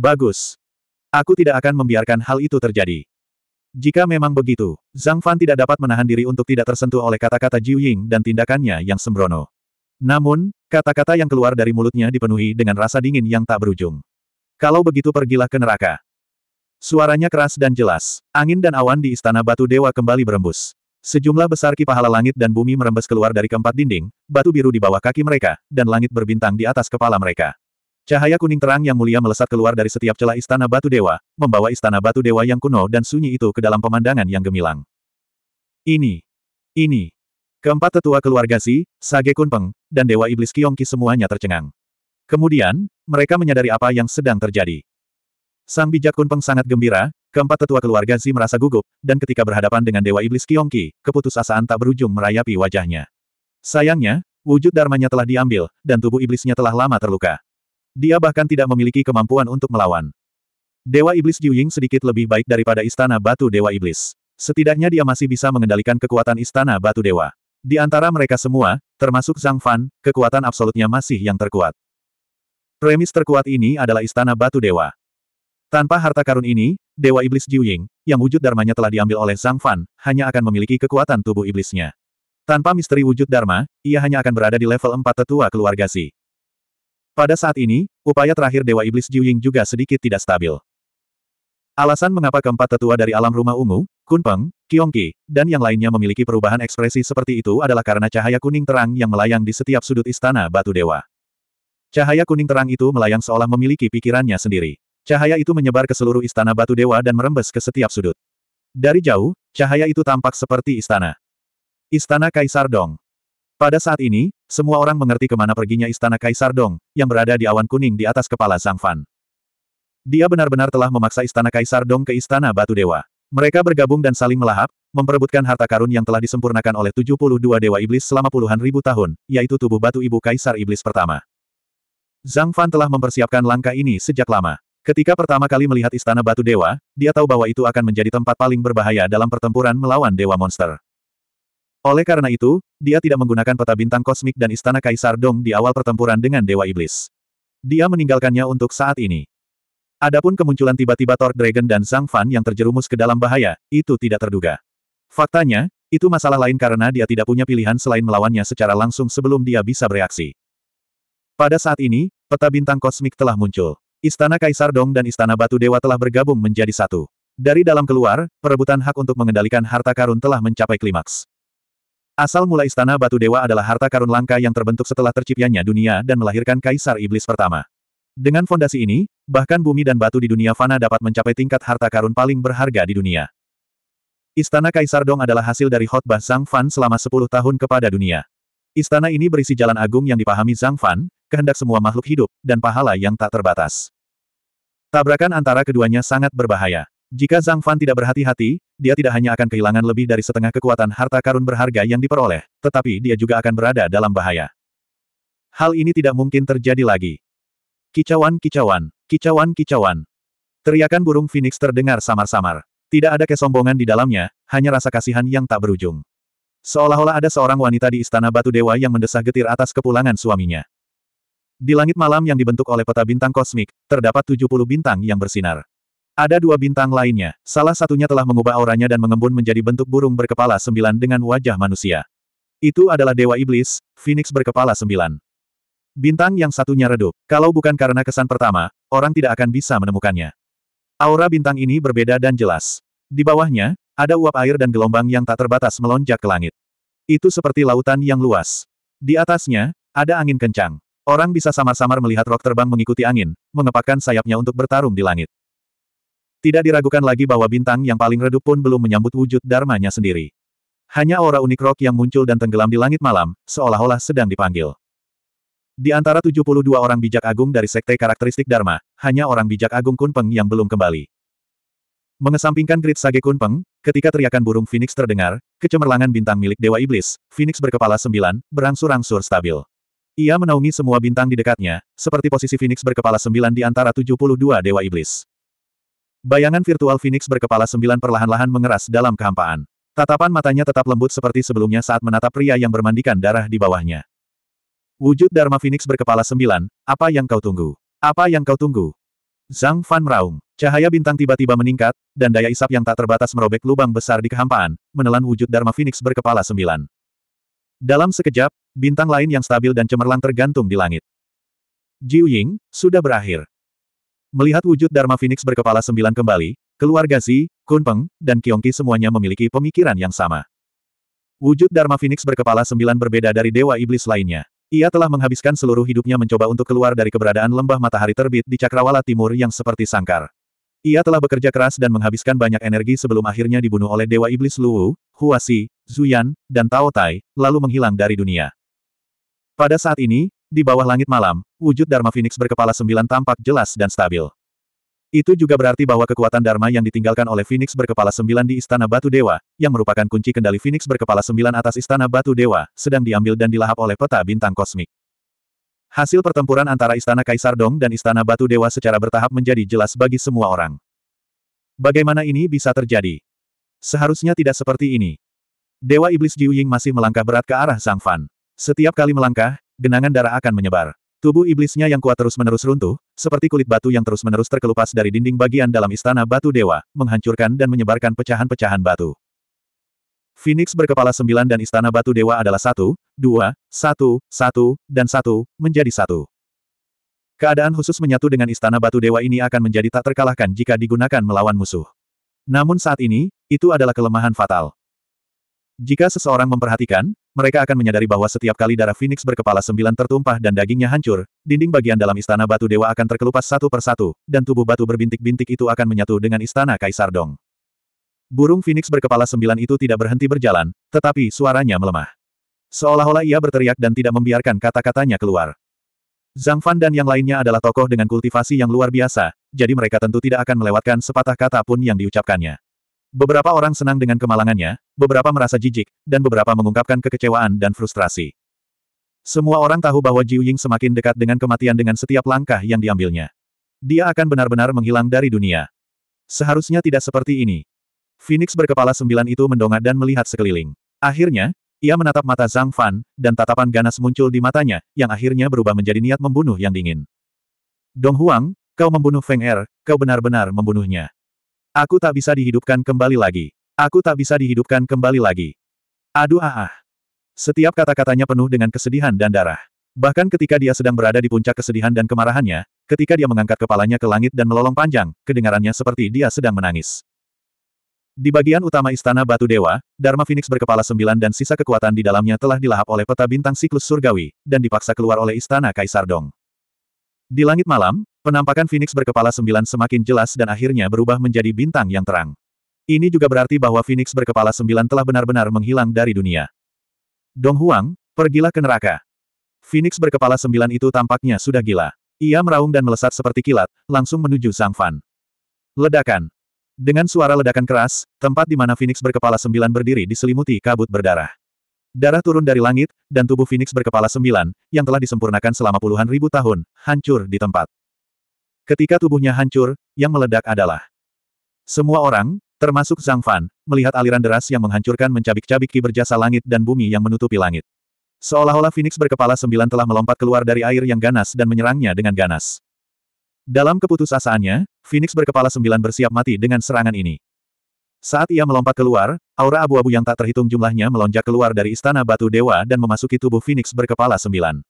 Bagus. Aku tidak akan membiarkan hal itu terjadi. Jika memang begitu, Zhang Fan tidak dapat menahan diri untuk tidak tersentuh oleh kata-kata Jiu Ying dan tindakannya yang sembrono. Namun, kata-kata yang keluar dari mulutnya dipenuhi dengan rasa dingin yang tak berujung. Kalau begitu pergilah ke neraka. Suaranya keras dan jelas. Angin dan awan di Istana Batu Dewa kembali berembus. Sejumlah besar kipahala langit dan bumi merembes keluar dari keempat dinding, batu biru di bawah kaki mereka, dan langit berbintang di atas kepala mereka. Cahaya kuning terang yang mulia melesat keluar dari setiap celah istana batu dewa, membawa istana batu dewa yang kuno dan sunyi itu ke dalam pemandangan yang gemilang. Ini. Ini. Keempat tetua keluarga Si, Sage Kunpeng, dan Dewa Iblis Kiongki semuanya tercengang. Kemudian, mereka menyadari apa yang sedang terjadi. Sang bijak Kunpeng sangat gembira, keempat tetua keluarga Si merasa gugup, dan ketika berhadapan dengan Dewa Iblis Kiongki, keputusasaan tak berujung merayapi wajahnya. Sayangnya, wujud dharmanya telah diambil, dan tubuh iblisnya telah lama terluka. Dia bahkan tidak memiliki kemampuan untuk melawan. Dewa Iblis Jiuying sedikit lebih baik daripada Istana Batu Dewa Iblis. Setidaknya dia masih bisa mengendalikan kekuatan Istana Batu Dewa. Di antara mereka semua, termasuk Zhang Fan, kekuatan absolutnya masih yang terkuat. Premis terkuat ini adalah Istana Batu Dewa. Tanpa harta karun ini, Dewa Iblis Jiuying, yang wujud dharmanya telah diambil oleh Zhang Fan, hanya akan memiliki kekuatan tubuh iblisnya. Tanpa misteri wujud dharma, ia hanya akan berada di level 4 tetua keluarga Si. Pada saat ini, upaya terakhir Dewa Iblis Jiu juga sedikit tidak stabil. Alasan mengapa keempat tetua dari alam rumah ungu, Kunpeng, Kiongki, dan yang lainnya memiliki perubahan ekspresi seperti itu adalah karena cahaya kuning terang yang melayang di setiap sudut istana batu dewa. Cahaya kuning terang itu melayang seolah memiliki pikirannya sendiri. Cahaya itu menyebar ke seluruh istana batu dewa dan merembes ke setiap sudut. Dari jauh, cahaya itu tampak seperti istana. Istana Kaisar Dong. Pada saat ini, semua orang mengerti kemana perginya Istana Kaisar Dong, yang berada di awan kuning di atas kepala Zhang Fan. Dia benar-benar telah memaksa Istana Kaisar Dong ke Istana Batu Dewa. Mereka bergabung dan saling melahap, memperebutkan harta karun yang telah disempurnakan oleh 72 Dewa Iblis selama puluhan ribu tahun, yaitu tubuh batu ibu Kaisar Iblis pertama. Zhang Fan telah mempersiapkan langkah ini sejak lama. Ketika pertama kali melihat Istana Batu Dewa, dia tahu bahwa itu akan menjadi tempat paling berbahaya dalam pertempuran melawan Dewa Monster. Oleh karena itu, dia tidak menggunakan peta bintang kosmik dan istana Kaisar Dong di awal pertempuran dengan Dewa Iblis. Dia meninggalkannya untuk saat ini. Adapun kemunculan tiba-tiba Thor Dragon dan Zhang Fan yang terjerumus ke dalam bahaya, itu tidak terduga. Faktanya, itu masalah lain karena dia tidak punya pilihan selain melawannya secara langsung sebelum dia bisa bereaksi. Pada saat ini, peta bintang kosmik telah muncul. Istana Kaisar Dong dan Istana Batu Dewa telah bergabung menjadi satu. Dari dalam keluar, perebutan hak untuk mengendalikan harta karun telah mencapai klimaks. Asal mula Istana Batu Dewa adalah harta karun langka yang terbentuk setelah terciptanya dunia dan melahirkan Kaisar Iblis pertama. Dengan fondasi ini, bahkan bumi dan batu di dunia fana dapat mencapai tingkat harta karun paling berharga di dunia. Istana Kaisar Dong adalah hasil dari khotbah Zhang Fan selama 10 tahun kepada dunia. Istana ini berisi jalan agung yang dipahami Zhang Fan, kehendak semua makhluk hidup, dan pahala yang tak terbatas. Tabrakan antara keduanya sangat berbahaya. Jika Zhang Fan tidak berhati-hati, dia tidak hanya akan kehilangan lebih dari setengah kekuatan harta karun berharga yang diperoleh, tetapi dia juga akan berada dalam bahaya. Hal ini tidak mungkin terjadi lagi. Kicauan-kicauan, kicauan-kicauan. Teriakan burung Phoenix terdengar samar-samar. Tidak ada kesombongan di dalamnya, hanya rasa kasihan yang tak berujung. Seolah-olah ada seorang wanita di istana batu dewa yang mendesah getir atas kepulangan suaminya. Di langit malam yang dibentuk oleh peta bintang kosmik, terdapat 70 bintang yang bersinar. Ada dua bintang lainnya, salah satunya telah mengubah auranya dan mengembun menjadi bentuk burung berkepala sembilan dengan wajah manusia. Itu adalah Dewa Iblis, Phoenix berkepala sembilan. Bintang yang satunya redup. Kalau bukan karena kesan pertama, orang tidak akan bisa menemukannya. Aura bintang ini berbeda dan jelas. Di bawahnya, ada uap air dan gelombang yang tak terbatas melonjak ke langit. Itu seperti lautan yang luas. Di atasnya, ada angin kencang. Orang bisa samar-samar melihat rok terbang mengikuti angin, mengepakkan sayapnya untuk bertarung di langit. Tidak diragukan lagi bahwa bintang yang paling redup pun belum menyambut wujud dharmanya sendiri. Hanya aura unik rok yang muncul dan tenggelam di langit malam, seolah-olah sedang dipanggil. Di antara 72 orang bijak agung dari sekte karakteristik Dharma, hanya orang bijak agung Kunpeng yang belum kembali. Mengesampingkan grid Sage Kunpeng, ketika teriakan burung Phoenix terdengar, kecemerlangan bintang milik Dewa Iblis, Phoenix berkepala sembilan, berangsur-angsur stabil. Ia menaungi semua bintang di dekatnya, seperti posisi Phoenix berkepala sembilan di antara 72 Dewa Iblis. Bayangan virtual Phoenix berkepala sembilan perlahan-lahan mengeras dalam kehampaan. Tatapan matanya tetap lembut seperti sebelumnya saat menatap pria yang bermandikan darah di bawahnya. Wujud Dharma Phoenix berkepala sembilan, apa yang kau tunggu? Apa yang kau tunggu? Zhang Fan meraung. Cahaya bintang tiba-tiba meningkat, dan daya isap yang tak terbatas merobek lubang besar di kehampaan, menelan wujud Dharma Phoenix berkepala sembilan. Dalam sekejap, bintang lain yang stabil dan cemerlang tergantung di langit. Jiu Ying, sudah berakhir. Melihat wujud Dharma Phoenix berkepala sembilan kembali, keluarga Zi, Kunpeng, dan Kiongki semuanya memiliki pemikiran yang sama. Wujud Dharma Phoenix berkepala sembilan berbeda dari Dewa Iblis lainnya. Ia telah menghabiskan seluruh hidupnya mencoba untuk keluar dari keberadaan lembah matahari terbit di Cakrawala Timur yang seperti sangkar. Ia telah bekerja keras dan menghabiskan banyak energi sebelum akhirnya dibunuh oleh Dewa Iblis Luwu, Huasi, Zuyan, dan Tao Tai, lalu menghilang dari dunia. Pada saat ini, di bawah langit malam, wujud Dharma Phoenix berkepala sembilan tampak jelas dan stabil. Itu juga berarti bahwa kekuatan Dharma yang ditinggalkan oleh Phoenix berkepala sembilan di Istana Batu Dewa, yang merupakan kunci kendali Phoenix berkepala sembilan atas Istana Batu Dewa, sedang diambil dan dilahap oleh peta bintang kosmik. Hasil pertempuran antara Istana Kaisar Dong dan Istana Batu Dewa secara bertahap menjadi jelas bagi semua orang. Bagaimana ini bisa terjadi? Seharusnya tidak seperti ini. Dewa Iblis Jiuying masih melangkah berat ke arah Zhang Fan. Setiap kali melangkah, genangan darah akan menyebar. Tubuh iblisnya yang kuat terus-menerus runtuh, seperti kulit batu yang terus-menerus terkelupas dari dinding bagian dalam istana batu dewa, menghancurkan dan menyebarkan pecahan-pecahan batu. Phoenix berkepala sembilan dan istana batu dewa adalah satu, dua, satu, satu, dan satu, menjadi satu. Keadaan khusus menyatu dengan istana batu dewa ini akan menjadi tak terkalahkan jika digunakan melawan musuh. Namun saat ini, itu adalah kelemahan fatal. Jika seseorang memperhatikan, mereka akan menyadari bahwa setiap kali darah Phoenix berkepala sembilan tertumpah dan dagingnya hancur, dinding bagian dalam istana batu dewa akan terkelupas satu persatu, dan tubuh batu berbintik-bintik itu akan menyatu dengan istana Kaisar Dong. Burung Phoenix berkepala sembilan itu tidak berhenti berjalan, tetapi suaranya melemah. Seolah-olah ia berteriak dan tidak membiarkan kata-katanya keluar. Zhang Fan dan yang lainnya adalah tokoh dengan kultivasi yang luar biasa, jadi mereka tentu tidak akan melewatkan sepatah kata pun yang diucapkannya. Beberapa orang senang dengan kemalangannya, beberapa merasa jijik, dan beberapa mengungkapkan kekecewaan dan frustrasi. Semua orang tahu bahwa Jiu Ying semakin dekat dengan kematian dengan setiap langkah yang diambilnya. Dia akan benar-benar menghilang dari dunia. Seharusnya tidak seperti ini. Phoenix berkepala sembilan itu mendongak dan melihat sekeliling. Akhirnya, ia menatap mata Zhang Fan, dan tatapan ganas muncul di matanya, yang akhirnya berubah menjadi niat membunuh yang dingin. Dong Huang, kau membunuh Feng Er, kau benar-benar membunuhnya. Aku tak bisa dihidupkan kembali lagi. Aku tak bisa dihidupkan kembali lagi. Aduh ah, ah Setiap kata-katanya penuh dengan kesedihan dan darah. Bahkan ketika dia sedang berada di puncak kesedihan dan kemarahannya, ketika dia mengangkat kepalanya ke langit dan melolong panjang, kedengarannya seperti dia sedang menangis. Di bagian utama Istana Batu Dewa, Dharma Phoenix berkepala sembilan dan sisa kekuatan di dalamnya telah dilahap oleh peta bintang siklus surgawi, dan dipaksa keluar oleh Istana Kaisar Dong. Di langit malam, Penampakan Phoenix berkepala sembilan semakin jelas dan akhirnya berubah menjadi bintang yang terang. Ini juga berarti bahwa Phoenix berkepala sembilan telah benar-benar menghilang dari dunia. Dong Huang, pergilah ke neraka. Phoenix berkepala sembilan itu tampaknya sudah gila. Ia meraung dan melesat seperti kilat, langsung menuju Sang Fan. Ledakan. Dengan suara ledakan keras, tempat di mana Phoenix berkepala sembilan berdiri diselimuti kabut berdarah. Darah turun dari langit, dan tubuh Phoenix berkepala sembilan, yang telah disempurnakan selama puluhan ribu tahun, hancur di tempat. Ketika tubuhnya hancur, yang meledak adalah semua orang, termasuk Zhang Fan, melihat aliran deras yang menghancurkan mencabik-cabik ki jasa langit dan bumi yang menutupi langit. Seolah-olah Phoenix berkepala sembilan telah melompat keluar dari air yang ganas dan menyerangnya dengan ganas. Dalam keputusasaannya, Phoenix berkepala sembilan bersiap mati dengan serangan ini. Saat ia melompat keluar, aura abu-abu yang tak terhitung jumlahnya melonjak keluar dari istana batu dewa dan memasuki tubuh Phoenix berkepala sembilan.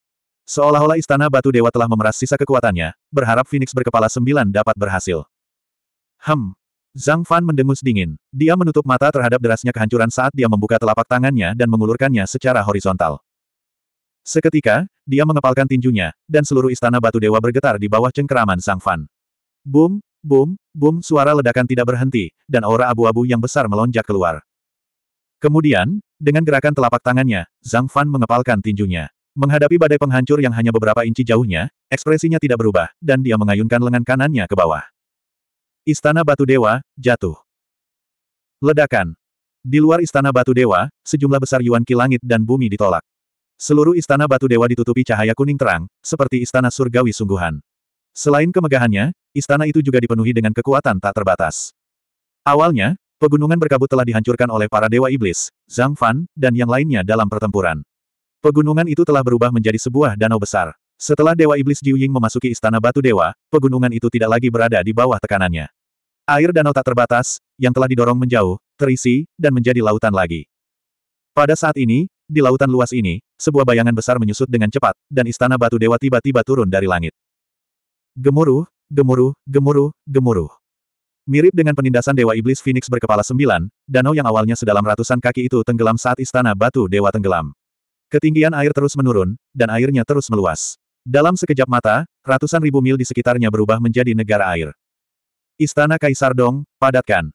Seolah-olah istana batu dewa telah memeras sisa kekuatannya, berharap Phoenix berkepala sembilan dapat berhasil. Hem. Zhang Fan mendengus dingin. Dia menutup mata terhadap derasnya kehancuran saat dia membuka telapak tangannya dan mengulurkannya secara horizontal. Seketika, dia mengepalkan tinjunya, dan seluruh istana batu dewa bergetar di bawah cengkeraman Zhang Fan. Boom, boom, boom suara ledakan tidak berhenti, dan aura abu-abu yang besar melonjak keluar. Kemudian, dengan gerakan telapak tangannya, Zhang Fan mengepalkan tinjunya. Menghadapi badai penghancur yang hanya beberapa inci jauhnya, ekspresinya tidak berubah, dan dia mengayunkan lengan kanannya ke bawah. Istana Batu Dewa, jatuh. Ledakan. Di luar Istana Batu Dewa, sejumlah besar Yuan Qi langit dan bumi ditolak. Seluruh Istana Batu Dewa ditutupi cahaya kuning terang, seperti Istana Surgawi sungguhan. Selain kemegahannya, istana itu juga dipenuhi dengan kekuatan tak terbatas. Awalnya, pegunungan berkabut telah dihancurkan oleh para dewa iblis, Zhang Fan, dan yang lainnya dalam pertempuran. Pegunungan itu telah berubah menjadi sebuah danau besar. Setelah Dewa Iblis Jiuying memasuki Istana Batu Dewa, pegunungan itu tidak lagi berada di bawah tekanannya. Air danau tak terbatas, yang telah didorong menjauh, terisi, dan menjadi lautan lagi. Pada saat ini, di lautan luas ini, sebuah bayangan besar menyusut dengan cepat, dan Istana Batu Dewa tiba-tiba turun dari langit. Gemuruh, gemuruh, gemuruh, gemuruh. Mirip dengan penindasan Dewa Iblis Phoenix berkepala sembilan, danau yang awalnya sedalam ratusan kaki itu tenggelam saat Istana Batu Dewa tenggelam. Ketinggian air terus menurun, dan airnya terus meluas. Dalam sekejap mata, ratusan ribu mil di sekitarnya berubah menjadi negara air. Istana Kaisar Dong, padatkan.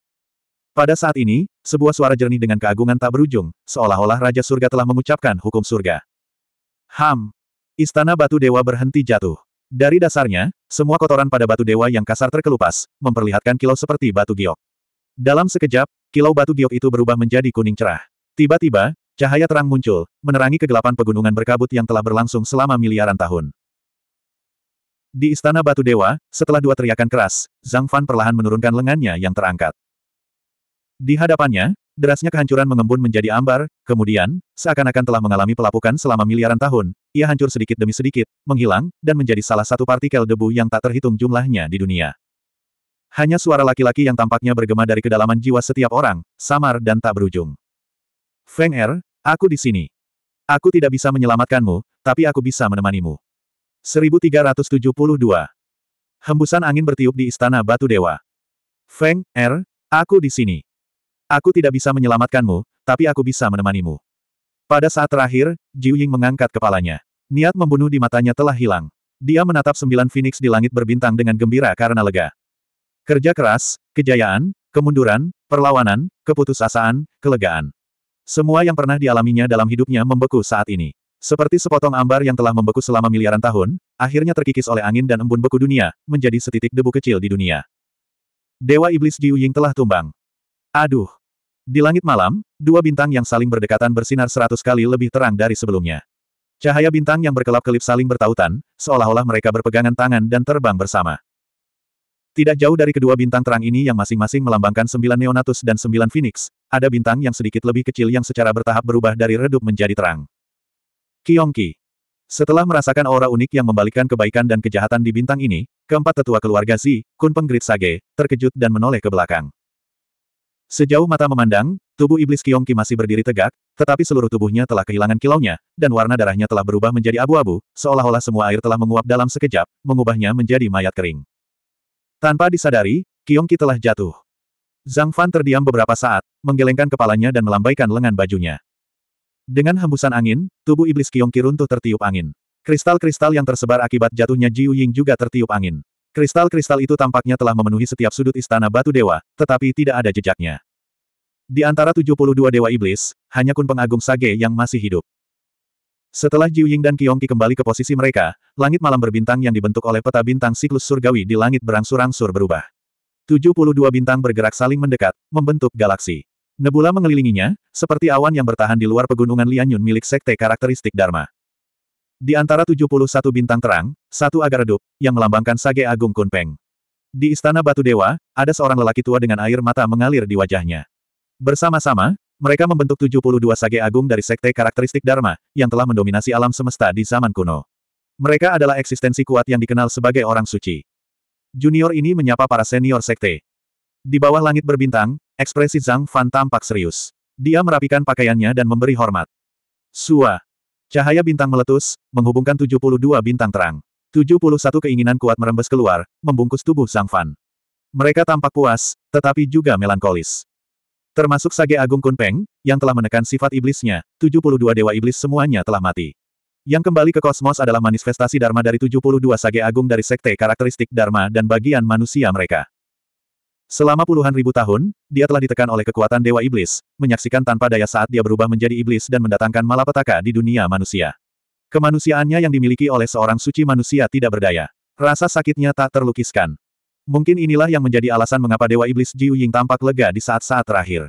Pada saat ini, sebuah suara jernih dengan keagungan tak berujung, seolah-olah Raja Surga telah mengucapkan hukum surga. Ham! Istana Batu Dewa berhenti jatuh. Dari dasarnya, semua kotoran pada batu dewa yang kasar terkelupas, memperlihatkan kilau seperti batu giok. Dalam sekejap, kilau batu giok itu berubah menjadi kuning cerah. Tiba-tiba, Cahaya terang muncul, menerangi kegelapan pegunungan berkabut yang telah berlangsung selama miliaran tahun. Di Istana Batu Dewa, setelah dua teriakan keras, Zhang Fan perlahan menurunkan lengannya yang terangkat. Di hadapannya, derasnya kehancuran mengembun menjadi ambar, kemudian, seakan-akan telah mengalami pelapukan selama miliaran tahun, ia hancur sedikit demi sedikit, menghilang, dan menjadi salah satu partikel debu yang tak terhitung jumlahnya di dunia. Hanya suara laki-laki yang tampaknya bergema dari kedalaman jiwa setiap orang, samar dan tak berujung. Feng Er, aku di sini. Aku tidak bisa menyelamatkanmu, tapi aku bisa menemanimu. 1372. Hembusan angin bertiup di Istana Batu Dewa. Feng, Er, aku di sini. Aku tidak bisa menyelamatkanmu, tapi aku bisa menemanimu. Pada saat terakhir, Jiu Ying mengangkat kepalanya. Niat membunuh di matanya telah hilang. Dia menatap sembilan phoenix di langit berbintang dengan gembira karena lega. Kerja keras, kejayaan, kemunduran, perlawanan, keputusasaan, kelegaan. Semua yang pernah dialaminya dalam hidupnya membeku saat ini. Seperti sepotong ambar yang telah membeku selama miliaran tahun, akhirnya terkikis oleh angin dan embun beku dunia, menjadi setitik debu kecil di dunia. Dewa Iblis Jiu Ying telah tumbang. Aduh! Di langit malam, dua bintang yang saling berdekatan bersinar seratus kali lebih terang dari sebelumnya. Cahaya bintang yang berkelap-kelip saling bertautan, seolah-olah mereka berpegangan tangan dan terbang bersama. Tidak jauh dari kedua bintang terang ini yang masing-masing melambangkan sembilan Neonatus dan sembilan Phoenix, ada bintang yang sedikit lebih kecil yang secara bertahap berubah dari redup menjadi terang. Kiongki. Setelah merasakan aura unik yang membalikkan kebaikan dan kejahatan di bintang ini, keempat tetua keluarga Zi, Kun Penggrit Sage, terkejut dan menoleh ke belakang. Sejauh mata memandang, tubuh iblis Kiongki masih berdiri tegak, tetapi seluruh tubuhnya telah kehilangan kilaunya, dan warna darahnya telah berubah menjadi abu-abu, seolah-olah semua air telah menguap dalam sekejap, mengubahnya menjadi mayat kering. Tanpa disadari, Ki telah jatuh. Zhang Fan terdiam beberapa saat, menggelengkan kepalanya dan melambaikan lengan bajunya. Dengan hembusan angin, tubuh iblis Ki runtuh tertiup angin. Kristal-kristal yang tersebar akibat jatuhnya Jiu Ying juga tertiup angin. Kristal-kristal itu tampaknya telah memenuhi setiap sudut istana batu dewa, tetapi tidak ada jejaknya. Di antara 72 dewa iblis, hanya kun pengagum Sage yang masih hidup. Setelah Jiu Ying dan Qi kembali ke posisi mereka, langit malam berbintang yang dibentuk oleh peta bintang siklus surgawi di langit berangsur-angsur berubah. 72 bintang bergerak saling mendekat, membentuk galaksi. Nebula mengelilinginya, seperti awan yang bertahan di luar pegunungan Lianyun milik sekte karakteristik Dharma. Di antara 71 bintang terang, satu agak redup, yang melambangkan Sage Agung Kunpeng. Di Istana Batu Dewa, ada seorang lelaki tua dengan air mata mengalir di wajahnya. Bersama-sama, mereka membentuk 72 sage agung dari sekte karakteristik Dharma, yang telah mendominasi alam semesta di zaman kuno. Mereka adalah eksistensi kuat yang dikenal sebagai orang suci. Junior ini menyapa para senior sekte. Di bawah langit berbintang, ekspresi Zhang Fan tampak serius. Dia merapikan pakaiannya dan memberi hormat. Sua. Cahaya bintang meletus, menghubungkan 72 bintang terang. 71 keinginan kuat merembes keluar, membungkus tubuh Zhang Fan. Mereka tampak puas, tetapi juga melankolis. Termasuk Sage Agung Kunpeng, yang telah menekan sifat iblisnya, 72 dewa iblis semuanya telah mati. Yang kembali ke kosmos adalah manifestasi Dharma dari 72 Sage Agung dari sekte karakteristik Dharma dan bagian manusia mereka. Selama puluhan ribu tahun, dia telah ditekan oleh kekuatan Dewa Iblis, menyaksikan tanpa daya saat dia berubah menjadi iblis dan mendatangkan malapetaka di dunia manusia. Kemanusiaannya yang dimiliki oleh seorang suci manusia tidak berdaya. Rasa sakitnya tak terlukiskan. Mungkin inilah yang menjadi alasan mengapa Dewa Iblis Jiu Ying tampak lega di saat-saat terakhir.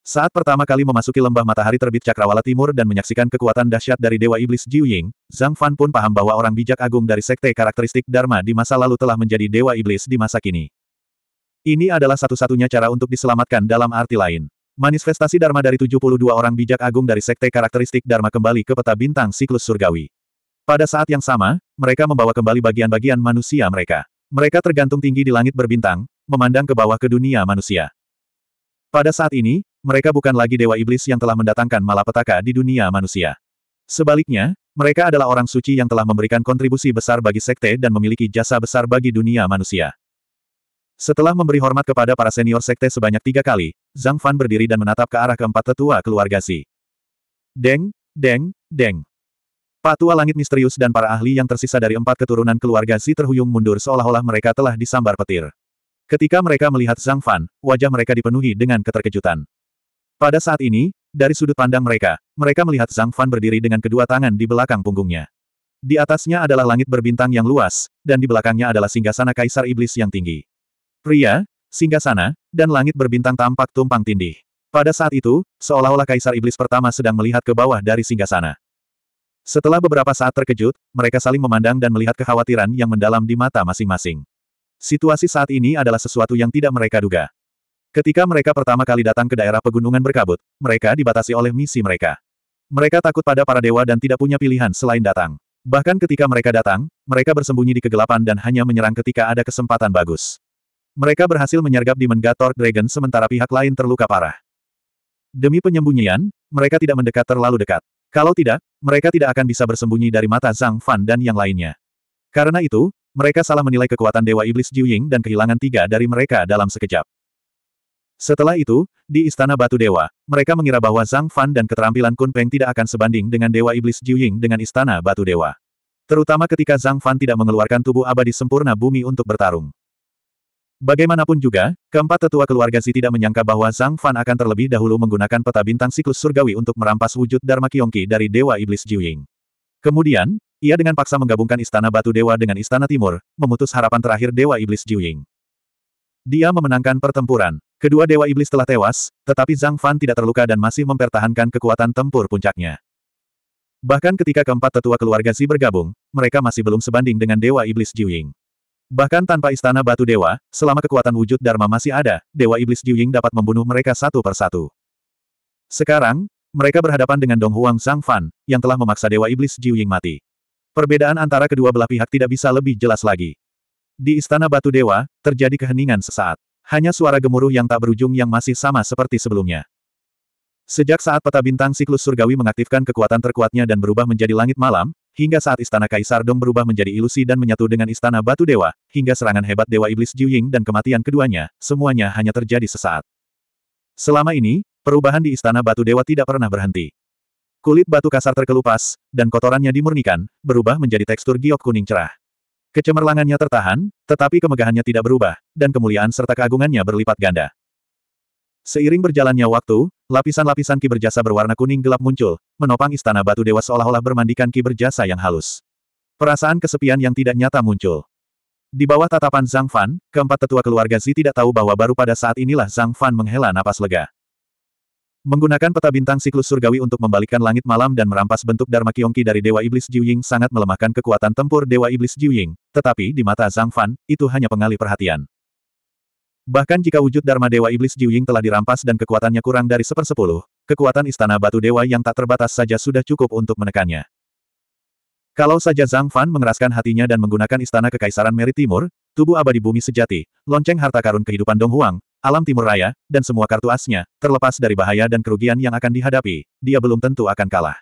Saat pertama kali memasuki lembah matahari terbit Cakrawala Timur dan menyaksikan kekuatan dahsyat dari Dewa Iblis Jiu Ying, Zhang Fan pun paham bahwa orang bijak agung dari sekte karakteristik Dharma di masa lalu telah menjadi Dewa Iblis di masa kini. Ini adalah satu-satunya cara untuk diselamatkan dalam arti lain. Manifestasi Dharma dari 72 orang bijak agung dari sekte karakteristik Dharma kembali ke peta bintang siklus surgawi. Pada saat yang sama, mereka membawa kembali bagian-bagian manusia mereka. Mereka tergantung tinggi di langit berbintang, memandang ke bawah ke dunia manusia. Pada saat ini, mereka bukan lagi dewa iblis yang telah mendatangkan malapetaka di dunia manusia. Sebaliknya, mereka adalah orang suci yang telah memberikan kontribusi besar bagi sekte dan memiliki jasa besar bagi dunia manusia. Setelah memberi hormat kepada para senior sekte sebanyak tiga kali, Zhang Fan berdiri dan menatap ke arah keempat tetua keluarga Si. Deng, Deng, Deng. Patua langit misterius dan para ahli yang tersisa dari empat keturunan keluarga si terhuyung mundur seolah-olah mereka telah disambar petir. Ketika mereka melihat Zhang Fan, wajah mereka dipenuhi dengan keterkejutan. Pada saat ini, dari sudut pandang mereka, mereka melihat Zhang Fan berdiri dengan kedua tangan di belakang punggungnya. Di atasnya adalah langit berbintang yang luas, dan di belakangnya adalah singgasana kaisar iblis yang tinggi. Pria, singgasana, dan langit berbintang tampak tumpang tindih. Pada saat itu, seolah-olah kaisar iblis pertama sedang melihat ke bawah dari singgasana. Setelah beberapa saat terkejut, mereka saling memandang dan melihat kekhawatiran yang mendalam di mata masing-masing. Situasi saat ini adalah sesuatu yang tidak mereka duga. Ketika mereka pertama kali datang ke daerah pegunungan berkabut, mereka dibatasi oleh misi mereka. Mereka takut pada para dewa dan tidak punya pilihan selain datang. Bahkan ketika mereka datang, mereka bersembunyi di kegelapan dan hanya menyerang ketika ada kesempatan bagus. Mereka berhasil menyergap di Mengator Dragon sementara pihak lain terluka parah. Demi penyembunyian, mereka tidak mendekat terlalu dekat. Kalau tidak, mereka tidak akan bisa bersembunyi dari mata Zhang Fan dan yang lainnya. Karena itu, mereka salah menilai kekuatan Dewa Iblis Jiu Ying dan kehilangan tiga dari mereka dalam sekejap. Setelah itu, di Istana Batu Dewa, mereka mengira bahwa Zhang Fan dan keterampilan Kun Peng tidak akan sebanding dengan Dewa Iblis Jiu Ying dengan Istana Batu Dewa. Terutama ketika Zhang Fan tidak mengeluarkan tubuh abadi sempurna bumi untuk bertarung. Bagaimanapun juga, keempat tetua keluarga Zi tidak menyangka bahwa Zhang Fan akan terlebih dahulu menggunakan peta bintang siklus surgawi untuk merampas wujud Dharma Kyongki dari Dewa Iblis Jiuying. Kemudian, ia dengan paksa menggabungkan Istana Batu Dewa dengan Istana Timur, memutus harapan terakhir Dewa Iblis Jiuying. Dia memenangkan pertempuran. Kedua Dewa Iblis telah tewas, tetapi Zhang Fan tidak terluka dan masih mempertahankan kekuatan tempur puncaknya. Bahkan ketika keempat tetua keluarga Zi bergabung, mereka masih belum sebanding dengan Dewa Iblis Jiuying. Bahkan tanpa istana batu dewa, selama kekuatan wujud Dharma masih ada, Dewa Iblis Jiuying dapat membunuh mereka satu persatu. Sekarang, mereka berhadapan dengan Dong Huang Zhang Fan, yang telah memaksa Dewa Iblis Jiuying mati. Perbedaan antara kedua belah pihak tidak bisa lebih jelas lagi. Di Istana Batu Dewa, terjadi keheningan sesaat. Hanya suara gemuruh yang tak berujung yang masih sama seperti sebelumnya. Sejak saat peta bintang siklus surgawi mengaktifkan kekuatan terkuatnya dan berubah menjadi langit malam, Hingga saat istana Kaisar Dong berubah menjadi ilusi dan menyatu dengan istana Batu Dewa, hingga serangan hebat Dewa Iblis Jiu Ying dan kematian keduanya, semuanya hanya terjadi sesaat. Selama ini, perubahan di istana Batu Dewa tidak pernah berhenti. Kulit batu kasar terkelupas, dan kotorannya dimurnikan, berubah menjadi tekstur giok kuning cerah. Kecemerlangannya tertahan, tetapi kemegahannya tidak berubah, dan kemuliaan serta keagungannya berlipat ganda. Seiring berjalannya waktu, lapisan-lapisan ki berjasa berwarna kuning gelap muncul, menopang istana batu dewa seolah-olah bermandikan ki berjasa yang halus. Perasaan kesepian yang tidak nyata muncul. Di bawah tatapan Zhang Fan, keempat tetua keluarga Zi tidak tahu bahwa baru pada saat inilah Zhang Fan menghela napas lega. Menggunakan peta bintang siklus surgawi untuk membalikkan langit malam dan merampas bentuk Dharma Kyongki dari Dewa Iblis Jiuying sangat melemahkan kekuatan tempur Dewa Iblis Jiuying, tetapi di mata Zhang Fan, itu hanya pengalih perhatian. Bahkan jika wujud Dharma Dewa Iblis Jiu Ying telah dirampas dan kekuatannya kurang dari sepersepuluh, kekuatan Istana Batu Dewa yang tak terbatas saja sudah cukup untuk menekannya. Kalau saja Zhang Fan mengeraskan hatinya dan menggunakan Istana Kekaisaran Meri Timur, tubuh abadi bumi sejati, lonceng harta karun kehidupan Dong Huang, alam timur raya, dan semua kartu asnya, terlepas dari bahaya dan kerugian yang akan dihadapi, dia belum tentu akan kalah.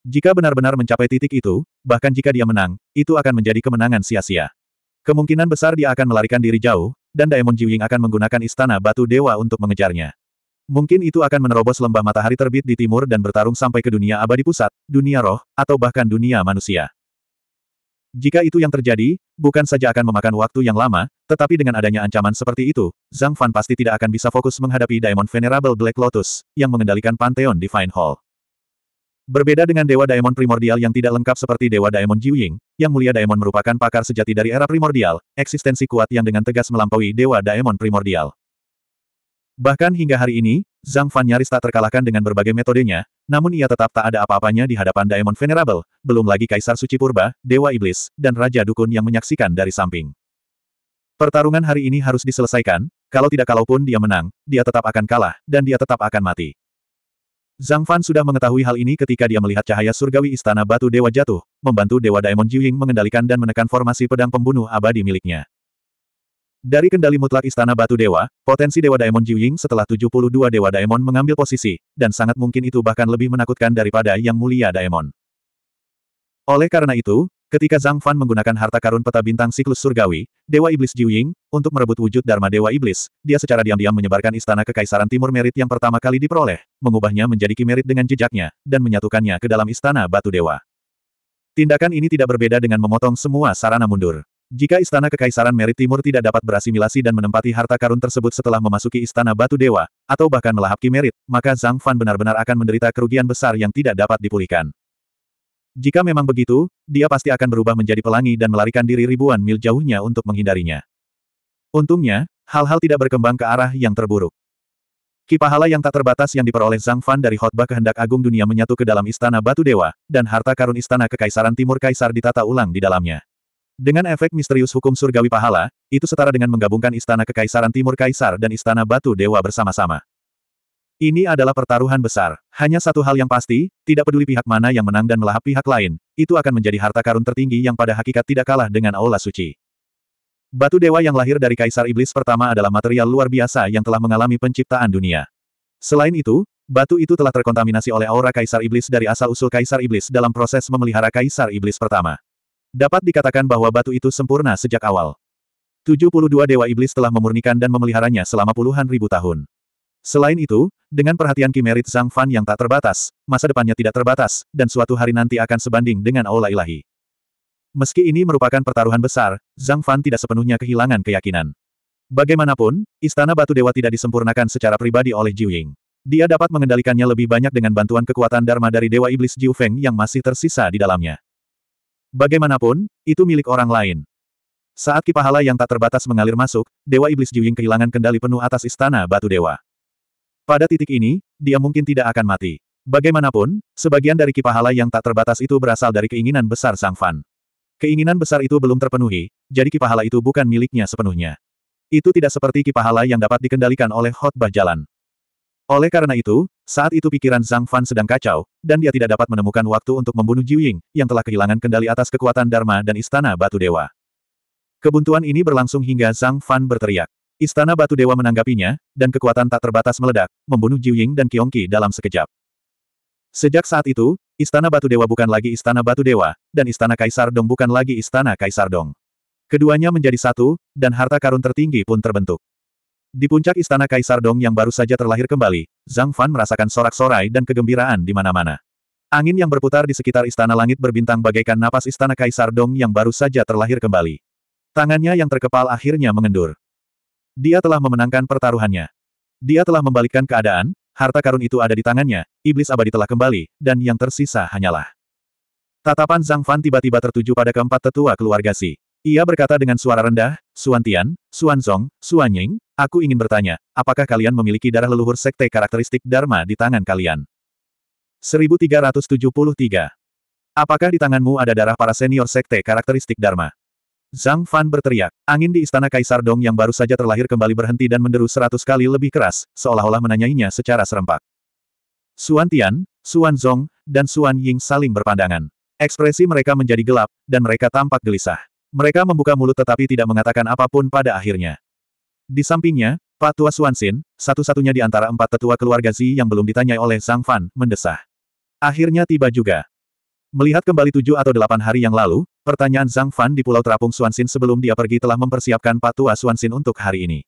Jika benar-benar mencapai titik itu, bahkan jika dia menang, itu akan menjadi kemenangan sia-sia. Kemungkinan besar dia akan melarikan diri jauh, dan Daemon Jiuying akan menggunakan Istana Batu Dewa untuk mengejarnya. Mungkin itu akan menerobos lembah matahari terbit di timur dan bertarung sampai ke dunia abadi pusat, dunia roh, atau bahkan dunia manusia. Jika itu yang terjadi, bukan saja akan memakan waktu yang lama, tetapi dengan adanya ancaman seperti itu, Zhang Fan pasti tidak akan bisa fokus menghadapi Diamond Venerable Black Lotus, yang mengendalikan Pantheon Divine Hall. Berbeda dengan Dewa Daemon Primordial yang tidak lengkap seperti Dewa Daemon Jiuying, yang mulia Daemon merupakan pakar sejati dari era primordial, eksistensi kuat yang dengan tegas melampaui Dewa Daemon Primordial. Bahkan hingga hari ini, Zhang Fan nyaris tak terkalahkan dengan berbagai metodenya, namun ia tetap tak ada apa-apanya di hadapan Daemon Venerable, belum lagi Kaisar Suci Purba, Dewa Iblis, dan Raja Dukun yang menyaksikan dari samping. Pertarungan hari ini harus diselesaikan, kalau tidak kalaupun dia menang, dia tetap akan kalah, dan dia tetap akan mati. Zhang Fan sudah mengetahui hal ini ketika dia melihat cahaya surgawi istana batu dewa jatuh, membantu Dewa Daemon Jiuying mengendalikan dan menekan formasi pedang pembunuh abadi miliknya. Dari kendali mutlak istana batu dewa, potensi Dewa Daemon Jiuying setelah 72 Dewa Daemon mengambil posisi, dan sangat mungkin itu bahkan lebih menakutkan daripada Yang Mulia Daemon. Oleh karena itu, Ketika Zhang Fan menggunakan harta karun peta bintang siklus surgawi, Dewa Iblis Jiu untuk merebut wujud Dharma Dewa Iblis, dia secara diam-diam menyebarkan istana kekaisaran timur merit yang pertama kali diperoleh, mengubahnya menjadi kimerit dengan jejaknya, dan menyatukannya ke dalam istana batu dewa. Tindakan ini tidak berbeda dengan memotong semua sarana mundur. Jika istana kekaisaran merit timur tidak dapat berasimilasi dan menempati harta karun tersebut setelah memasuki istana batu dewa, atau bahkan melahap kimerit, maka Zhang Fan benar-benar akan menderita kerugian besar yang tidak dapat dipulihkan. Jika memang begitu, dia pasti akan berubah menjadi pelangi dan melarikan diri ribuan mil jauhnya untuk menghindarinya. Untungnya, hal-hal tidak berkembang ke arah yang terburuk. Kipahala yang tak terbatas yang diperoleh Zhang Fan dari khotbah kehendak agung dunia menyatu ke dalam istana batu dewa, dan harta karun istana kekaisaran timur kaisar ditata ulang di dalamnya. Dengan efek misterius hukum surgawi pahala, itu setara dengan menggabungkan istana kekaisaran timur kaisar dan istana batu dewa bersama-sama. Ini adalah pertaruhan besar. Hanya satu hal yang pasti, tidak peduli pihak mana yang menang dan melahap pihak lain, itu akan menjadi harta karun tertinggi yang pada hakikat tidak kalah dengan Aula Suci. Batu dewa yang lahir dari Kaisar Iblis pertama adalah material luar biasa yang telah mengalami penciptaan dunia. Selain itu, batu itu telah terkontaminasi oleh aura Kaisar Iblis dari asal-usul Kaisar Iblis dalam proses memelihara Kaisar Iblis pertama. Dapat dikatakan bahwa batu itu sempurna sejak awal. 72 Dewa Iblis telah memurnikan dan memeliharanya selama puluhan ribu tahun. Selain itu, dengan perhatian kimerit Zhang Fan yang tak terbatas, masa depannya tidak terbatas, dan suatu hari nanti akan sebanding dengan aula ilahi. Meski ini merupakan pertaruhan besar, Zhang Fan tidak sepenuhnya kehilangan keyakinan. Bagaimanapun, Istana Batu Dewa tidak disempurnakan secara pribadi oleh Jiu Ying. Dia dapat mengendalikannya lebih banyak dengan bantuan kekuatan Dharma dari Dewa Iblis Jiu Feng yang masih tersisa di dalamnya. Bagaimanapun, itu milik orang lain. Saat kipahala yang tak terbatas mengalir masuk, Dewa Iblis Jiu Ying kehilangan kendali penuh atas Istana Batu Dewa. Pada titik ini, dia mungkin tidak akan mati. Bagaimanapun, sebagian dari kipahala yang tak terbatas itu berasal dari keinginan besar Sang Fan. Keinginan besar itu belum terpenuhi, jadi kipahala itu bukan miliknya sepenuhnya. Itu tidak seperti kipahala yang dapat dikendalikan oleh khotbah jalan. Oleh karena itu, saat itu pikiran Zhang Fan sedang kacau, dan dia tidak dapat menemukan waktu untuk membunuh Jiu Ying, yang telah kehilangan kendali atas kekuatan Dharma dan Istana Batu Dewa. Kebuntuan ini berlangsung hingga Zhang Fan berteriak. Istana Batu Dewa menanggapinya, dan kekuatan tak terbatas meledak, membunuh Jiu Ying dan Ki dalam sekejap. Sejak saat itu, Istana Batu Dewa bukan lagi Istana Batu Dewa, dan Istana Kaisar Dong bukan lagi Istana Kaisar Dong. Keduanya menjadi satu, dan harta karun tertinggi pun terbentuk. Di puncak Istana Kaisar Dong yang baru saja terlahir kembali, Zhang Fan merasakan sorak-sorai dan kegembiraan di mana-mana. Angin yang berputar di sekitar Istana Langit berbintang bagaikan napas Istana Kaisar Dong yang baru saja terlahir kembali. Tangannya yang terkepal akhirnya mengendur. Dia telah memenangkan pertaruhannya. Dia telah membalikkan keadaan, harta karun itu ada di tangannya, iblis abadi telah kembali, dan yang tersisa hanyalah. Tatapan Zhang Fan tiba-tiba tertuju pada keempat tetua keluarga Si. Ia berkata dengan suara rendah, Suan Tian, Suan Zong, Suan Ying, aku ingin bertanya, apakah kalian memiliki darah leluhur sekte karakteristik Dharma di tangan kalian? 1373. Apakah di tanganmu ada darah para senior sekte karakteristik Dharma? Zhang Fan berteriak. Angin di istana Kaisar Dong yang baru saja terlahir kembali berhenti dan menderu seratus kali lebih keras, seolah-olah menanyainya secara serempak. Suan Tian, Suan Zong, dan Suan Ying saling berpandangan. Ekspresi mereka menjadi gelap, dan mereka tampak gelisah. Mereka membuka mulut tetapi tidak mengatakan apapun pada akhirnya. Di sampingnya, Pak Tua Suan Xin, satu-satunya di antara empat tetua keluarga Zi yang belum ditanyai oleh Zhang Fan, mendesah. Akhirnya tiba juga. Melihat kembali tujuh atau delapan hari yang lalu, pertanyaan Zhang Fan di Pulau Terapung Suansin sebelum dia pergi telah mempersiapkan patua Suansin untuk hari ini.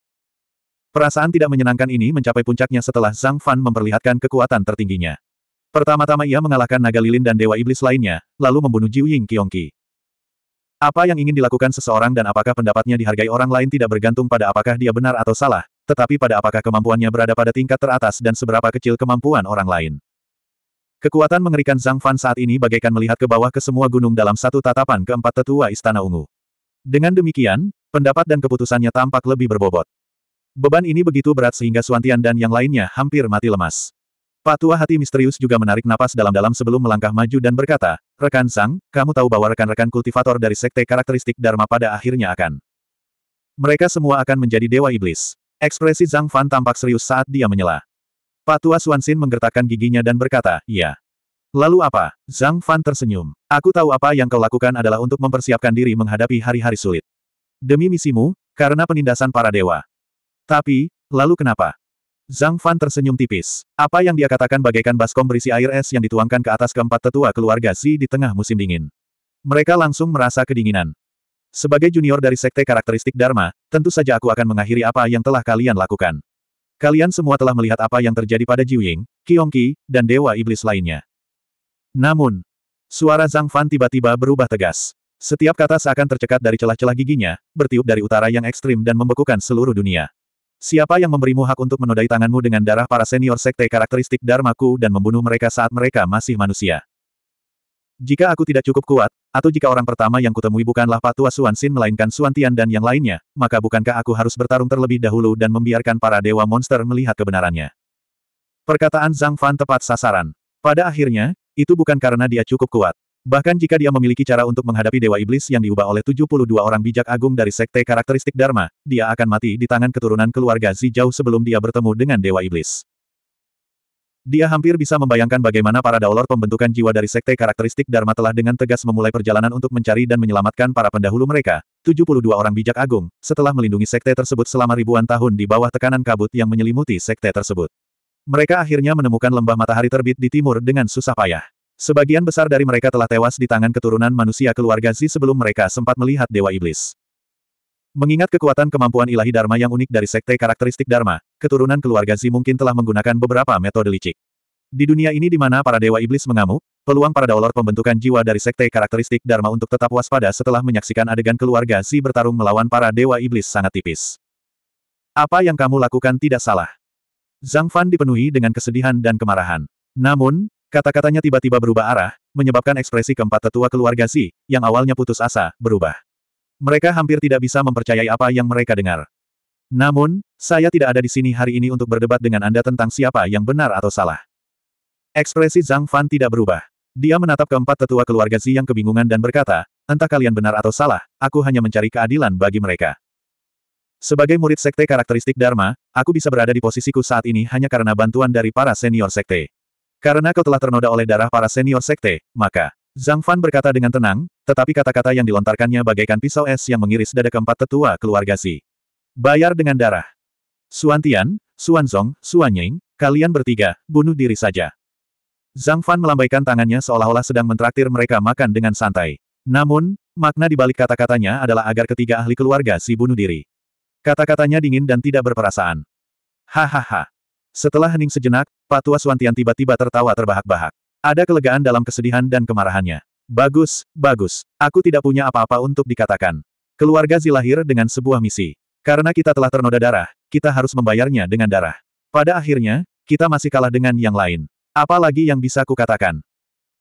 Perasaan tidak menyenangkan ini mencapai puncaknya setelah Zhang Fan memperlihatkan kekuatan tertingginya. Pertama-tama ia mengalahkan naga lilin dan dewa iblis lainnya, lalu membunuh Jiu Ying Qiongqi. Apa yang ingin dilakukan seseorang dan apakah pendapatnya dihargai orang lain tidak bergantung pada apakah dia benar atau salah, tetapi pada apakah kemampuannya berada pada tingkat teratas dan seberapa kecil kemampuan orang lain. Kekuatan mengerikan Zhang Fan saat ini bagaikan melihat ke bawah ke semua gunung dalam satu tatapan keempat tetua Istana Ungu. Dengan demikian, pendapat dan keputusannya tampak lebih berbobot. Beban ini begitu berat sehingga Suantian dan yang lainnya hampir mati lemas. Patua hati misterius juga menarik napas dalam-dalam sebelum melangkah maju dan berkata, Rekan Sang, kamu tahu bahwa rekan-rekan kultivator dari sekte karakteristik Dharma pada akhirnya akan. Mereka semua akan menjadi dewa iblis. Ekspresi Zhang Fan tampak serius saat dia menyela. Patua Suansin menggertakkan giginya dan berkata, ya. Lalu apa? Zhang Fan tersenyum. Aku tahu apa yang kau lakukan adalah untuk mempersiapkan diri menghadapi hari-hari sulit. Demi misimu, karena penindasan para dewa. Tapi, lalu kenapa? Zhang Fan tersenyum tipis. Apa yang dia katakan bagaikan baskom berisi air es yang dituangkan ke atas keempat tetua keluarga Xi di tengah musim dingin. Mereka langsung merasa kedinginan. Sebagai junior dari sekte karakteristik Dharma, tentu saja aku akan mengakhiri apa yang telah kalian lakukan. Kalian semua telah melihat apa yang terjadi pada Jiu Ying, Qiong Qi, dan Dewa Iblis lainnya. Namun, suara Zhang Fan tiba-tiba berubah tegas. Setiap kata seakan tercekat dari celah-celah giginya, bertiup dari utara yang ekstrim dan membekukan seluruh dunia. Siapa yang memberimu hak untuk menodai tanganmu dengan darah para senior sekte karakteristik Dharmaku dan membunuh mereka saat mereka masih manusia? Jika aku tidak cukup kuat, atau jika orang pertama yang kutemui bukanlah Patua Xin melainkan Suantian dan yang lainnya, maka bukankah aku harus bertarung terlebih dahulu dan membiarkan para dewa monster melihat kebenarannya? Perkataan Zhang Fan tepat sasaran. Pada akhirnya, itu bukan karena dia cukup kuat. Bahkan jika dia memiliki cara untuk menghadapi Dewa Iblis yang diubah oleh 72 orang bijak agung dari sekte karakteristik Dharma, dia akan mati di tangan keturunan keluarga Zijau sebelum dia bertemu dengan Dewa Iblis. Dia hampir bisa membayangkan bagaimana para daulor pembentukan jiwa dari sekte karakteristik Dharma telah dengan tegas memulai perjalanan untuk mencari dan menyelamatkan para pendahulu mereka, 72 orang bijak agung, setelah melindungi sekte tersebut selama ribuan tahun di bawah tekanan kabut yang menyelimuti sekte tersebut. Mereka akhirnya menemukan lembah matahari terbit di timur dengan susah payah. Sebagian besar dari mereka telah tewas di tangan keturunan manusia keluarga Zi sebelum mereka sempat melihat Dewa Iblis. Mengingat kekuatan kemampuan ilahi Dharma yang unik dari sekte karakteristik Dharma, keturunan keluarga Zi mungkin telah menggunakan beberapa metode licik. Di dunia ini di mana para dewa iblis mengamuk, peluang para daulor pembentukan jiwa dari sekte karakteristik Dharma untuk tetap waspada setelah menyaksikan adegan keluarga Zi bertarung melawan para dewa iblis sangat tipis. Apa yang kamu lakukan tidak salah. Zhang Fan dipenuhi dengan kesedihan dan kemarahan. Namun, kata-katanya tiba-tiba berubah arah, menyebabkan ekspresi keempat tetua keluarga Zi, yang awalnya putus asa, berubah. Mereka hampir tidak bisa mempercayai apa yang mereka dengar. Namun, saya tidak ada di sini hari ini untuk berdebat dengan Anda tentang siapa yang benar atau salah. Ekspresi Zhang Fan tidak berubah. Dia menatap keempat tetua keluarga Zi yang kebingungan dan berkata, entah kalian benar atau salah, aku hanya mencari keadilan bagi mereka. Sebagai murid sekte karakteristik Dharma, aku bisa berada di posisiku saat ini hanya karena bantuan dari para senior sekte. Karena kau telah ternoda oleh darah para senior sekte, maka Zhang Fan berkata dengan tenang, tetapi kata-kata yang dilontarkannya bagaikan pisau es yang mengiris dada keempat tetua keluarga Si. Bayar dengan darah. Suan Tian, Suan Zong, Suan Ying, kalian bertiga, bunuh diri saja. Zhang Fan melambaikan tangannya seolah-olah sedang mentraktir mereka makan dengan santai. Namun, makna dibalik kata-katanya adalah agar ketiga ahli keluarga Si bunuh diri. Kata-katanya dingin dan tidak berperasaan. Hahaha. Setelah hening sejenak, Patua Suantian tiba-tiba tertawa terbahak-bahak. Ada kelegaan dalam kesedihan dan kemarahannya. Bagus, bagus. Aku tidak punya apa-apa untuk dikatakan. Keluarga Zilahir lahir dengan sebuah misi. Karena kita telah ternoda darah, kita harus membayarnya dengan darah. Pada akhirnya, kita masih kalah dengan yang lain. Apalagi yang bisa kukatakan?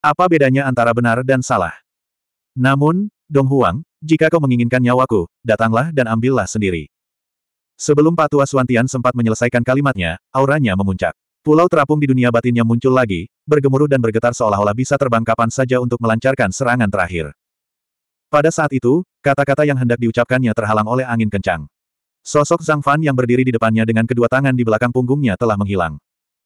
Apa bedanya antara benar dan salah? Namun, Dong Huang, jika kau menginginkan nyawaku, datanglah dan ambillah sendiri. Sebelum Patua Suantian sempat menyelesaikan kalimatnya, auranya memuncak. Pulau terapung di dunia batinnya muncul lagi, bergemuruh dan bergetar seolah-olah bisa terbang kapan saja untuk melancarkan serangan terakhir. Pada saat itu, kata-kata yang hendak diucapkannya terhalang oleh angin kencang. Sosok Zhang Fan yang berdiri di depannya dengan kedua tangan di belakang punggungnya telah menghilang.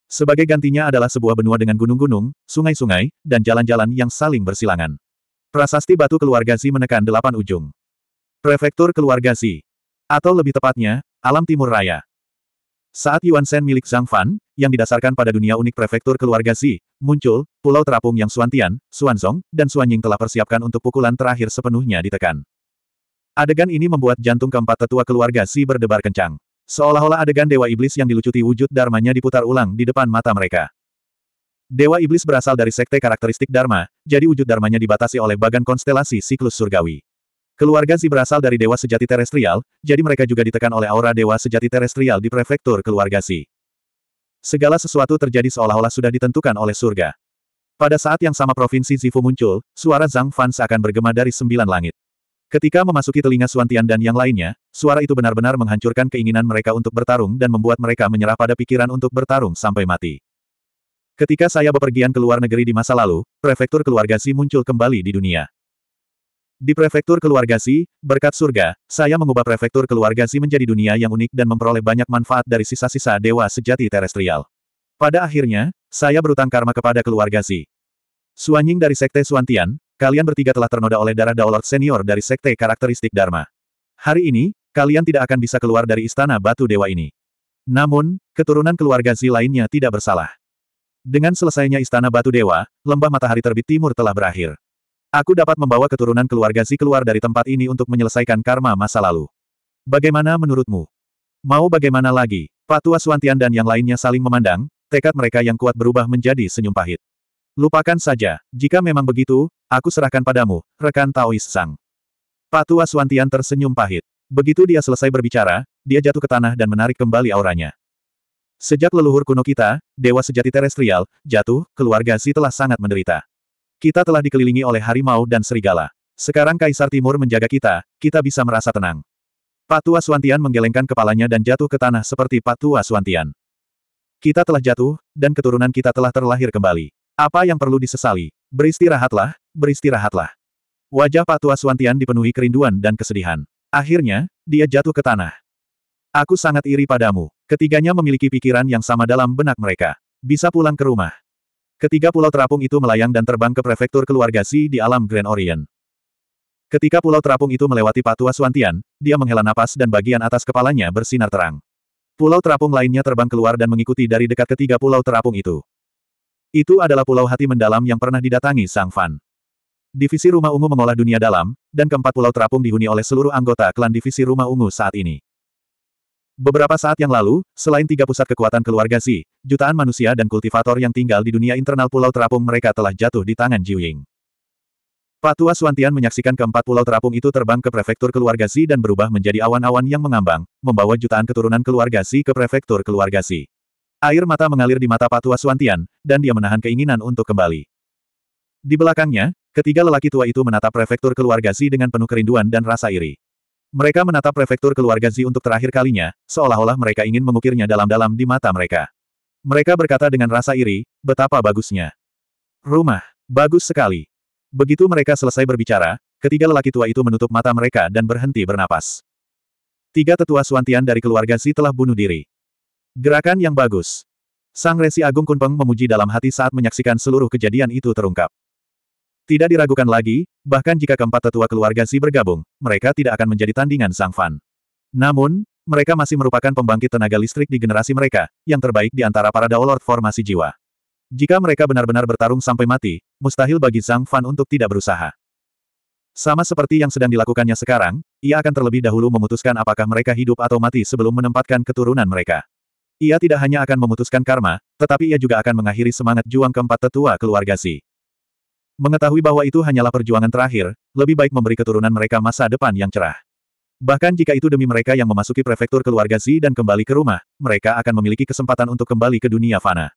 Sebagai gantinya adalah sebuah benua dengan gunung-gunung, sungai-sungai, dan jalan-jalan yang saling bersilangan. Prasasti batu keluarga Zi menekan delapan ujung. Prefektur keluarga Zi. Atau lebih tepatnya, alam timur raya. Saat Yuan Shen milik Zhang Fan, yang didasarkan pada dunia unik prefektur keluarga Xi, muncul, pulau terapung yang Suantian, Suanzong, dan Ying telah persiapkan untuk pukulan terakhir sepenuhnya ditekan. Adegan ini membuat jantung keempat tetua keluarga Xi berdebar kencang. Seolah-olah adegan Dewa Iblis yang dilucuti wujud Dharmanya diputar ulang di depan mata mereka. Dewa Iblis berasal dari sekte karakteristik Dharma, jadi wujud Dharmanya dibatasi oleh bagan konstelasi siklus surgawi. Keluarga Zi berasal dari dewa sejati terestrial, jadi mereka juga ditekan oleh aura dewa sejati terestrial di prefektur keluarga Zi. Segala sesuatu terjadi seolah-olah sudah ditentukan oleh surga. Pada saat yang sama provinsi Zifu muncul, suara Zhang Fan seakan bergema dari sembilan langit. Ketika memasuki telinga Suantian dan yang lainnya, suara itu benar-benar menghancurkan keinginan mereka untuk bertarung dan membuat mereka menyerah pada pikiran untuk bertarung sampai mati. Ketika saya bepergian ke luar negeri di masa lalu, prefektur keluarga Xi muncul kembali di dunia. Di prefektur keluarga Si, berkat surga, saya mengubah prefektur keluarga Si menjadi dunia yang unik dan memperoleh banyak manfaat dari sisa-sisa dewa sejati terestrial. Pada akhirnya, saya berutang karma kepada keluarga Si. Suanying dari Sekte Suantian, kalian bertiga telah ternoda oleh darah Daolord Senior dari Sekte Karakteristik Dharma. Hari ini, kalian tidak akan bisa keluar dari Istana Batu Dewa ini. Namun, keturunan keluarga Si lainnya tidak bersalah. Dengan selesainya Istana Batu Dewa, lembah matahari terbit timur telah berakhir. Aku dapat membawa keturunan keluarga Zi keluar dari tempat ini untuk menyelesaikan karma masa lalu. Bagaimana menurutmu? Mau bagaimana lagi? Patua Suantian dan yang lainnya saling memandang, tekad mereka yang kuat berubah menjadi senyum pahit. Lupakan saja, jika memang begitu, aku serahkan padamu, rekan Taois Sang. Patua Suantian tersenyum pahit. Begitu dia selesai berbicara, dia jatuh ke tanah dan menarik kembali auranya. Sejak leluhur kuno kita, dewa sejati terestrial, jatuh, keluarga Zi telah sangat menderita. Kita telah dikelilingi oleh harimau dan serigala. Sekarang Kaisar Timur menjaga kita, kita bisa merasa tenang. Patua Suantian menggelengkan kepalanya dan jatuh ke tanah seperti Patua Suantian. Kita telah jatuh, dan keturunan kita telah terlahir kembali. Apa yang perlu disesali? Beristirahatlah, beristirahatlah. Wajah Patua Suantian dipenuhi kerinduan dan kesedihan. Akhirnya, dia jatuh ke tanah. Aku sangat iri padamu. Ketiganya memiliki pikiran yang sama dalam benak mereka. Bisa pulang ke rumah. Ketiga pulau terapung itu melayang dan terbang ke prefektur keluarga Xi di alam Grand Orient. Ketika pulau terapung itu melewati Patua Suantian, dia menghela napas dan bagian atas kepalanya bersinar terang. Pulau terapung lainnya terbang keluar dan mengikuti dari dekat ketiga pulau terapung itu. Itu adalah pulau hati mendalam yang pernah didatangi Sang Fan. Divisi Rumah Ungu mengolah dunia dalam, dan keempat pulau terapung dihuni oleh seluruh anggota klan Divisi Rumah Ungu saat ini. Beberapa saat yang lalu, selain tiga pusat kekuatan keluarga Xi, jutaan manusia dan kultivator yang tinggal di dunia internal Pulau Terapung mereka telah jatuh di tangan Jiu Ying. Patua Suantian menyaksikan keempat pulau terapung itu terbang ke prefektur keluarga Xi dan berubah menjadi awan-awan yang mengambang, membawa jutaan keturunan keluarga Xi ke prefektur keluarga Xi. Air mata mengalir di mata Patua Suantian, dan dia menahan keinginan untuk kembali. Di belakangnya, ketiga lelaki tua itu menatap prefektur keluarga Xi dengan penuh kerinduan dan rasa iri. Mereka menatap prefektur keluarga Zi untuk terakhir kalinya, seolah-olah mereka ingin mengukirnya dalam-dalam di mata mereka. Mereka berkata dengan rasa iri, betapa bagusnya. Rumah, bagus sekali. Begitu mereka selesai berbicara, ketiga lelaki tua itu menutup mata mereka dan berhenti bernapas. Tiga tetua Suantian dari keluarga Zi telah bunuh diri. Gerakan yang bagus. Sang Resi Agung Kunpeng memuji dalam hati saat menyaksikan seluruh kejadian itu terungkap. Tidak diragukan lagi, bahkan jika keempat tetua keluarga si bergabung, mereka tidak akan menjadi tandingan Sang Fan. Namun, mereka masih merupakan pembangkit tenaga listrik di generasi mereka, yang terbaik di antara para Daolord formasi jiwa. Jika mereka benar-benar bertarung sampai mati, mustahil bagi Zhang Fan untuk tidak berusaha. Sama seperti yang sedang dilakukannya sekarang, ia akan terlebih dahulu memutuskan apakah mereka hidup atau mati sebelum menempatkan keturunan mereka. Ia tidak hanya akan memutuskan karma, tetapi ia juga akan mengakhiri semangat juang keempat tetua keluarga Si. Mengetahui bahwa itu hanyalah perjuangan terakhir, lebih baik memberi keturunan mereka masa depan yang cerah. Bahkan jika itu demi mereka yang memasuki prefektur keluarga Z dan kembali ke rumah, mereka akan memiliki kesempatan untuk kembali ke dunia fana.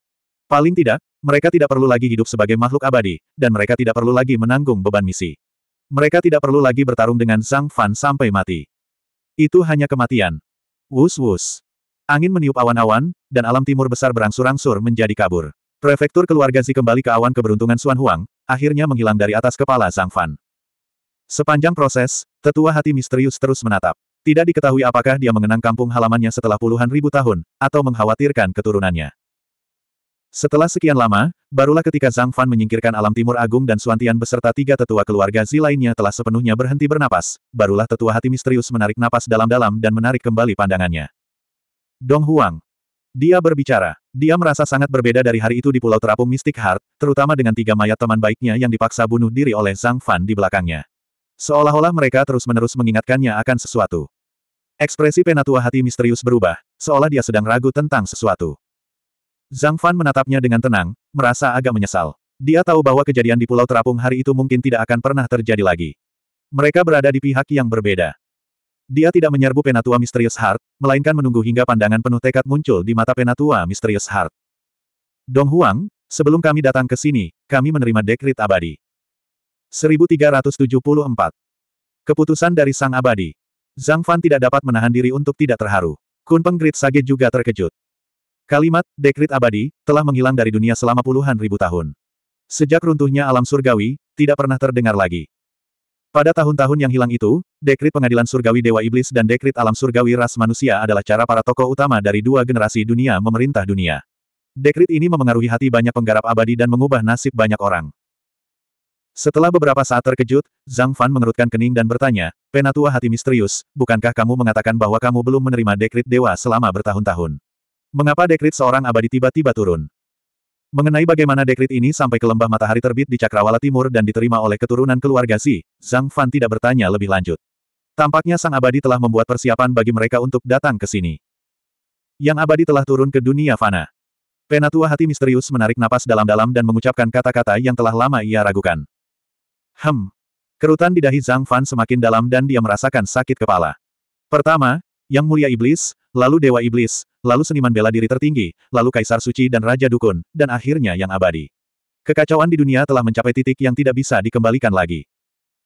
Paling tidak, mereka tidak perlu lagi hidup sebagai makhluk abadi, dan mereka tidak perlu lagi menanggung beban misi. Mereka tidak perlu lagi bertarung dengan Zhang Fan sampai mati. Itu hanya kematian. Wus-wus. Angin meniup awan-awan, dan alam timur besar berangsur-angsur menjadi kabur. Prefektur keluarga Zi kembali ke awan keberuntungan Xuan Huang, akhirnya menghilang dari atas kepala Zhang Fan. Sepanjang proses, tetua hati misterius terus menatap. Tidak diketahui apakah dia mengenang kampung halamannya setelah puluhan ribu tahun, atau mengkhawatirkan keturunannya. Setelah sekian lama, barulah ketika Zhang Fan menyingkirkan alam timur agung dan Suantian beserta tiga tetua keluarga Zi lainnya telah sepenuhnya berhenti bernapas, barulah tetua hati misterius menarik napas dalam-dalam dan menarik kembali pandangannya. Dong Huang. Dia berbicara. Dia merasa sangat berbeda dari hari itu di Pulau Terapung Mystic Heart, terutama dengan tiga mayat teman baiknya yang dipaksa bunuh diri oleh Zhang Fan di belakangnya. Seolah-olah mereka terus-menerus mengingatkannya akan sesuatu. Ekspresi penatua hati misterius berubah, seolah dia sedang ragu tentang sesuatu. Zhang Fan menatapnya dengan tenang, merasa agak menyesal. Dia tahu bahwa kejadian di Pulau Terapung hari itu mungkin tidak akan pernah terjadi lagi. Mereka berada di pihak yang berbeda. Dia tidak menyerbu Penatua Misterius Heart, melainkan menunggu hingga pandangan penuh tekad muncul di mata Penatua Misterius Heart. Dong Huang, sebelum kami datang ke sini, kami menerima dekrit abadi. 1374. Keputusan dari Sang Abadi. Zhang Fan tidak dapat menahan diri untuk tidak terharu. Kun Penggrit Sage juga terkejut. Kalimat, dekrit abadi, telah menghilang dari dunia selama puluhan ribu tahun. Sejak runtuhnya alam surgawi, tidak pernah terdengar lagi. Pada tahun-tahun yang hilang itu, dekrit pengadilan surgawi Dewa Iblis dan dekrit alam surgawi ras manusia adalah cara para tokoh utama dari dua generasi dunia memerintah dunia. Dekrit ini memengaruhi hati banyak penggarap abadi dan mengubah nasib banyak orang. Setelah beberapa saat terkejut, Zhang Fan mengerutkan kening dan bertanya, Penatua hati misterius, bukankah kamu mengatakan bahwa kamu belum menerima dekrit dewa selama bertahun-tahun? Mengapa dekrit seorang abadi tiba-tiba turun? Mengenai bagaimana dekrit ini sampai ke lembah matahari terbit di Cakrawala Timur dan diterima oleh keturunan keluarga si Zhang Fan tidak bertanya lebih lanjut. Tampaknya Sang Abadi telah membuat persiapan bagi mereka untuk datang ke sini. Yang Abadi telah turun ke dunia fana. Penatua hati misterius menarik napas dalam-dalam dan mengucapkan kata-kata yang telah lama ia ragukan. Hem. Kerutan di dahi Zhang Fan semakin dalam dan dia merasakan sakit kepala. Pertama, Yang Mulia Iblis, lalu Dewa Iblis, lalu seniman bela diri tertinggi, lalu Kaisar Suci dan Raja Dukun, dan akhirnya yang abadi. Kekacauan di dunia telah mencapai titik yang tidak bisa dikembalikan lagi.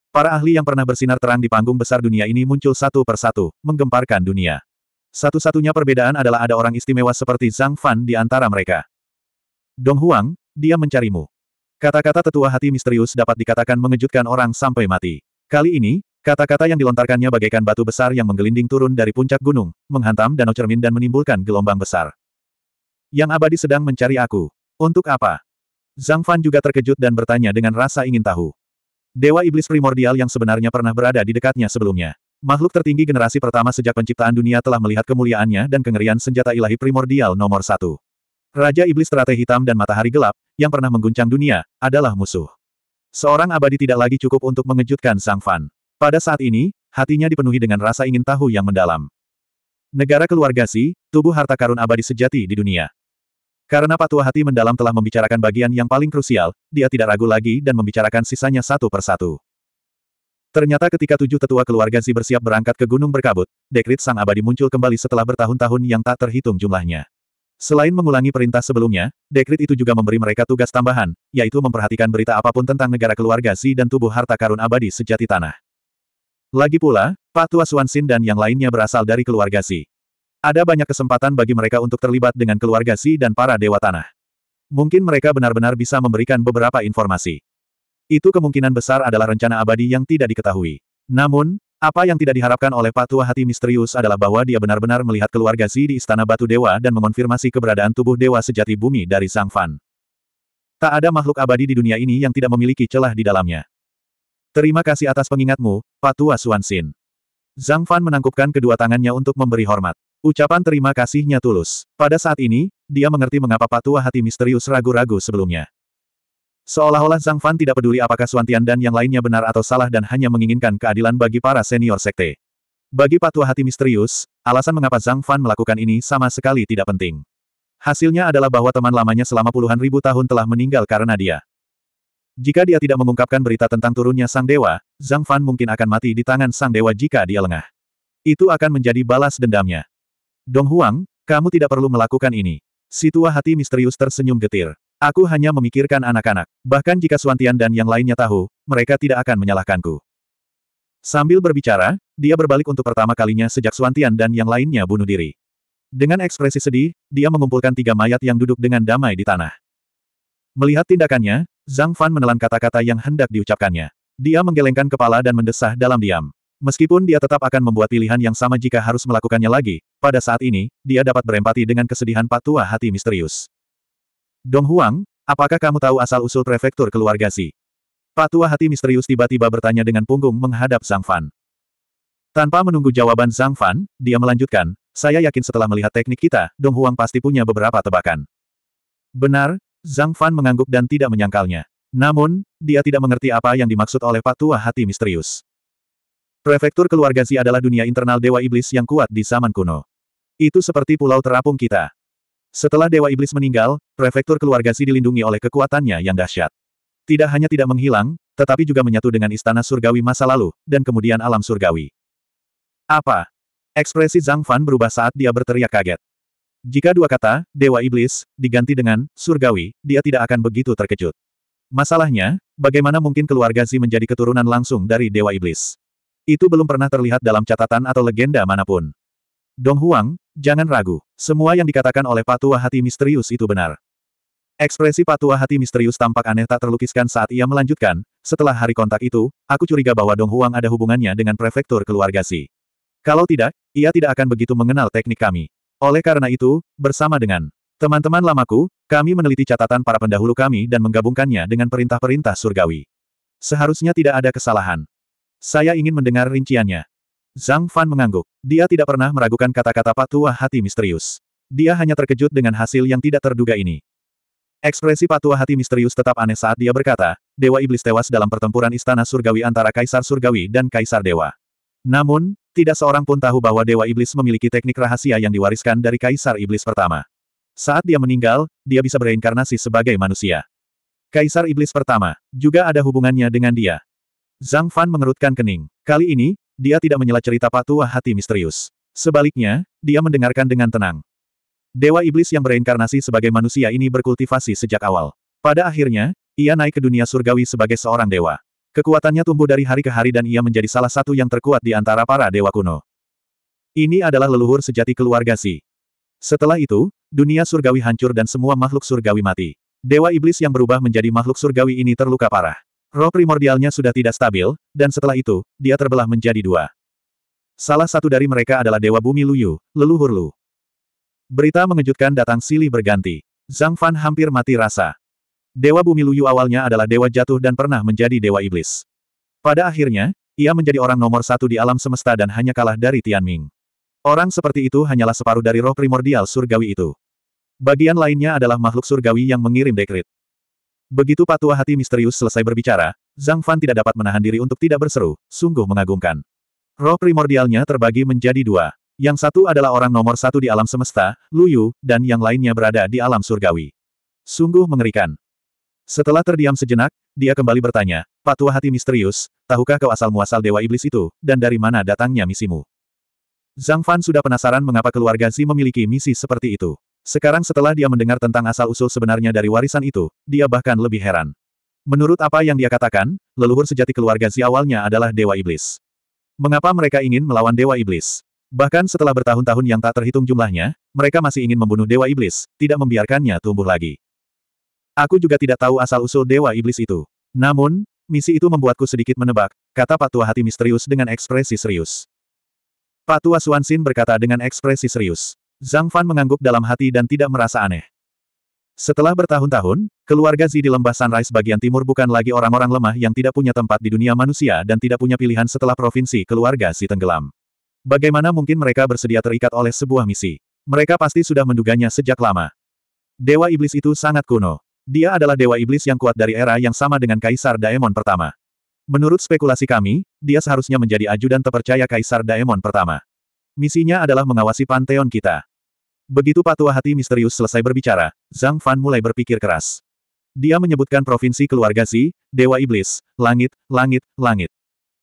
Para ahli yang pernah bersinar terang di panggung besar dunia ini muncul satu persatu, menggemparkan dunia. Satu-satunya perbedaan adalah ada orang istimewa seperti Zhang Fan di antara mereka. Dong Huang, dia mencarimu. Kata-kata tetua hati misterius dapat dikatakan mengejutkan orang sampai mati. Kali ini, Kata-kata yang dilontarkannya bagaikan batu besar yang menggelinding turun dari puncak gunung, menghantam danau cermin dan menimbulkan gelombang besar. Yang abadi sedang mencari aku. Untuk apa? Zhang Fan juga terkejut dan bertanya dengan rasa ingin tahu. Dewa Iblis Primordial yang sebenarnya pernah berada di dekatnya sebelumnya. Makhluk tertinggi generasi pertama sejak penciptaan dunia telah melihat kemuliaannya dan kengerian senjata ilahi primordial nomor satu. Raja Iblis Teratai Hitam dan Matahari Gelap, yang pernah mengguncang dunia, adalah musuh. Seorang abadi tidak lagi cukup untuk mengejutkan Zhang Fan. Pada saat ini, hatinya dipenuhi dengan rasa ingin tahu yang mendalam. Negara keluarga Si, tubuh harta karun abadi sejati di dunia. Karena Patua Hati Mendalam telah membicarakan bagian yang paling krusial, dia tidak ragu lagi dan membicarakan sisanya satu persatu. Ternyata ketika tujuh tetua keluarga si bersiap berangkat ke Gunung Berkabut, dekrit Sang Abadi muncul kembali setelah bertahun-tahun yang tak terhitung jumlahnya. Selain mengulangi perintah sebelumnya, dekrit itu juga memberi mereka tugas tambahan, yaitu memperhatikan berita apapun tentang negara keluarga si dan tubuh harta karun abadi sejati tanah. Lagi pula, Pak Patua Suansin dan yang lainnya berasal dari keluarga Si. Ada banyak kesempatan bagi mereka untuk terlibat dengan keluarga Si dan para dewa tanah. Mungkin mereka benar-benar bisa memberikan beberapa informasi. Itu kemungkinan besar adalah rencana abadi yang tidak diketahui. Namun, apa yang tidak diharapkan oleh Patua Hati Misterius adalah bahwa dia benar-benar melihat keluarga Si di Istana Batu Dewa dan mengonfirmasi keberadaan tubuh Dewa Sejati Bumi dari Sang Fan. Tak ada makhluk abadi di dunia ini yang tidak memiliki celah di dalamnya. Terima kasih atas pengingatmu, Patua Suansin. Zhang Fan menangkupkan kedua tangannya untuk memberi hormat. Ucapan terima kasihnya tulus. Pada saat ini, dia mengerti mengapa patua hati misterius ragu-ragu sebelumnya. Seolah-olah Zhang Fan tidak peduli apakah Suantian dan yang lainnya benar atau salah dan hanya menginginkan keadilan bagi para senior sekte. Bagi patua hati misterius, alasan mengapa Zhang Fan melakukan ini sama sekali tidak penting. Hasilnya adalah bahwa teman lamanya selama puluhan ribu tahun telah meninggal karena dia. Jika dia tidak mengungkapkan berita tentang turunnya Sang Dewa, Zhang Fan mungkin akan mati di tangan Sang Dewa jika dia lengah. Itu akan menjadi balas dendamnya. Dong Huang, kamu tidak perlu melakukan ini. Si hati misterius tersenyum getir. Aku hanya memikirkan anak-anak. Bahkan jika Suantian dan yang lainnya tahu, mereka tidak akan menyalahkanku. Sambil berbicara, dia berbalik untuk pertama kalinya sejak Suantian dan yang lainnya bunuh diri. Dengan ekspresi sedih, dia mengumpulkan tiga mayat yang duduk dengan damai di tanah. Melihat tindakannya, Zhang Fan menelan kata-kata yang hendak diucapkannya. Dia menggelengkan kepala dan mendesah dalam diam. Meskipun dia tetap akan membuat pilihan yang sama jika harus melakukannya lagi, pada saat ini, dia dapat berempati dengan kesedihan patua hati misterius. Dong Huang, apakah kamu tahu asal-usul prefektur keluarga Si? Patua hati misterius tiba-tiba bertanya dengan punggung menghadap Zhang Fan. Tanpa menunggu jawaban Zhang Fan, dia melanjutkan, saya yakin setelah melihat teknik kita, Dong Huang pasti punya beberapa tebakan. Benar, Zhang Fan mengangguk dan tidak menyangkalnya. Namun, dia tidak mengerti apa yang dimaksud oleh Pak Tua Hati Misterius. Prefektur keluarga Zi adalah dunia internal Dewa Iblis yang kuat di zaman kuno. Itu seperti pulau terapung kita. Setelah Dewa Iblis meninggal, prefektur keluarga Zi dilindungi oleh kekuatannya yang dahsyat. Tidak hanya tidak menghilang, tetapi juga menyatu dengan istana surgawi masa lalu, dan kemudian alam surgawi. Apa? Ekspresi Zhang Fan berubah saat dia berteriak kaget. Jika dua kata, Dewa Iblis, diganti dengan, surgawi, dia tidak akan begitu terkejut. Masalahnya, bagaimana mungkin keluarga Zi menjadi keturunan langsung dari Dewa Iblis? Itu belum pernah terlihat dalam catatan atau legenda manapun. Dong Huang, jangan ragu. Semua yang dikatakan oleh patua hati misterius itu benar. Ekspresi patua hati misterius tampak aneh tak terlukiskan saat ia melanjutkan, setelah hari kontak itu, aku curiga bahwa Dong Huang ada hubungannya dengan prefektur keluarga Zi. Kalau tidak, ia tidak akan begitu mengenal teknik kami. Oleh karena itu, bersama dengan teman-teman lamaku, kami meneliti catatan para pendahulu kami dan menggabungkannya dengan perintah-perintah surgawi. Seharusnya tidak ada kesalahan. Saya ingin mendengar rinciannya. Zhang Fan mengangguk. Dia tidak pernah meragukan kata-kata patuah hati misterius. Dia hanya terkejut dengan hasil yang tidak terduga ini. Ekspresi patua hati misterius tetap aneh saat dia berkata, Dewa Iblis tewas dalam pertempuran Istana Surgawi antara Kaisar Surgawi dan Kaisar Dewa. Namun, tidak seorang pun tahu bahwa Dewa Iblis memiliki teknik rahasia yang diwariskan dari Kaisar Iblis pertama. Saat dia meninggal, dia bisa bereinkarnasi sebagai manusia. Kaisar Iblis pertama, juga ada hubungannya dengan dia. Zhang Fan mengerutkan kening. Kali ini, dia tidak menyela cerita patuah hati misterius. Sebaliknya, dia mendengarkan dengan tenang. Dewa Iblis yang bereinkarnasi sebagai manusia ini berkultivasi sejak awal. Pada akhirnya, ia naik ke dunia surgawi sebagai seorang dewa. Kekuatannya tumbuh dari hari ke hari dan ia menjadi salah satu yang terkuat di antara para dewa kuno. Ini adalah leluhur sejati keluarga Si. Setelah itu, dunia surgawi hancur dan semua makhluk surgawi mati. Dewa iblis yang berubah menjadi makhluk surgawi ini terluka parah. Roh primordialnya sudah tidak stabil, dan setelah itu, dia terbelah menjadi dua. Salah satu dari mereka adalah Dewa Bumi Luyu, leluhur Lu. Berita mengejutkan datang silih berganti. Zhang Fan hampir mati rasa. Dewa Bumi Luyu awalnya adalah dewa jatuh dan pernah menjadi dewa iblis. Pada akhirnya, ia menjadi orang nomor satu di alam semesta dan hanya kalah dari Tianming. Orang seperti itu hanyalah separuh dari roh primordial surgawi itu. Bagian lainnya adalah makhluk surgawi yang mengirim dekrit. Begitu patua hati misterius selesai berbicara, Zhang Fan tidak dapat menahan diri untuk tidak berseru, sungguh mengagumkan. Roh primordialnya terbagi menjadi dua. Yang satu adalah orang nomor satu di alam semesta, Luyu, dan yang lainnya berada di alam surgawi. Sungguh mengerikan. Setelah terdiam sejenak, dia kembali bertanya, Pak Hati Misterius, tahukah kau asal-muasal Dewa Iblis itu, dan dari mana datangnya misimu? Zhang Fan sudah penasaran mengapa keluarga Zi memiliki misi seperti itu. Sekarang setelah dia mendengar tentang asal-usul sebenarnya dari warisan itu, dia bahkan lebih heran. Menurut apa yang dia katakan, leluhur sejati keluarga Zi awalnya adalah Dewa Iblis. Mengapa mereka ingin melawan Dewa Iblis? Bahkan setelah bertahun-tahun yang tak terhitung jumlahnya, mereka masih ingin membunuh Dewa Iblis, tidak membiarkannya tumbuh lagi. Aku juga tidak tahu asal-usul Dewa Iblis itu. Namun, misi itu membuatku sedikit menebak, kata Patua Hati Misterius dengan ekspresi serius. Patua Suansin berkata dengan ekspresi serius. Zhang Fan mengangguk dalam hati dan tidak merasa aneh. Setelah bertahun-tahun, keluarga Zi di lembah Sunrise bagian timur bukan lagi orang-orang lemah yang tidak punya tempat di dunia manusia dan tidak punya pilihan setelah provinsi keluarga Zi tenggelam. Bagaimana mungkin mereka bersedia terikat oleh sebuah misi? Mereka pasti sudah menduganya sejak lama. Dewa Iblis itu sangat kuno. Dia adalah dewa iblis yang kuat dari era yang sama dengan Kaisar Daemon pertama. Menurut spekulasi kami, dia seharusnya menjadi ajudan terpercaya Kaisar Daemon pertama. Misinya adalah mengawasi Pantheon kita. Begitu patua hati misterius selesai berbicara, Zhang Fan mulai berpikir keras. Dia menyebutkan provinsi keluarga Si, Dewa Iblis, Langit, Langit, Langit.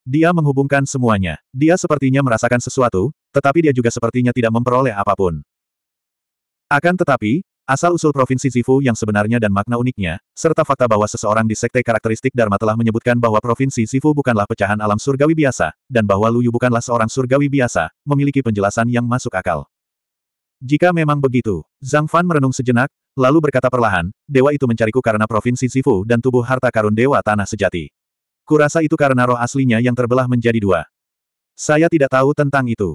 Dia menghubungkan semuanya. Dia sepertinya merasakan sesuatu, tetapi dia juga sepertinya tidak memperoleh apapun. Akan tetapi, Asal-usul Provinsi Zifu yang sebenarnya dan makna uniknya, serta fakta bahwa seseorang di Sekte Karakteristik Dharma telah menyebutkan bahwa Provinsi Zifu bukanlah pecahan alam surgawi biasa, dan bahwa Luyu bukanlah seorang surgawi biasa, memiliki penjelasan yang masuk akal. Jika memang begitu, Zhang Fan merenung sejenak, lalu berkata perlahan, Dewa itu mencariku karena Provinsi Zifu dan tubuh harta karun Dewa Tanah Sejati. Kurasa itu karena roh aslinya yang terbelah menjadi dua. Saya tidak tahu tentang itu.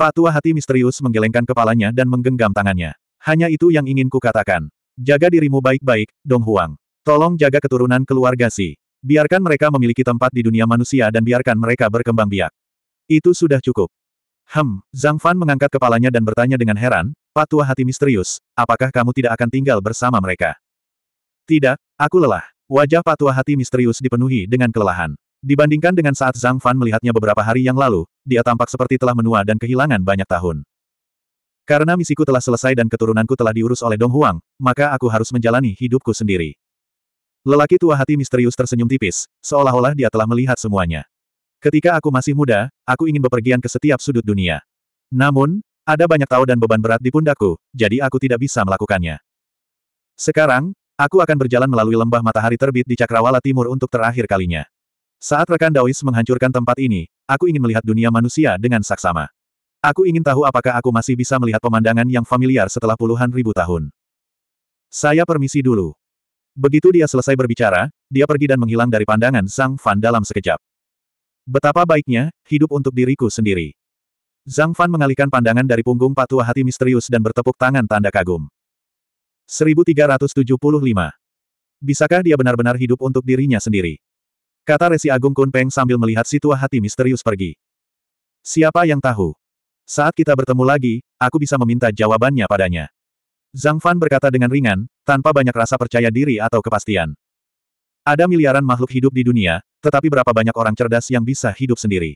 Patua Hati misterius menggelengkan kepalanya dan menggenggam tangannya. Hanya itu yang ingin kukatakan. Jaga dirimu baik-baik, Dong Huang. Tolong jaga keturunan keluarga Si. Biarkan mereka memiliki tempat di dunia manusia dan biarkan mereka berkembang biak. Itu sudah cukup. Hem, Zhang Fan mengangkat kepalanya dan bertanya dengan heran, Patua hati misterius, apakah kamu tidak akan tinggal bersama mereka? Tidak, aku lelah. Wajah patua hati misterius dipenuhi dengan kelelahan. Dibandingkan dengan saat Zhang Fan melihatnya beberapa hari yang lalu, dia tampak seperti telah menua dan kehilangan banyak tahun. Karena misiku telah selesai dan keturunanku telah diurus oleh Dong Huang, maka aku harus menjalani hidupku sendiri. Lelaki tua hati misterius tersenyum tipis, seolah-olah dia telah melihat semuanya. Ketika aku masih muda, aku ingin bepergian ke setiap sudut dunia. Namun, ada banyak tahu dan beban berat di pundakku, jadi aku tidak bisa melakukannya. Sekarang, aku akan berjalan melalui lembah matahari terbit di Cakrawala Timur untuk terakhir kalinya. Saat rekan Daois menghancurkan tempat ini, aku ingin melihat dunia manusia dengan saksama. Aku ingin tahu apakah aku masih bisa melihat pemandangan yang familiar setelah puluhan ribu tahun. Saya permisi dulu. Begitu dia selesai berbicara, dia pergi dan menghilang dari pandangan Zhang Fan dalam sekejap. Betapa baiknya, hidup untuk diriku sendiri. Zhang Fan mengalihkan pandangan dari punggung patua hati misterius dan bertepuk tangan tanda kagum. 1375. Bisakah dia benar-benar hidup untuk dirinya sendiri? Kata Resi Agung Kunpeng sambil melihat si tua hati misterius pergi. Siapa yang tahu? Saat kita bertemu lagi, aku bisa meminta jawabannya padanya. Zhang Fan berkata dengan ringan, tanpa banyak rasa percaya diri atau kepastian. Ada miliaran makhluk hidup di dunia, tetapi berapa banyak orang cerdas yang bisa hidup sendiri.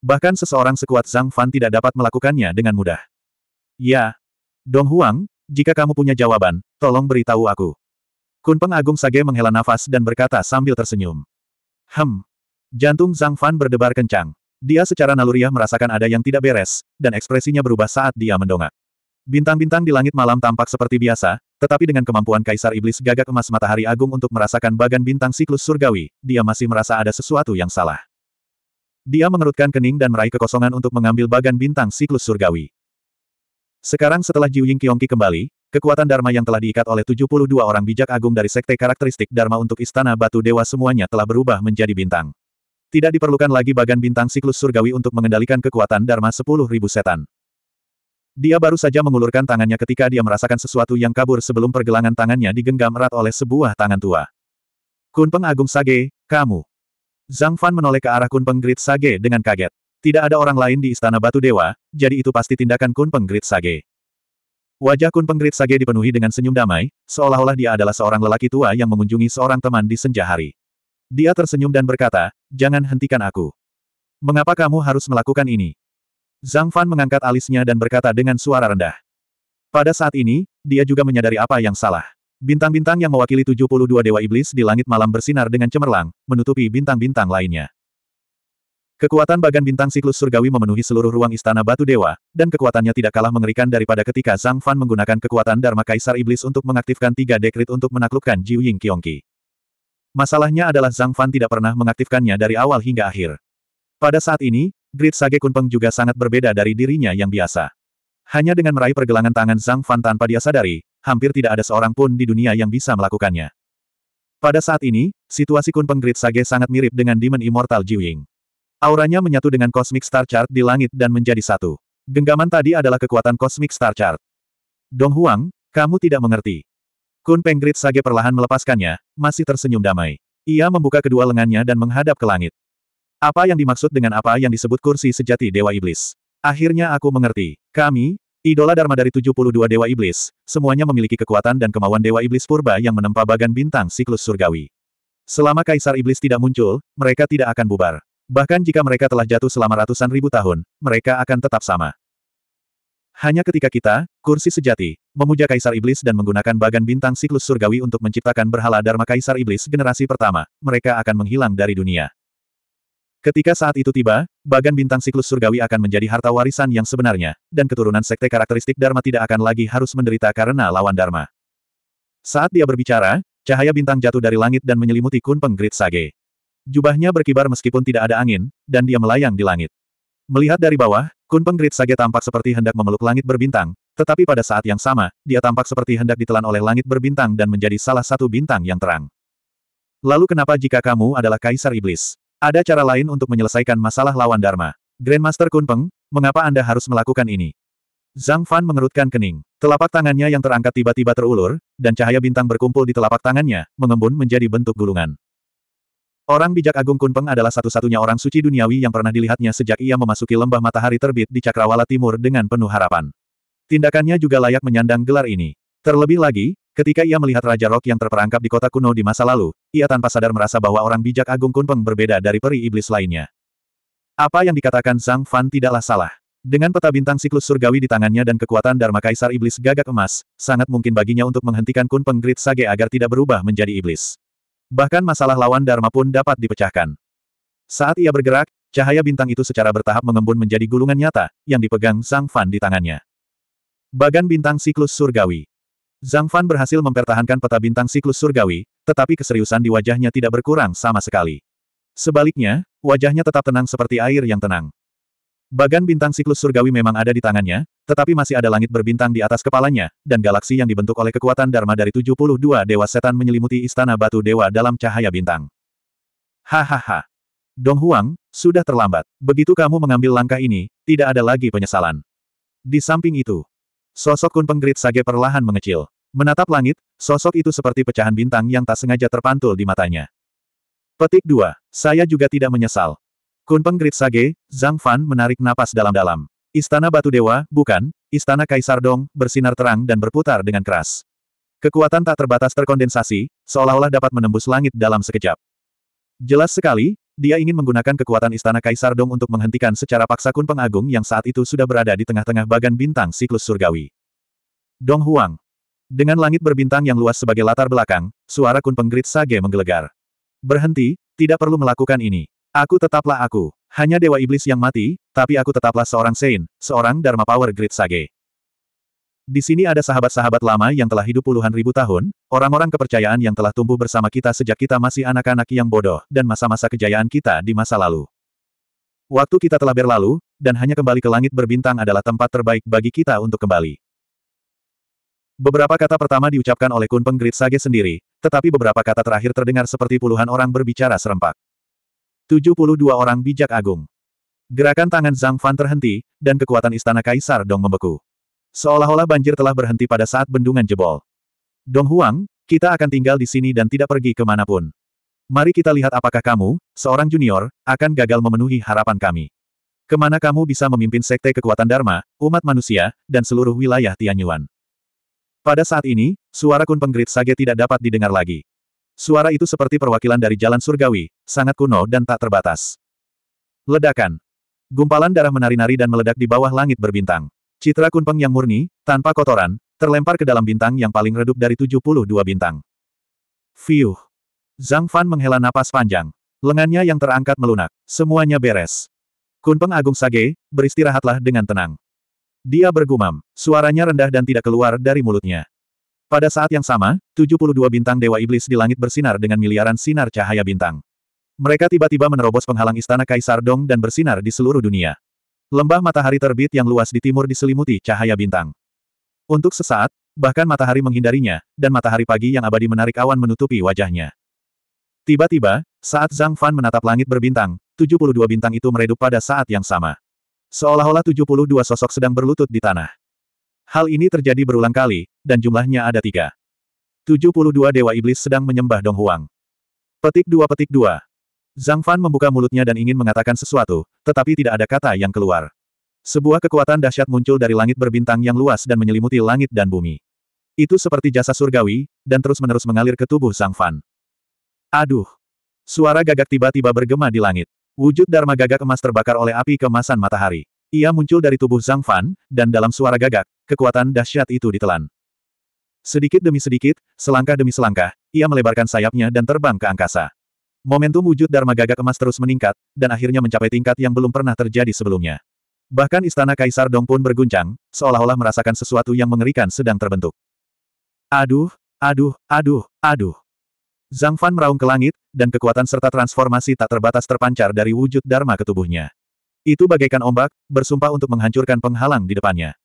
Bahkan seseorang sekuat Zhang Fan tidak dapat melakukannya dengan mudah. Ya. Dong Huang, jika kamu punya jawaban, tolong beritahu aku. Kun Peng Agung Sage menghela nafas dan berkata sambil tersenyum. Hem. Jantung Zhang Fan berdebar kencang. Dia secara naluriah merasakan ada yang tidak beres, dan ekspresinya berubah saat dia mendongak. Bintang-bintang di langit malam tampak seperti biasa, tetapi dengan kemampuan Kaisar Iblis gagak emas matahari agung untuk merasakan bagan bintang siklus surgawi, dia masih merasa ada sesuatu yang salah. Dia mengerutkan kening dan meraih kekosongan untuk mengambil bagan bintang siklus surgawi. Sekarang setelah Jiu Ying Qiongqi kembali, kekuatan Dharma yang telah diikat oleh 72 orang bijak agung dari sekte karakteristik Dharma untuk Istana Batu Dewa semuanya telah berubah menjadi bintang. Tidak diperlukan lagi bagan bintang siklus surgawi untuk mengendalikan kekuatan Dharma sepuluh ribu setan. Dia baru saja mengulurkan tangannya ketika dia merasakan sesuatu yang kabur sebelum pergelangan tangannya digenggam erat oleh sebuah tangan tua. Kunpeng Agung Sage, kamu. Zhang Fan menoleh ke arah Kunpeng Grit Sage dengan kaget. Tidak ada orang lain di Istana Batu Dewa, jadi itu pasti tindakan Kunpeng Grit Sage. Wajah Kunpeng Grit Sage dipenuhi dengan senyum damai, seolah-olah dia adalah seorang lelaki tua yang mengunjungi seorang teman di senja hari. Dia tersenyum dan berkata, jangan hentikan aku. Mengapa kamu harus melakukan ini? Zhang Fan mengangkat alisnya dan berkata dengan suara rendah. Pada saat ini, dia juga menyadari apa yang salah. Bintang-bintang yang mewakili 72 dewa iblis di langit malam bersinar dengan cemerlang, menutupi bintang-bintang lainnya. Kekuatan bagan bintang siklus surgawi memenuhi seluruh ruang istana batu dewa, dan kekuatannya tidak kalah mengerikan daripada ketika Zhang Fan menggunakan kekuatan Dharma Kaisar Iblis untuk mengaktifkan tiga dekrit untuk menaklukkan Jiuying Ying Qiongqi. Masalahnya adalah Zhang Fan tidak pernah mengaktifkannya dari awal hingga akhir. Pada saat ini, grid Sage Kunpeng juga sangat berbeda dari dirinya yang biasa. Hanya dengan meraih pergelangan tangan Zhang Fan tanpa dia sadari, hampir tidak ada seorang pun di dunia yang bisa melakukannya. Pada saat ini, situasi Kunpeng Grid Sage sangat mirip dengan Demon Immortal Jiuying. Auranya menyatu dengan Cosmic Star Chart di langit dan menjadi satu. Genggaman tadi adalah kekuatan Cosmic Star Chart. Dong Huang, kamu tidak mengerti. Kun Penggrit Sage perlahan melepaskannya, masih tersenyum damai. Ia membuka kedua lengannya dan menghadap ke langit. Apa yang dimaksud dengan apa yang disebut kursi sejati Dewa Iblis? Akhirnya aku mengerti. Kami, idola Dharma dari 72 Dewa Iblis, semuanya memiliki kekuatan dan kemauan Dewa Iblis Purba yang menempa bagan bintang siklus surgawi. Selama Kaisar Iblis tidak muncul, mereka tidak akan bubar. Bahkan jika mereka telah jatuh selama ratusan ribu tahun, mereka akan tetap sama. Hanya ketika kita, kursi sejati, memuja Kaisar Iblis dan menggunakan bagan bintang siklus surgawi untuk menciptakan berhala Dharma Kaisar Iblis generasi pertama, mereka akan menghilang dari dunia. Ketika saat itu tiba, bagan bintang siklus surgawi akan menjadi harta warisan yang sebenarnya, dan keturunan sekte karakteristik Dharma tidak akan lagi harus menderita karena lawan Dharma. Saat dia berbicara, cahaya bintang jatuh dari langit dan menyelimuti kun penggrit Sage. Jubahnya berkibar meskipun tidak ada angin, dan dia melayang di langit. Melihat dari bawah, Kunpeng Grit Sage tampak seperti hendak memeluk langit berbintang, tetapi pada saat yang sama, dia tampak seperti hendak ditelan oleh langit berbintang dan menjadi salah satu bintang yang terang. Lalu kenapa jika kamu adalah Kaisar Iblis? Ada cara lain untuk menyelesaikan masalah lawan Dharma. Grandmaster Kunpeng, mengapa Anda harus melakukan ini? Zhang Fan mengerutkan kening. Telapak tangannya yang terangkat tiba-tiba terulur, dan cahaya bintang berkumpul di telapak tangannya, mengembun menjadi bentuk gulungan. Orang bijak Agung Kunpeng adalah satu-satunya orang suci duniawi yang pernah dilihatnya sejak ia memasuki lembah matahari terbit di Cakrawala Timur dengan penuh harapan. Tindakannya juga layak menyandang gelar ini. Terlebih lagi, ketika ia melihat Raja Rok yang terperangkap di kota kuno di masa lalu, ia tanpa sadar merasa bahwa orang bijak Agung Kunpeng berbeda dari peri iblis lainnya. Apa yang dikatakan Zhang Fan tidaklah salah. Dengan peta bintang siklus surgawi di tangannya dan kekuatan Dharma Kaisar Iblis Gagak Emas, sangat mungkin baginya untuk menghentikan Kunpeng Great Sage agar tidak berubah menjadi iblis. Bahkan masalah lawan Dharma pun dapat dipecahkan. Saat ia bergerak, cahaya bintang itu secara bertahap mengembun menjadi gulungan nyata, yang dipegang Zhang Fan di tangannya. Bagan bintang siklus surgawi. Zhang Fan berhasil mempertahankan peta bintang siklus surgawi, tetapi keseriusan di wajahnya tidak berkurang sama sekali. Sebaliknya, wajahnya tetap tenang seperti air yang tenang. Bagan bintang siklus surgawi memang ada di tangannya, tetapi masih ada langit berbintang di atas kepalanya, dan galaksi yang dibentuk oleh kekuatan Dharma dari 72 dewa setan menyelimuti istana batu dewa dalam cahaya bintang. Hahaha. Dong Huang, sudah terlambat. Begitu kamu mengambil langkah ini, tidak ada lagi penyesalan. Di samping itu, sosok Kun Penggrit Sage perlahan mengecil. Menatap langit, sosok itu seperti pecahan bintang yang tak sengaja terpantul di matanya. Petik 2. Saya juga tidak menyesal. Kunpeng Grit Sage, Zhang Fan menarik napas dalam-dalam. Istana Batu Dewa, bukan, Istana Kaisar Dong, bersinar terang dan berputar dengan keras. Kekuatan tak terbatas terkondensasi, seolah-olah dapat menembus langit dalam sekejap. Jelas sekali, dia ingin menggunakan kekuatan Istana Kaisar Dong untuk menghentikan secara paksa Kunpeng Agung yang saat itu sudah berada di tengah-tengah bagan bintang siklus surgawi. Dong Huang, dengan langit berbintang yang luas sebagai latar belakang, suara Kun grit Sage menggelegar. Berhenti, tidak perlu melakukan ini. Aku tetaplah aku. Hanya Dewa Iblis yang mati, tapi aku tetaplah seorang Sein, seorang Dharma Power Grid Sage. Di sini ada sahabat-sahabat lama yang telah hidup puluhan ribu tahun, orang-orang kepercayaan yang telah tumbuh bersama kita sejak kita masih anak-anak yang bodoh, dan masa-masa kejayaan kita di masa lalu. Waktu kita telah berlalu, dan hanya kembali ke langit berbintang adalah tempat terbaik bagi kita untuk kembali. Beberapa kata pertama diucapkan oleh Kunpeng Penggrit Sage sendiri, tetapi beberapa kata terakhir terdengar seperti puluhan orang berbicara serempak. 72 orang bijak agung. Gerakan tangan Zhang Fan terhenti, dan kekuatan istana Kaisar Dong membeku. Seolah-olah banjir telah berhenti pada saat bendungan jebol. Dong Huang, kita akan tinggal di sini dan tidak pergi kemanapun. Mari kita lihat apakah kamu, seorang junior, akan gagal memenuhi harapan kami. Kemana kamu bisa memimpin sekte kekuatan Dharma, umat manusia, dan seluruh wilayah Tianyuan. Pada saat ini, suara Kun Penggerit Sage tidak dapat didengar lagi. Suara itu seperti perwakilan dari jalan surgawi, sangat kuno dan tak terbatas. Ledakan. Gumpalan darah menari-nari dan meledak di bawah langit berbintang. Citra Kunpeng yang murni, tanpa kotoran, terlempar ke dalam bintang yang paling redup dari 72 bintang. Fiuh. Zhang Fan menghela napas panjang. Lengannya yang terangkat melunak. Semuanya beres. Kunpeng Agung Sage, beristirahatlah dengan tenang. Dia bergumam. Suaranya rendah dan tidak keluar dari mulutnya. Pada saat yang sama, 72 bintang Dewa Iblis di langit bersinar dengan miliaran sinar cahaya bintang. Mereka tiba-tiba menerobos penghalang istana Kaisar Dong dan bersinar di seluruh dunia. Lembah matahari terbit yang luas di timur diselimuti cahaya bintang. Untuk sesaat, bahkan matahari menghindarinya, dan matahari pagi yang abadi menarik awan menutupi wajahnya. Tiba-tiba, saat Zhang Fan menatap langit berbintang, 72 bintang itu meredup pada saat yang sama. Seolah-olah 72 sosok sedang berlutut di tanah. Hal ini terjadi berulang kali, dan jumlahnya ada tiga. 72 Dewa Iblis sedang menyembah Dong Huang. Petik dua petik dua. Zhang Fan membuka mulutnya dan ingin mengatakan sesuatu, tetapi tidak ada kata yang keluar. Sebuah kekuatan dahsyat muncul dari langit berbintang yang luas dan menyelimuti langit dan bumi. Itu seperti jasa surgawi, dan terus-menerus mengalir ke tubuh Zhang Fan. Aduh! Suara gagak tiba-tiba bergema di langit. Wujud Dharma gagak emas terbakar oleh api kemasan matahari. Ia muncul dari tubuh Zhang Fan, dan dalam suara gagak, kekuatan dahsyat itu ditelan. Sedikit demi sedikit, selangkah demi selangkah, ia melebarkan sayapnya dan terbang ke angkasa. Momentum wujud Dharma Gagak Emas terus meningkat, dan akhirnya mencapai tingkat yang belum pernah terjadi sebelumnya. Bahkan istana Kaisar Dong pun berguncang, seolah-olah merasakan sesuatu yang mengerikan sedang terbentuk. Aduh, aduh, aduh, aduh. Zhang Fan meraung ke langit, dan kekuatan serta transformasi tak terbatas terpancar dari wujud Dharma ke tubuhnya. Itu bagaikan ombak, bersumpah untuk menghancurkan penghalang di depannya.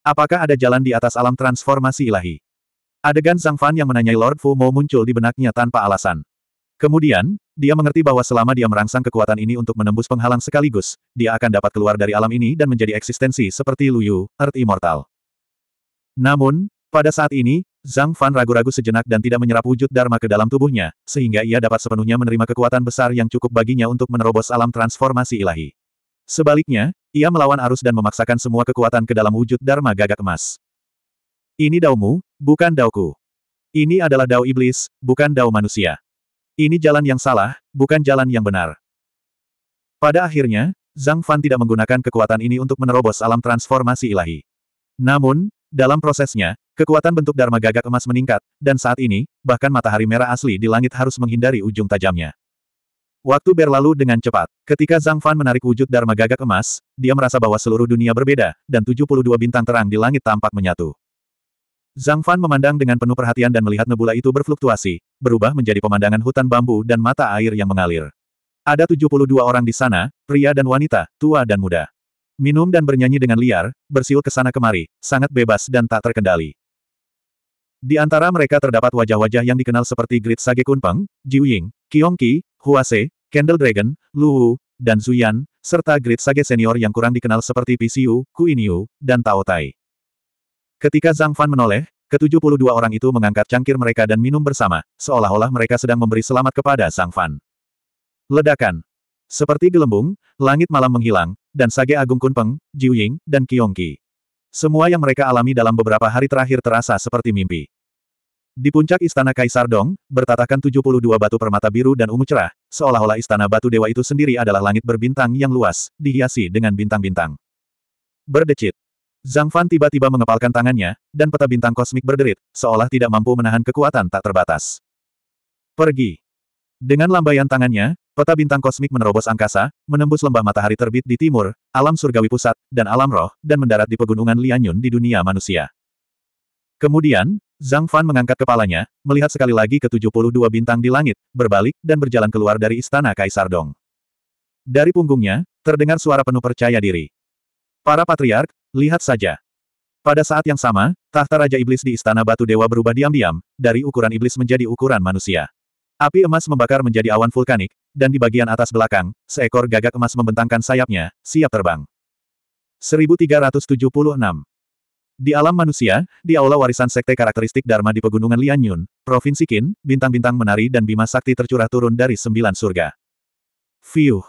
Apakah ada jalan di atas alam transformasi ilahi? Adegan Sang Fan yang menanyai Lord Fu Mo muncul di benaknya tanpa alasan. Kemudian, dia mengerti bahwa selama dia merangsang kekuatan ini untuk menembus penghalang sekaligus, dia akan dapat keluar dari alam ini dan menjadi eksistensi seperti Lu Yu, Earth Immortal. Namun, pada saat ini, Zhang Fan ragu-ragu sejenak dan tidak menyerap wujud Dharma ke dalam tubuhnya, sehingga ia dapat sepenuhnya menerima kekuatan besar yang cukup baginya untuk menerobos alam transformasi ilahi. Sebaliknya, ia melawan arus dan memaksakan semua kekuatan ke dalam wujud Dharma gagak emas. Ini daumu, bukan dauku. Ini adalah dao iblis, bukan dao manusia. Ini jalan yang salah, bukan jalan yang benar. Pada akhirnya, Zhang Fan tidak menggunakan kekuatan ini untuk menerobos alam transformasi ilahi. Namun, dalam prosesnya, kekuatan bentuk Dharma gagak emas meningkat, dan saat ini, bahkan matahari merah asli di langit harus menghindari ujung tajamnya. Waktu berlalu dengan cepat. Ketika Zhang Fan menarik wujud Dharma gagak emas, dia merasa bahwa seluruh dunia berbeda, dan 72 bintang terang di langit tampak menyatu. Zhang Fan memandang dengan penuh perhatian dan melihat nebula itu berfluktuasi, berubah menjadi pemandangan hutan bambu dan mata air yang mengalir. Ada 72 orang di sana, pria dan wanita, tua dan muda. Minum dan bernyanyi dengan liar, bersiul ke sana kemari, sangat bebas dan tak terkendali. Di antara mereka terdapat wajah-wajah yang dikenal seperti Grid Sage Kunpeng, Jiu Ying, Qi, Huase, Candle Dragon, Luwu, dan Zuyan, serta Great Sage Senior yang kurang dikenal seperti PCU, Kuiniu, dan Tao Tai. Ketika Zhang Fan menoleh, ke-72 orang itu mengangkat cangkir mereka dan minum bersama, seolah-olah mereka sedang memberi selamat kepada Zhang Fan. Ledakan. Seperti gelembung, langit malam menghilang, dan Sage Agung Kunpeng, Jiuying, dan Kiongki. Semua yang mereka alami dalam beberapa hari terakhir terasa seperti mimpi. Di puncak istana Kaisar Dong, bertatakan 72 batu permata biru dan ungu cerah, seolah-olah istana batu dewa itu sendiri adalah langit berbintang yang luas, dihiasi dengan bintang-bintang. Berdecit. Zhang Fan tiba-tiba mengepalkan tangannya, dan peta bintang kosmik berderit, seolah tidak mampu menahan kekuatan tak terbatas. Pergi. Dengan lambaian tangannya, Peta bintang kosmik menerobos angkasa, menembus lembah matahari terbit di timur, alam surgawi pusat, dan alam roh, dan mendarat di pegunungan Lianyun di dunia manusia. Kemudian, Zhang Fan mengangkat kepalanya, melihat sekali lagi ke-72 bintang di langit, berbalik, dan berjalan keluar dari istana Kaisar Dong. Dari punggungnya, terdengar suara penuh percaya diri. Para patriark, lihat saja. Pada saat yang sama, tahta Raja Iblis di Istana Batu Dewa berubah diam-diam, dari ukuran iblis menjadi ukuran manusia. Api emas membakar menjadi awan vulkanik, dan di bagian atas belakang, seekor gagak emas membentangkan sayapnya, siap terbang. 1376 di alam manusia, di aula warisan sekte karakteristik Dharma di Pegunungan Lianyun, Provinsi Qin, bintang-bintang menari dan bima sakti tercurah turun dari sembilan surga. Fiuh.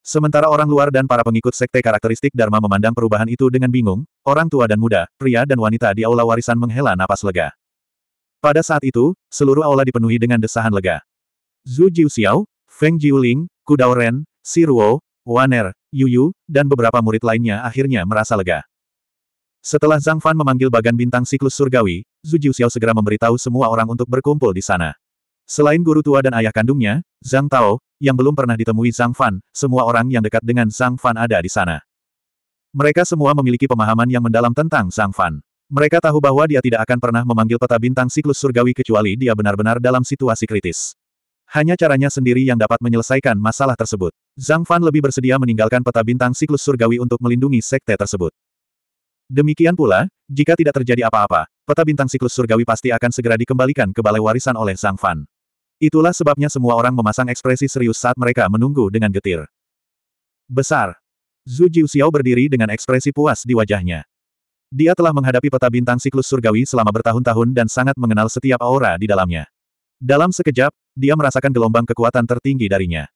Sementara orang luar dan para pengikut sekte karakteristik Dharma memandang perubahan itu dengan bingung, orang tua dan muda, pria dan wanita di aula warisan menghela napas lega. Pada saat itu, seluruh aula dipenuhi dengan desahan lega. Zhu Xiao, Feng Jiuling, Kudao Ren, Si Ruo, Wan Er, Yu Yu, dan beberapa murid lainnya akhirnya merasa lega. Setelah Zhang Fan memanggil bagan bintang siklus surgawi, Zhu Jiuxiao segera memberitahu semua orang untuk berkumpul di sana. Selain guru tua dan ayah kandungnya, Zhang Tao, yang belum pernah ditemui Zhang Fan, semua orang yang dekat dengan Zhang Fan ada di sana. Mereka semua memiliki pemahaman yang mendalam tentang Zhang Fan. Mereka tahu bahwa dia tidak akan pernah memanggil peta bintang siklus surgawi kecuali dia benar-benar dalam situasi kritis. Hanya caranya sendiri yang dapat menyelesaikan masalah tersebut. Zhang Fan lebih bersedia meninggalkan peta bintang siklus surgawi untuk melindungi sekte tersebut. Demikian pula, jika tidak terjadi apa-apa, peta bintang siklus surgawi pasti akan segera dikembalikan ke balai warisan oleh sang Fan. Itulah sebabnya semua orang memasang ekspresi serius saat mereka menunggu dengan getir. Besar. Zhu xiao berdiri dengan ekspresi puas di wajahnya. Dia telah menghadapi peta bintang siklus surgawi selama bertahun-tahun dan sangat mengenal setiap aura di dalamnya. Dalam sekejap, dia merasakan gelombang kekuatan tertinggi darinya.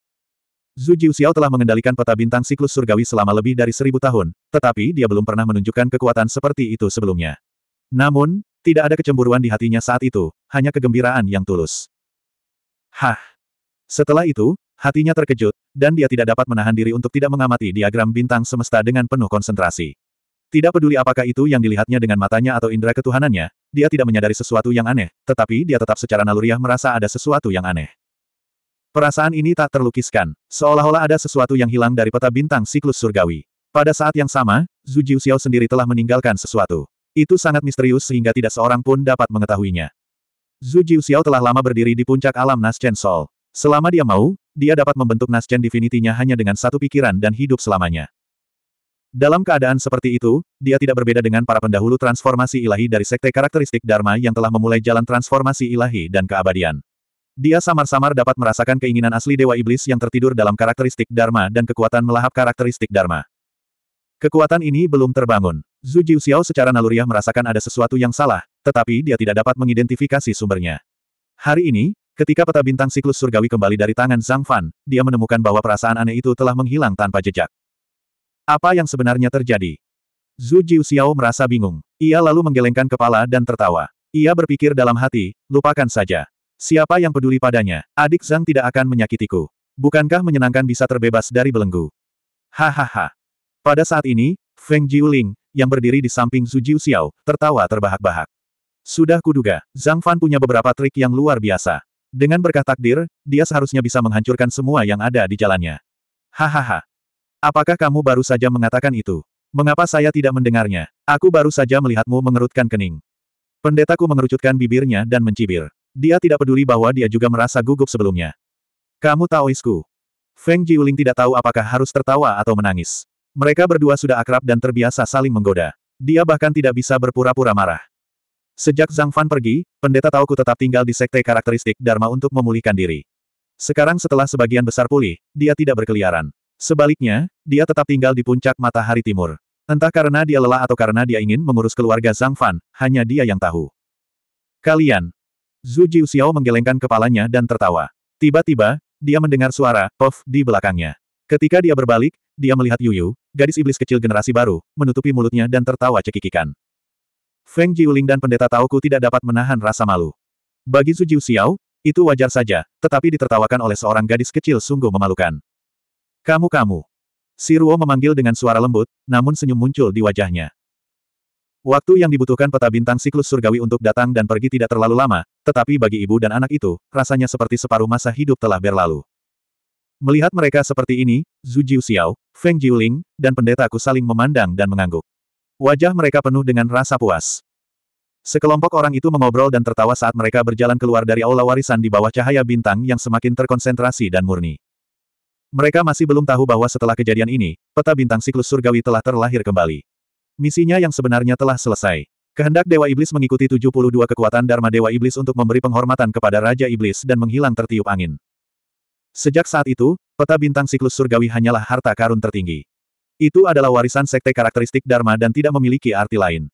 Zhu Jiuxiao telah mengendalikan peta bintang siklus surgawi selama lebih dari seribu tahun, tetapi dia belum pernah menunjukkan kekuatan seperti itu sebelumnya. Namun, tidak ada kecemburuan di hatinya saat itu, hanya kegembiraan yang tulus. Hah! Setelah itu, hatinya terkejut, dan dia tidak dapat menahan diri untuk tidak mengamati diagram bintang semesta dengan penuh konsentrasi. Tidak peduli apakah itu yang dilihatnya dengan matanya atau indera ketuhanannya, dia tidak menyadari sesuatu yang aneh, tetapi dia tetap secara naluriah merasa ada sesuatu yang aneh. Perasaan ini tak terlukiskan, seolah-olah ada sesuatu yang hilang dari peta bintang siklus surgawi. Pada saat yang sama, Zhu Xiao sendiri telah meninggalkan sesuatu. Itu sangat misterius sehingga tidak seorang pun dapat mengetahuinya. Zhu Xiao telah lama berdiri di puncak alam Naschen Sol. Selama dia mau, dia dapat membentuk Naschen Divinity-nya hanya dengan satu pikiran dan hidup selamanya. Dalam keadaan seperti itu, dia tidak berbeda dengan para pendahulu transformasi ilahi dari sekte karakteristik Dharma yang telah memulai jalan transformasi ilahi dan keabadian. Dia samar-samar dapat merasakan keinginan asli Dewa Iblis yang tertidur dalam karakteristik Dharma dan kekuatan melahap karakteristik Dharma. Kekuatan ini belum terbangun. Zhu Xiao secara naluriah merasakan ada sesuatu yang salah, tetapi dia tidak dapat mengidentifikasi sumbernya. Hari ini, ketika peta bintang siklus surgawi kembali dari tangan Zhang Fan, dia menemukan bahwa perasaan aneh itu telah menghilang tanpa jejak. Apa yang sebenarnya terjadi? Zhu Xiao merasa bingung. Ia lalu menggelengkan kepala dan tertawa. Ia berpikir dalam hati, lupakan saja. Siapa yang peduli padanya? Adik Zhang tidak akan menyakitiku. Bukankah menyenangkan bisa terbebas dari belenggu? Hahaha. Pada saat ini, Feng Jiuling, yang berdiri di samping Zhu Xiao tertawa terbahak-bahak. Sudah kuduga, Zhang Fan punya beberapa trik yang luar biasa. Dengan berkah takdir, dia seharusnya bisa menghancurkan semua yang ada di jalannya. Hahaha. Apakah kamu baru saja mengatakan itu? Mengapa saya tidak mendengarnya? Aku baru saja melihatmu mengerutkan kening. Pendetaku mengerucutkan bibirnya dan mencibir. Dia tidak peduli bahwa dia juga merasa gugup sebelumnya. Kamu tahu, Taoisku. Feng Jiuling tidak tahu apakah harus tertawa atau menangis. Mereka berdua sudah akrab dan terbiasa saling menggoda. Dia bahkan tidak bisa berpura-pura marah. Sejak Zhang Fan pergi, pendeta Taoku tetap tinggal di sekte karakteristik Dharma untuk memulihkan diri. Sekarang setelah sebagian besar pulih, dia tidak berkeliaran. Sebaliknya, dia tetap tinggal di puncak matahari timur. Entah karena dia lelah atau karena dia ingin mengurus keluarga Zhang Fan, hanya dia yang tahu. Kalian, Zhu Jiuxiao menggelengkan kepalanya dan tertawa. Tiba-tiba, dia mendengar suara, pof, di belakangnya. Ketika dia berbalik, dia melihat Yu Yu, gadis iblis kecil generasi baru, menutupi mulutnya dan tertawa cekikikan. Feng Jiuling dan pendeta Taoku tidak dapat menahan rasa malu. Bagi Zhu Jiuxiao, itu wajar saja, tetapi ditertawakan oleh seorang gadis kecil sungguh memalukan. Kamu-kamu. Si Ruo memanggil dengan suara lembut, namun senyum muncul di wajahnya. Waktu yang dibutuhkan peta bintang siklus surgawi untuk datang dan pergi tidak terlalu lama, tetapi bagi ibu dan anak itu, rasanya seperti separuh masa hidup telah berlalu. Melihat mereka seperti ini, Zhu Xiao, Feng Jiuling, dan pendeta Ku saling memandang dan mengangguk. Wajah mereka penuh dengan rasa puas. Sekelompok orang itu mengobrol dan tertawa saat mereka berjalan keluar dari aula warisan di bawah cahaya bintang yang semakin terkonsentrasi dan murni. Mereka masih belum tahu bahwa setelah kejadian ini, peta bintang siklus surgawi telah terlahir kembali. Misinya yang sebenarnya telah selesai. Kehendak Dewa Iblis mengikuti 72 kekuatan Dharma Dewa Iblis untuk memberi penghormatan kepada Raja Iblis dan menghilang tertiup angin. Sejak saat itu, peta bintang siklus surgawi hanyalah harta karun tertinggi. Itu adalah warisan sekte karakteristik Dharma dan tidak memiliki arti lain.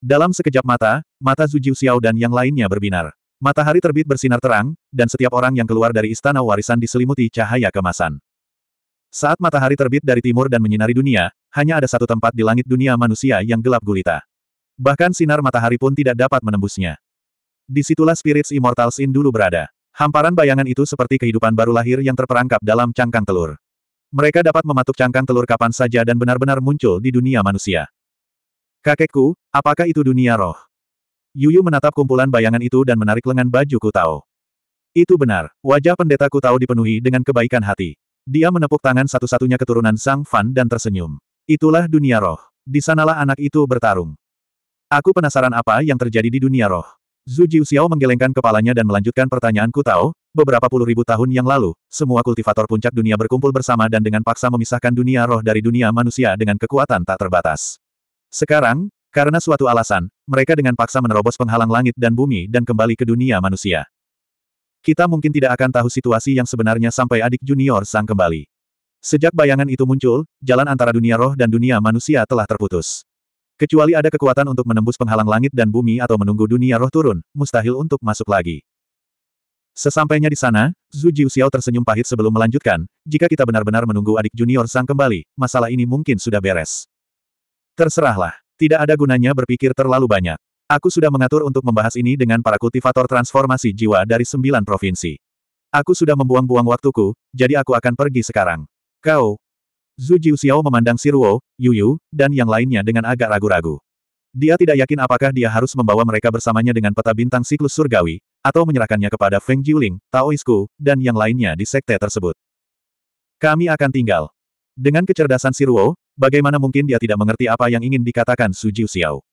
Dalam sekejap mata, mata Zhu Xiao dan yang lainnya berbinar. Matahari terbit bersinar terang, dan setiap orang yang keluar dari istana warisan diselimuti cahaya kemasan. Saat matahari terbit dari timur dan menyinari dunia, hanya ada satu tempat di langit dunia manusia yang gelap gulita. Bahkan sinar matahari pun tidak dapat menembusnya. Disitulah Spirits Immortals In dulu berada. Hamparan bayangan itu seperti kehidupan baru lahir yang terperangkap dalam cangkang telur. Mereka dapat mematuk cangkang telur kapan saja dan benar-benar muncul di dunia manusia. Kakekku, apakah itu dunia roh? Yuyu menatap kumpulan bayangan itu dan menarik lengan baju Kutao. Itu benar, wajah pendeta Kutao dipenuhi dengan kebaikan hati. Dia menepuk tangan satu-satunya keturunan Sang Fan dan tersenyum. Itulah dunia roh. Di sanalah anak itu bertarung. Aku penasaran apa yang terjadi di dunia roh. Zhu Jiuxiao menggelengkan kepalanya dan melanjutkan pertanyaanku tahu, beberapa puluh ribu tahun yang lalu, semua kultivator puncak dunia berkumpul bersama dan dengan paksa memisahkan dunia roh dari dunia manusia dengan kekuatan tak terbatas. Sekarang, karena suatu alasan, mereka dengan paksa menerobos penghalang langit dan bumi dan kembali ke dunia manusia. Kita mungkin tidak akan tahu situasi yang sebenarnya sampai adik junior sang kembali. Sejak bayangan itu muncul, jalan antara dunia roh dan dunia manusia telah terputus. Kecuali ada kekuatan untuk menembus penghalang langit dan bumi atau menunggu dunia roh turun, mustahil untuk masuk lagi. Sesampainya di sana, Zhu Jiuxiao tersenyum pahit sebelum melanjutkan, jika kita benar-benar menunggu adik junior sang kembali, masalah ini mungkin sudah beres. Terserahlah, tidak ada gunanya berpikir terlalu banyak. Aku sudah mengatur untuk membahas ini dengan para kultivator transformasi jiwa dari sembilan provinsi. Aku sudah membuang-buang waktuku, jadi aku akan pergi sekarang. Kau? Zhu Xiao memandang Siruo, Yu Yu, dan yang lainnya dengan agak ragu-ragu. Dia tidak yakin apakah dia harus membawa mereka bersamanya dengan peta bintang siklus surgawi, atau menyerahkannya kepada Feng Jiuling, Taoisku, dan yang lainnya di sekte tersebut. Kami akan tinggal. Dengan kecerdasan Siruo, bagaimana mungkin dia tidak mengerti apa yang ingin dikatakan Su Xiao?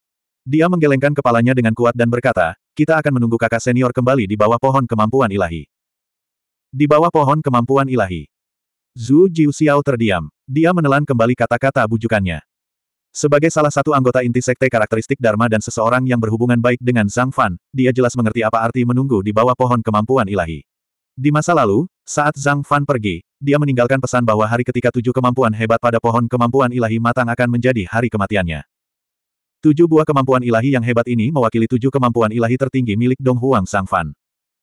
Dia menggelengkan kepalanya dengan kuat dan berkata, kita akan menunggu kakak senior kembali di bawah pohon kemampuan ilahi. Di bawah pohon kemampuan ilahi. Zhu Jiuxiao terdiam. Dia menelan kembali kata-kata bujukannya. Sebagai salah satu anggota inti sekte karakteristik Dharma dan seseorang yang berhubungan baik dengan Zhang Fan, dia jelas mengerti apa arti menunggu di bawah pohon kemampuan ilahi. Di masa lalu, saat Zhang Fan pergi, dia meninggalkan pesan bahwa hari ketika tujuh kemampuan hebat pada pohon kemampuan ilahi matang akan menjadi hari kematiannya. Tujuh buah kemampuan ilahi yang hebat ini mewakili tujuh kemampuan ilahi tertinggi milik Dong Huang Zhang Fan.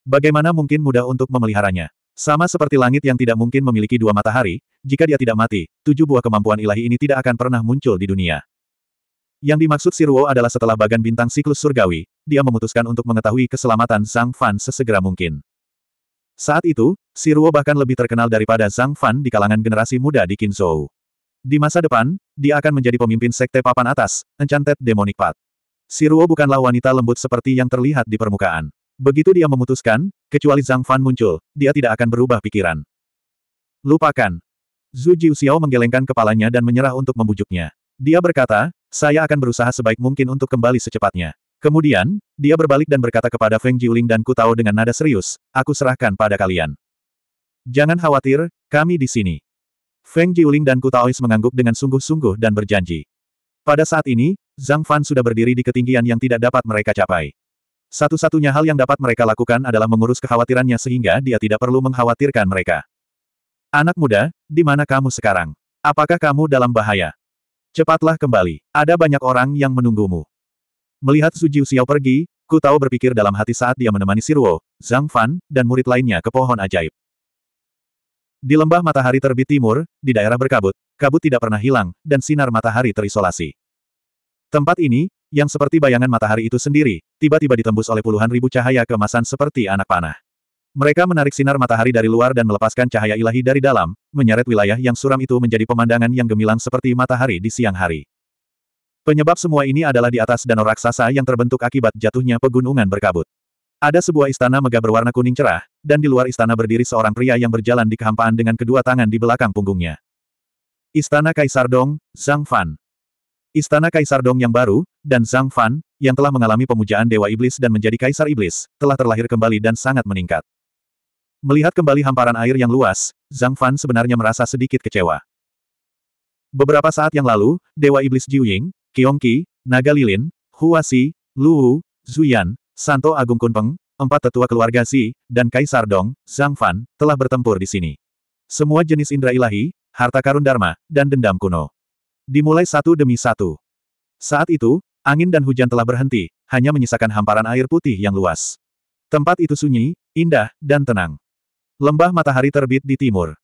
Bagaimana mungkin mudah untuk memeliharanya? Sama seperti langit yang tidak mungkin memiliki dua matahari, jika dia tidak mati, tujuh buah kemampuan ilahi ini tidak akan pernah muncul di dunia. Yang dimaksud Siruo adalah setelah bagan bintang siklus surgawi, dia memutuskan untuk mengetahui keselamatan Zhang Fan sesegera mungkin. Saat itu, Siruo bahkan lebih terkenal daripada Zhang Fan di kalangan generasi muda di Qinzhou. Di masa depan, dia akan menjadi pemimpin sekte papan atas, Enchanted Demonic Path. Siruo bukanlah wanita lembut seperti yang terlihat di permukaan. Begitu dia memutuskan, kecuali Zhang Fan muncul, dia tidak akan berubah pikiran. Lupakan. Zhu Jiuxiao menggelengkan kepalanya dan menyerah untuk membujuknya. Dia berkata, saya akan berusaha sebaik mungkin untuk kembali secepatnya. Kemudian, dia berbalik dan berkata kepada Feng Jiuling dan Ku Kutao dengan nada serius, aku serahkan pada kalian. Jangan khawatir, kami di sini. Feng Jiuling dan Ku Kutaois mengangguk dengan sungguh-sungguh dan berjanji. Pada saat ini, Zhang Fan sudah berdiri di ketinggian yang tidak dapat mereka capai. Satu-satunya hal yang dapat mereka lakukan adalah mengurus kekhawatirannya sehingga dia tidak perlu mengkhawatirkan mereka. Anak muda, di mana kamu sekarang? Apakah kamu dalam bahaya? Cepatlah kembali, ada banyak orang yang menunggumu. Melihat Su Jiu Xiao pergi, Ku Tao berpikir dalam hati saat dia menemani Sirwo, Zhang Fan, dan murid lainnya ke pohon ajaib. Di lembah matahari terbit timur, di daerah berkabut, kabut tidak pernah hilang, dan sinar matahari terisolasi. Tempat ini, yang seperti bayangan matahari itu sendiri, tiba-tiba ditembus oleh puluhan ribu cahaya kemasan seperti anak panah. Mereka menarik sinar matahari dari luar dan melepaskan cahaya ilahi dari dalam, menyeret wilayah yang suram itu menjadi pemandangan yang gemilang seperti matahari di siang hari. Penyebab semua ini adalah di atas danau raksasa yang terbentuk akibat jatuhnya pegunungan berkabut. Ada sebuah istana megah berwarna kuning cerah, dan di luar istana berdiri seorang pria yang berjalan di kehampaan dengan kedua tangan di belakang punggungnya. Istana Kaisar Dong, Zhang Fan. Istana Kaisar Dong yang baru, dan Zhang Fan, yang telah mengalami pemujaan Dewa Iblis dan menjadi Kaisar Iblis, telah terlahir kembali dan sangat meningkat. Melihat kembali hamparan air yang luas, Zhang Fan sebenarnya merasa sedikit kecewa. Beberapa saat yang lalu, Dewa Iblis Jiu Ying, Ki, Naga Lilin, Hua Si, Lu Zuyan, Santo Agung Kunpeng, empat tetua keluarga si dan Kaisar Dong, Zhang Fan, telah bertempur di sini. Semua jenis indera ilahi, harta karun dharma, dan dendam kuno. Dimulai satu demi satu. Saat itu, angin dan hujan telah berhenti, hanya menyisakan hamparan air putih yang luas. Tempat itu sunyi, indah, dan tenang. Lembah matahari terbit di timur.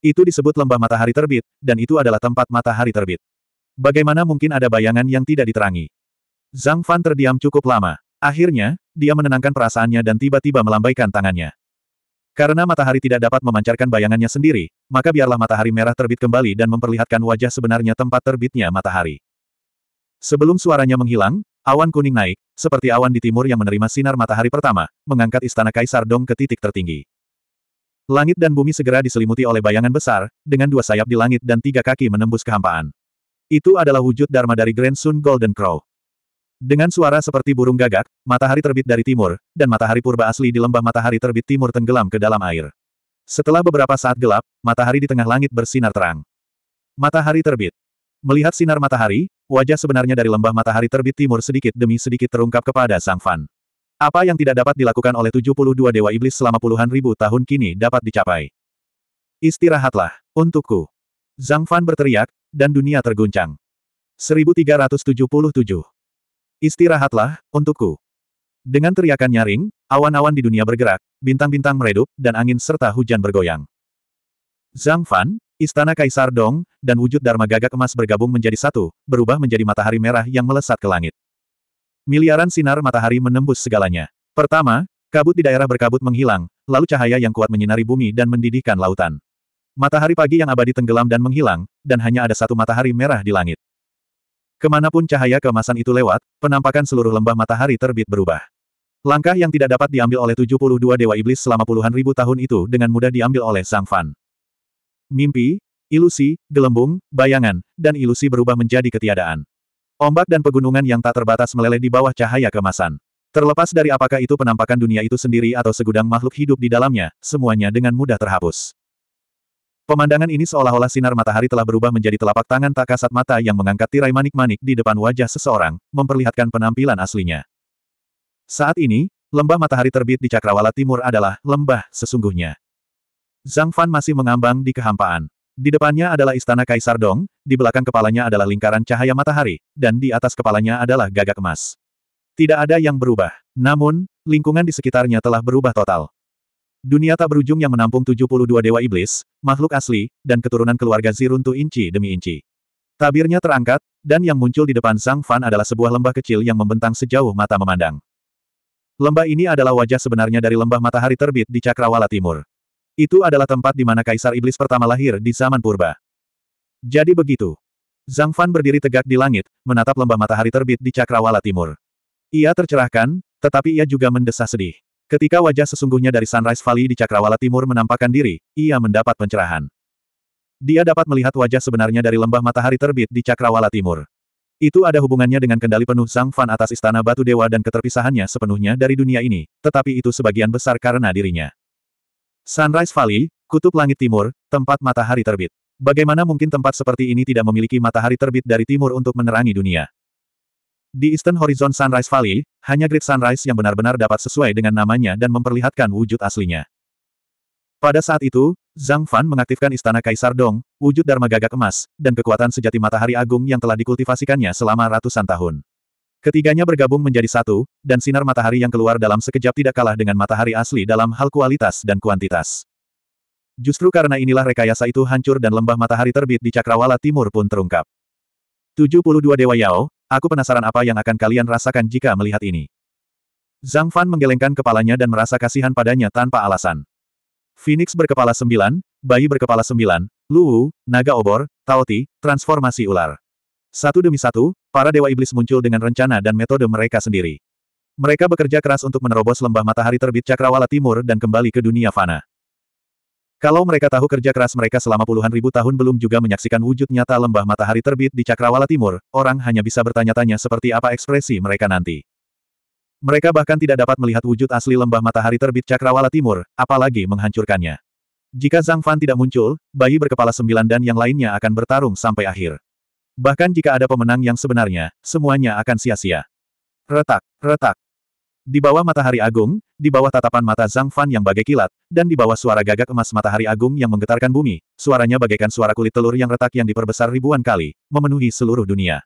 Itu disebut lembah matahari terbit, dan itu adalah tempat matahari terbit. Bagaimana mungkin ada bayangan yang tidak diterangi? Zhang Fan terdiam cukup lama. Akhirnya, dia menenangkan perasaannya dan tiba-tiba melambaikan tangannya. Karena matahari tidak dapat memancarkan bayangannya sendiri, maka biarlah matahari merah terbit kembali dan memperlihatkan wajah sebenarnya tempat terbitnya matahari. Sebelum suaranya menghilang, awan kuning naik, seperti awan di timur yang menerima sinar matahari pertama, mengangkat istana Kaisar Dong ke titik tertinggi. Langit dan bumi segera diselimuti oleh bayangan besar, dengan dua sayap di langit dan tiga kaki menembus kehampaan. Itu adalah wujud Dharma dari Grand Sun Golden Crow. Dengan suara seperti burung gagak, matahari terbit dari timur, dan matahari purba asli di lembah matahari terbit timur tenggelam ke dalam air. Setelah beberapa saat gelap, matahari di tengah langit bersinar terang. Matahari terbit. Melihat sinar matahari, wajah sebenarnya dari lembah matahari terbit timur sedikit demi sedikit terungkap kepada Sang Fan. Apa yang tidak dapat dilakukan oleh 72 Dewa Iblis selama puluhan ribu tahun kini dapat dicapai. Istirahatlah, untukku. Zhang Fan berteriak, dan dunia terguncang. 1377 Istirahatlah, untukku. Dengan teriakan nyaring, awan-awan di dunia bergerak, bintang-bintang meredup, dan angin serta hujan bergoyang. Zhang Fan, Istana Kaisar Dong, dan wujud Dharma Gagak Emas bergabung menjadi satu, berubah menjadi matahari merah yang melesat ke langit. Miliaran sinar matahari menembus segalanya. Pertama, kabut di daerah berkabut menghilang, lalu cahaya yang kuat menyinari bumi dan mendidihkan lautan. Matahari pagi yang abadi tenggelam dan menghilang, dan hanya ada satu matahari merah di langit. Kemanapun cahaya kemasan itu lewat, penampakan seluruh lembah matahari terbit berubah. Langkah yang tidak dapat diambil oleh 72 Dewa Iblis selama puluhan ribu tahun itu dengan mudah diambil oleh Sang Fan. Mimpi, ilusi, gelembung, bayangan, dan ilusi berubah menjadi ketiadaan. Ombak dan pegunungan yang tak terbatas meleleh di bawah cahaya kemasan. Terlepas dari apakah itu penampakan dunia itu sendiri atau segudang makhluk hidup di dalamnya, semuanya dengan mudah terhapus. Pemandangan ini seolah-olah sinar matahari telah berubah menjadi telapak tangan tak kasat mata yang mengangkat tirai manik-manik di depan wajah seseorang, memperlihatkan penampilan aslinya. Saat ini, lembah matahari terbit di Cakrawala Timur adalah lembah sesungguhnya. Zhang Fan masih mengambang di kehampaan. Di depannya adalah istana Kaisar Dong, di belakang kepalanya adalah lingkaran cahaya matahari, dan di atas kepalanya adalah gagak emas. Tidak ada yang berubah. Namun, lingkungan di sekitarnya telah berubah total. Dunia tak berujung yang menampung 72 dewa iblis, makhluk asli, dan keturunan keluarga Ziruntu inci demi inci. Tabirnya terangkat, dan yang muncul di depan Sang Fan adalah sebuah lembah kecil yang membentang sejauh mata memandang. Lembah ini adalah wajah sebenarnya dari lembah matahari terbit di Cakrawala Timur. Itu adalah tempat di mana Kaisar Iblis pertama lahir di zaman purba. Jadi begitu. Zhang Fan berdiri tegak di langit, menatap lembah matahari terbit di Cakrawala Timur. Ia tercerahkan, tetapi ia juga mendesah sedih. Ketika wajah sesungguhnya dari Sunrise Valley di Cakrawala Timur menampakkan diri, ia mendapat pencerahan. Dia dapat melihat wajah sebenarnya dari lembah matahari terbit di Cakrawala Timur. Itu ada hubungannya dengan kendali penuh Sang Fan atas Istana Batu Dewa dan keterpisahannya sepenuhnya dari dunia ini, tetapi itu sebagian besar karena dirinya. Sunrise Valley, Kutub Langit Timur, tempat matahari terbit. Bagaimana mungkin tempat seperti ini tidak memiliki matahari terbit dari timur untuk menerangi dunia? Di Eastern Horizon Sunrise Valley, hanya Great Sunrise yang benar-benar dapat sesuai dengan namanya dan memperlihatkan wujud aslinya. Pada saat itu, Zhang Fan mengaktifkan Istana Kaisar Dong, wujud Dharma Gagak Emas, dan kekuatan sejati matahari agung yang telah dikultivasikannya selama ratusan tahun. Ketiganya bergabung menjadi satu, dan sinar matahari yang keluar dalam sekejap tidak kalah dengan matahari asli dalam hal kualitas dan kuantitas. Justru karena inilah rekayasa itu hancur dan lembah matahari terbit di Cakrawala Timur pun terungkap. 72 Dewa Yao, Aku penasaran apa yang akan kalian rasakan jika melihat ini. Zhang Fan menggelengkan kepalanya dan merasa kasihan padanya tanpa alasan. Phoenix berkepala sembilan, bayi berkepala sembilan, Luwu, naga obor, Taoti, transformasi ular. Satu demi satu, para dewa iblis muncul dengan rencana dan metode mereka sendiri. Mereka bekerja keras untuk menerobos lembah matahari terbit cakrawala timur dan kembali ke dunia fana. Kalau mereka tahu kerja keras mereka selama puluhan ribu tahun belum juga menyaksikan wujud nyata lembah matahari terbit di Cakrawala Timur, orang hanya bisa bertanya-tanya seperti apa ekspresi mereka nanti. Mereka bahkan tidak dapat melihat wujud asli lembah matahari terbit Cakrawala Timur, apalagi menghancurkannya. Jika Zhang Fan tidak muncul, bayi berkepala sembilan dan yang lainnya akan bertarung sampai akhir. Bahkan jika ada pemenang yang sebenarnya, semuanya akan sia-sia. Retak, retak, di bawah matahari agung, di bawah tatapan mata Zhang Fan yang bagai kilat, dan di bawah suara gagak emas matahari agung yang menggetarkan bumi, suaranya bagaikan suara kulit telur yang retak yang diperbesar ribuan kali, memenuhi seluruh dunia.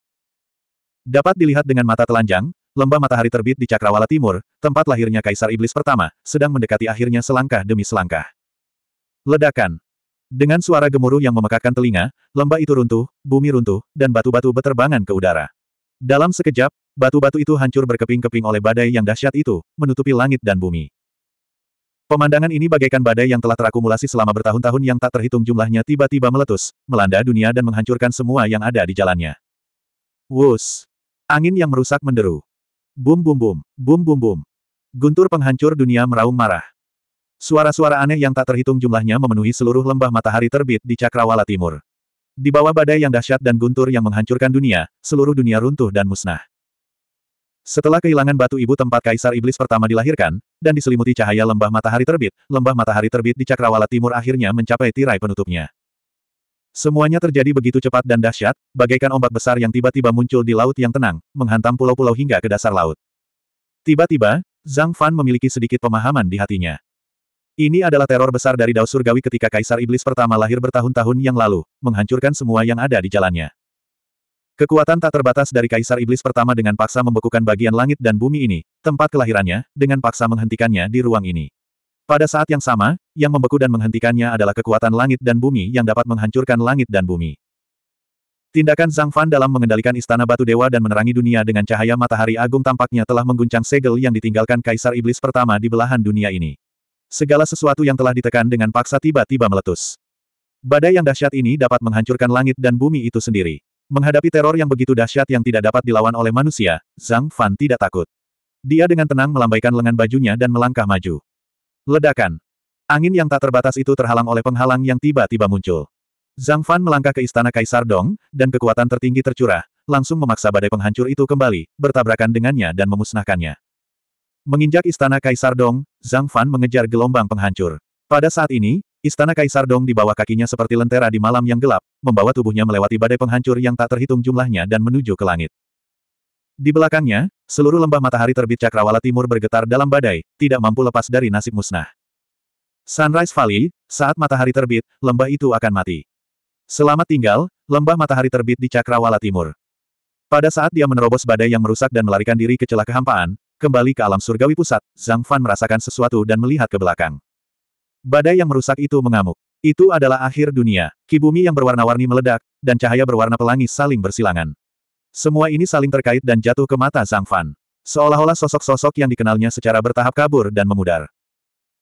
Dapat dilihat dengan mata telanjang, lembah matahari terbit di Cakrawala Timur, tempat lahirnya Kaisar Iblis pertama, sedang mendekati akhirnya selangkah demi selangkah. Ledakan. Dengan suara gemuruh yang memekakan telinga, lembah itu runtuh, bumi runtuh, dan batu-batu beterbangan ke udara. Dalam sekejap, Batu-batu itu hancur berkeping-keping oleh badai yang dahsyat itu, menutupi langit dan bumi. Pemandangan ini bagaikan badai yang telah terakumulasi selama bertahun-tahun yang tak terhitung jumlahnya tiba-tiba meletus, melanda dunia dan menghancurkan semua yang ada di jalannya. Wus! Angin yang merusak menderu. Bum bum bum, bum bum bum. Guntur penghancur dunia meraung marah. Suara-suara aneh yang tak terhitung jumlahnya memenuhi seluruh lembah matahari terbit di Cakrawala Timur. Di bawah badai yang dahsyat dan guntur yang menghancurkan dunia, seluruh dunia runtuh dan musnah. Setelah kehilangan batu ibu tempat kaisar iblis pertama dilahirkan, dan diselimuti cahaya lembah matahari terbit, lembah matahari terbit di cakrawala timur akhirnya mencapai tirai penutupnya. Semuanya terjadi begitu cepat dan dahsyat, bagaikan ombak besar yang tiba-tiba muncul di laut yang tenang, menghantam pulau-pulau hingga ke dasar laut. Tiba-tiba, Zhang Fan memiliki sedikit pemahaman di hatinya. Ini adalah teror besar dari Dao Surgawi ketika Kaisar Iblis pertama lahir bertahun-tahun yang lalu, menghancurkan semua yang ada di jalannya. Kekuatan tak terbatas dari Kaisar Iblis pertama dengan paksa membekukan bagian langit dan bumi ini, tempat kelahirannya, dengan paksa menghentikannya di ruang ini. Pada saat yang sama, yang membeku dan menghentikannya adalah kekuatan langit dan bumi yang dapat menghancurkan langit dan bumi. Tindakan Zhang Fan dalam mengendalikan Istana Batu Dewa dan menerangi dunia dengan cahaya matahari agung tampaknya telah mengguncang segel yang ditinggalkan Kaisar Iblis pertama di belahan dunia ini. Segala sesuatu yang telah ditekan dengan paksa tiba-tiba meletus. Badai yang dahsyat ini dapat menghancurkan langit dan bumi itu sendiri. Menghadapi teror yang begitu dahsyat yang tidak dapat dilawan oleh manusia, Zhang Fan tidak takut. Dia dengan tenang melambaikan lengan bajunya dan melangkah maju. Ledakan. Angin yang tak terbatas itu terhalang oleh penghalang yang tiba-tiba muncul. Zhang Fan melangkah ke istana Kaisar Dong, dan kekuatan tertinggi tercurah, langsung memaksa badai penghancur itu kembali, bertabrakan dengannya dan memusnahkannya. Menginjak istana Kaisar Dong, Zhang Fan mengejar gelombang penghancur. Pada saat ini, Istana Kaisar Dong di bawah kakinya seperti lentera di malam yang gelap, membawa tubuhnya melewati badai penghancur yang tak terhitung jumlahnya dan menuju ke langit. Di belakangnya, seluruh lembah matahari terbit cakrawala timur bergetar dalam badai, tidak mampu lepas dari nasib musnah. Sunrise Valley, saat matahari terbit, lembah itu akan mati. Selamat tinggal, lembah matahari terbit di cakrawala timur. Pada saat dia menerobos badai yang merusak dan melarikan diri ke celah kehampaan, kembali ke alam surgawi pusat, Zhang Fan merasakan sesuatu dan melihat ke belakang. Badai yang merusak itu mengamuk. Itu adalah akhir dunia. Kibumi yang berwarna-warni meledak, dan cahaya berwarna pelangi saling bersilangan. Semua ini saling terkait dan jatuh ke mata Zhang Fan. Seolah-olah sosok-sosok yang dikenalnya secara bertahap kabur dan memudar.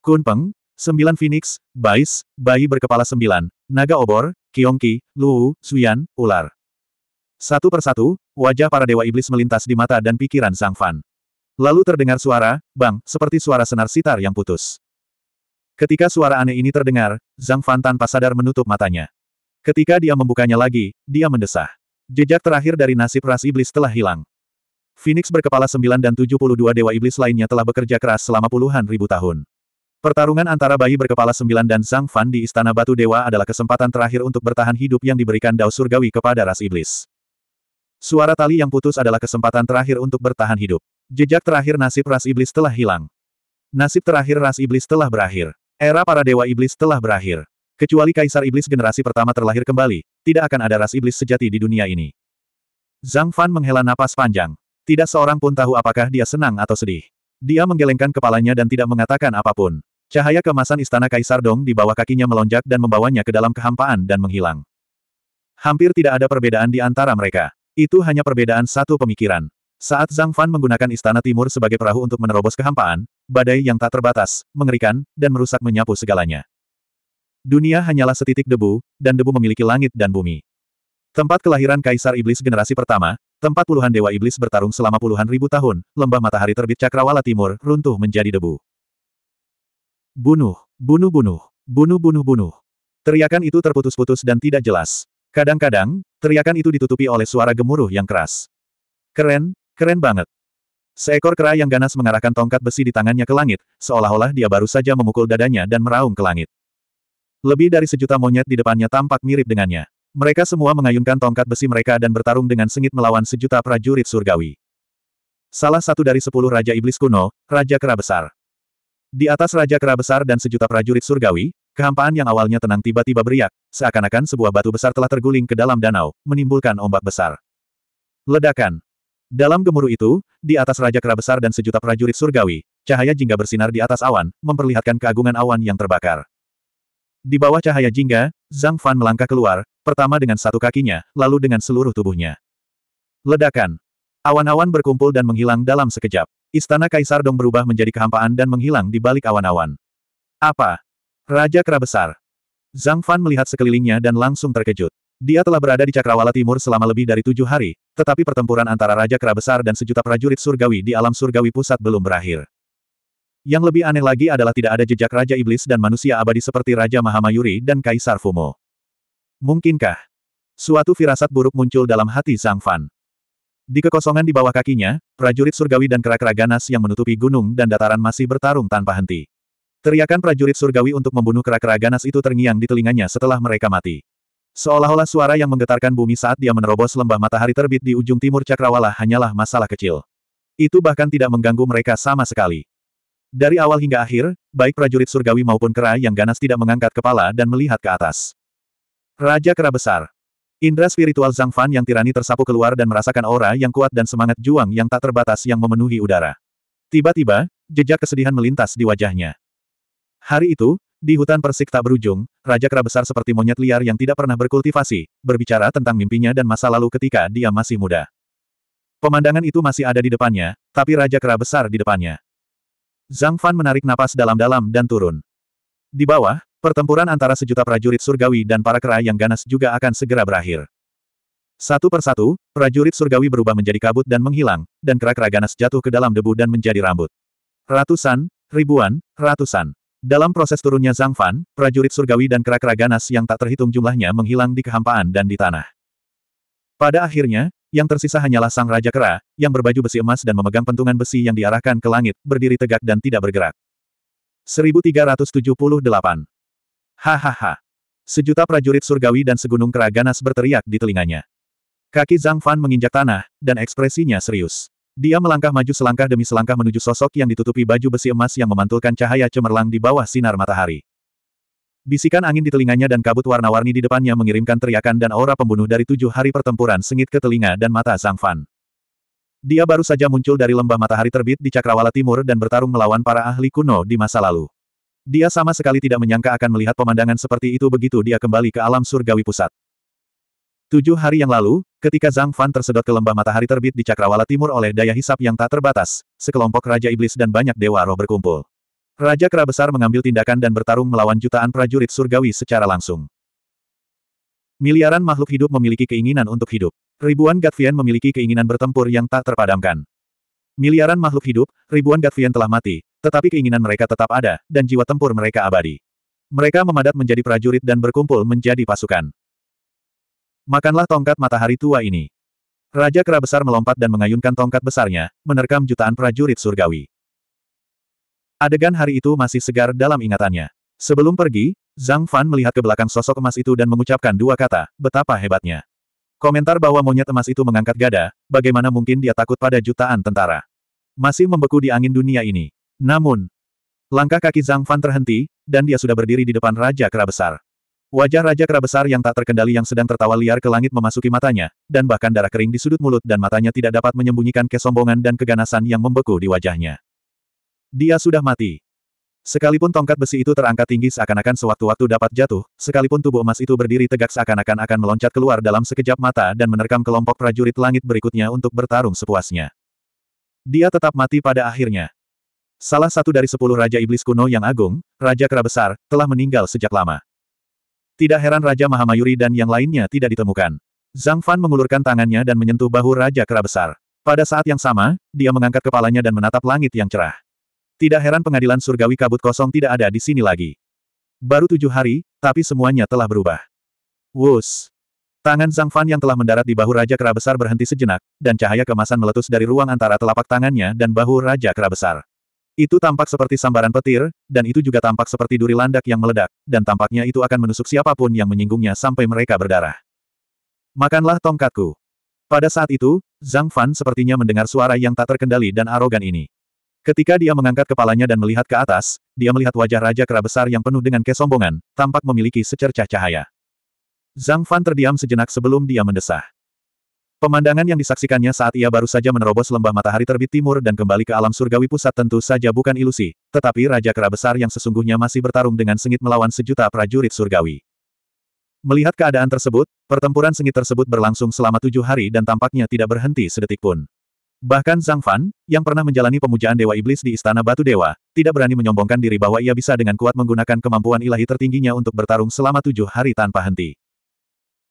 Kun Peng, Sembilan Phoenix, Bais, Bayi berkepala sembilan, Naga Obor, Kiongki, Lu, Suyan, Ular. Satu persatu, wajah para dewa iblis melintas di mata dan pikiran Zhang Fan. Lalu terdengar suara, bang, seperti suara senar sitar yang putus. Ketika suara aneh ini terdengar, Zhang Fan tanpa sadar menutup matanya. Ketika dia membukanya lagi, dia mendesah. Jejak terakhir dari nasib ras iblis telah hilang. Phoenix berkepala sembilan dan 72 dewa iblis lainnya telah bekerja keras selama puluhan ribu tahun. Pertarungan antara bayi berkepala sembilan dan Zhang Fan di Istana Batu Dewa adalah kesempatan terakhir untuk bertahan hidup yang diberikan Dao Surgawi kepada ras iblis. Suara tali yang putus adalah kesempatan terakhir untuk bertahan hidup. Jejak terakhir nasib ras iblis telah hilang. Nasib terakhir ras iblis telah berakhir. Era para dewa iblis telah berakhir. Kecuali kaisar iblis generasi pertama terlahir kembali, tidak akan ada ras iblis sejati di dunia ini. Zhang Fan menghela napas panjang. Tidak seorang pun tahu apakah dia senang atau sedih. Dia menggelengkan kepalanya dan tidak mengatakan apapun. Cahaya kemasan istana Kaisar Dong di bawah kakinya melonjak dan membawanya ke dalam kehampaan dan menghilang. Hampir tidak ada perbedaan di antara mereka. Itu hanya perbedaan satu pemikiran. Saat Zhang Fan menggunakan Istana Timur sebagai perahu untuk menerobos kehampaan, badai yang tak terbatas, mengerikan, dan merusak menyapu segalanya. Dunia hanyalah setitik debu, dan debu memiliki langit dan bumi. Tempat kelahiran Kaisar Iblis generasi pertama, tempat puluhan dewa iblis bertarung selama puluhan ribu tahun, lembah matahari terbit cakrawala timur, runtuh menjadi debu. Bunuh, bunuh bunuh, bunuh bunuh bunuh. Teriakan itu terputus-putus dan tidak jelas. Kadang-kadang, teriakan itu ditutupi oleh suara gemuruh yang keras. Keren, Keren banget. Seekor kera yang ganas mengarahkan tongkat besi di tangannya ke langit, seolah-olah dia baru saja memukul dadanya dan meraung ke langit. Lebih dari sejuta monyet di depannya tampak mirip dengannya. Mereka semua mengayunkan tongkat besi mereka dan bertarung dengan sengit melawan sejuta prajurit surgawi. Salah satu dari sepuluh Raja Iblis kuno, Raja Kera Besar. Di atas Raja Kera Besar dan sejuta prajurit surgawi, kehampaan yang awalnya tenang tiba-tiba beriak, seakan-akan sebuah batu besar telah terguling ke dalam danau, menimbulkan ombak besar. Ledakan. Dalam gemuruh itu, di atas Raja Kera Besar dan sejuta prajurit surgawi, cahaya jingga bersinar di atas awan, memperlihatkan keagungan awan yang terbakar. Di bawah cahaya jingga, Zhang Fan melangkah keluar, pertama dengan satu kakinya, lalu dengan seluruh tubuhnya. Ledakan. Awan-awan berkumpul dan menghilang dalam sekejap. Istana Kaisar Dong berubah menjadi kehampaan dan menghilang di balik awan-awan. Apa? Raja Kera Besar. Zhang Fan melihat sekelilingnya dan langsung terkejut. Dia telah berada di Cakrawala Timur selama lebih dari tujuh hari, tetapi pertempuran antara Raja Kera Besar dan sejuta prajurit surgawi di alam surgawi pusat belum berakhir. Yang lebih aneh lagi adalah tidak ada jejak Raja Iblis dan manusia abadi seperti Raja Mahamayuri dan Kaisar Fumo. Mungkinkah? Suatu firasat buruk muncul dalam hati Sang Fan. Di kekosongan di bawah kakinya, prajurit surgawi dan kera-kera ganas yang menutupi gunung dan dataran masih bertarung tanpa henti. Teriakan prajurit surgawi untuk membunuh kera-kera ganas itu terngiang di telinganya setelah mereka mati. Seolah-olah suara yang menggetarkan bumi saat dia menerobos lembah matahari terbit di ujung timur cakrawala hanyalah masalah kecil. Itu bahkan tidak mengganggu mereka sama sekali. Dari awal hingga akhir, baik prajurit surgawi maupun kera yang ganas tidak mengangkat kepala dan melihat ke atas. Raja Kera Besar Indra spiritual Zhang Fan yang tirani tersapu keluar dan merasakan aura yang kuat dan semangat juang yang tak terbatas yang memenuhi udara. Tiba-tiba, jejak kesedihan melintas di wajahnya. Hari itu, di hutan persik tak berujung, Raja Kera besar seperti monyet liar yang tidak pernah berkultivasi, berbicara tentang mimpinya dan masa lalu ketika dia masih muda. Pemandangan itu masih ada di depannya, tapi Raja Kera besar di depannya. Zhang Fan menarik napas dalam-dalam dan turun. Di bawah, pertempuran antara sejuta prajurit surgawi dan para kera yang ganas juga akan segera berakhir. Satu persatu, prajurit surgawi berubah menjadi kabut dan menghilang, dan kera-kera ganas jatuh ke dalam debu dan menjadi rambut. Ratusan, ribuan, ratusan. Dalam proses turunnya Zhang Fan, prajurit surgawi dan kera-kera ganas yang tak terhitung jumlahnya menghilang di kehampaan dan di tanah. Pada akhirnya, yang tersisa hanyalah sang Raja Kera, yang berbaju besi emas dan memegang pentungan besi yang diarahkan ke langit, berdiri tegak dan tidak bergerak. 1378 Hahaha. Sejuta prajurit surgawi dan segunung kera ganas berteriak di telinganya. Kaki Zhang Fan menginjak tanah, dan ekspresinya serius. Dia melangkah maju selangkah demi selangkah menuju sosok yang ditutupi baju besi emas yang memantulkan cahaya cemerlang di bawah sinar matahari. Bisikan angin di telinganya dan kabut warna-warni di depannya mengirimkan teriakan dan aura pembunuh dari tujuh hari pertempuran sengit ke telinga dan mata Sang Fan. Dia baru saja muncul dari lembah matahari terbit di Cakrawala Timur dan bertarung melawan para ahli kuno di masa lalu. Dia sama sekali tidak menyangka akan melihat pemandangan seperti itu begitu dia kembali ke alam surgawi pusat. Tujuh hari yang lalu, Ketika Zhang Fan tersedot ke lembah matahari terbit di Cakrawala Timur oleh daya hisap yang tak terbatas, sekelompok Raja Iblis dan banyak Dewa Roh berkumpul. Raja Kera Besar mengambil tindakan dan bertarung melawan jutaan prajurit surgawi secara langsung. Miliaran makhluk hidup memiliki keinginan untuk hidup. Ribuan Gatvian memiliki keinginan bertempur yang tak terpadamkan. Miliaran makhluk hidup, ribuan Gatvian telah mati, tetapi keinginan mereka tetap ada, dan jiwa tempur mereka abadi. Mereka memadat menjadi prajurit dan berkumpul menjadi pasukan. Makanlah tongkat matahari tua ini. Raja Kera besar melompat dan mengayunkan tongkat besarnya, menerkam jutaan prajurit surgawi. Adegan hari itu masih segar dalam ingatannya. Sebelum pergi, Zhang Fan melihat ke belakang sosok emas itu dan mengucapkan dua kata, betapa hebatnya. Komentar bahwa monyet emas itu mengangkat gada, bagaimana mungkin dia takut pada jutaan tentara. Masih membeku di angin dunia ini. Namun, langkah kaki Zhang Fan terhenti, dan dia sudah berdiri di depan Raja Kera Besar. Wajah Raja Kera besar yang tak terkendali yang sedang tertawa liar ke langit memasuki matanya, dan bahkan darah kering di sudut mulut dan matanya tidak dapat menyembunyikan kesombongan dan keganasan yang membeku di wajahnya. Dia sudah mati. Sekalipun tongkat besi itu terangkat tinggi seakan-akan sewaktu-waktu dapat jatuh, sekalipun tubuh emas itu berdiri tegak seakan-akan akan meloncat keluar dalam sekejap mata dan menerkam kelompok prajurit langit berikutnya untuk bertarung sepuasnya. Dia tetap mati pada akhirnya. Salah satu dari sepuluh Raja Iblis kuno yang agung, Raja Kera Besar, telah meninggal sejak lama. Tidak heran Raja Mahamayuri dan yang lainnya tidak ditemukan. Zhang Fan mengulurkan tangannya dan menyentuh bahu Raja Kera Besar. Pada saat yang sama, dia mengangkat kepalanya dan menatap langit yang cerah. Tidak heran pengadilan surgawi kabut kosong tidak ada di sini lagi. Baru tujuh hari, tapi semuanya telah berubah. Wus! Tangan Zhang Fan yang telah mendarat di bahu Raja Kera Besar berhenti sejenak, dan cahaya kemasan meletus dari ruang antara telapak tangannya dan bahu Raja Kera Besar. Itu tampak seperti sambaran petir, dan itu juga tampak seperti duri landak yang meledak, dan tampaknya itu akan menusuk siapapun yang menyinggungnya sampai mereka berdarah. Makanlah tongkatku. Pada saat itu, Zhang Fan sepertinya mendengar suara yang tak terkendali dan arogan ini. Ketika dia mengangkat kepalanya dan melihat ke atas, dia melihat wajah Raja Kera Besar yang penuh dengan kesombongan, tampak memiliki secercah cahaya. Zhang Fan terdiam sejenak sebelum dia mendesah. Pemandangan yang disaksikannya saat ia baru saja menerobos lembah matahari terbit timur dan kembali ke alam surgawi pusat tentu saja bukan ilusi, tetapi Raja Kera Besar yang sesungguhnya masih bertarung dengan sengit melawan sejuta prajurit surgawi. Melihat keadaan tersebut, pertempuran sengit tersebut berlangsung selama tujuh hari dan tampaknya tidak berhenti sedetik pun. Bahkan Zhang Fan, yang pernah menjalani pemujaan Dewa Iblis di Istana Batu Dewa, tidak berani menyombongkan diri bahwa ia bisa dengan kuat menggunakan kemampuan ilahi tertingginya untuk bertarung selama tujuh hari tanpa henti.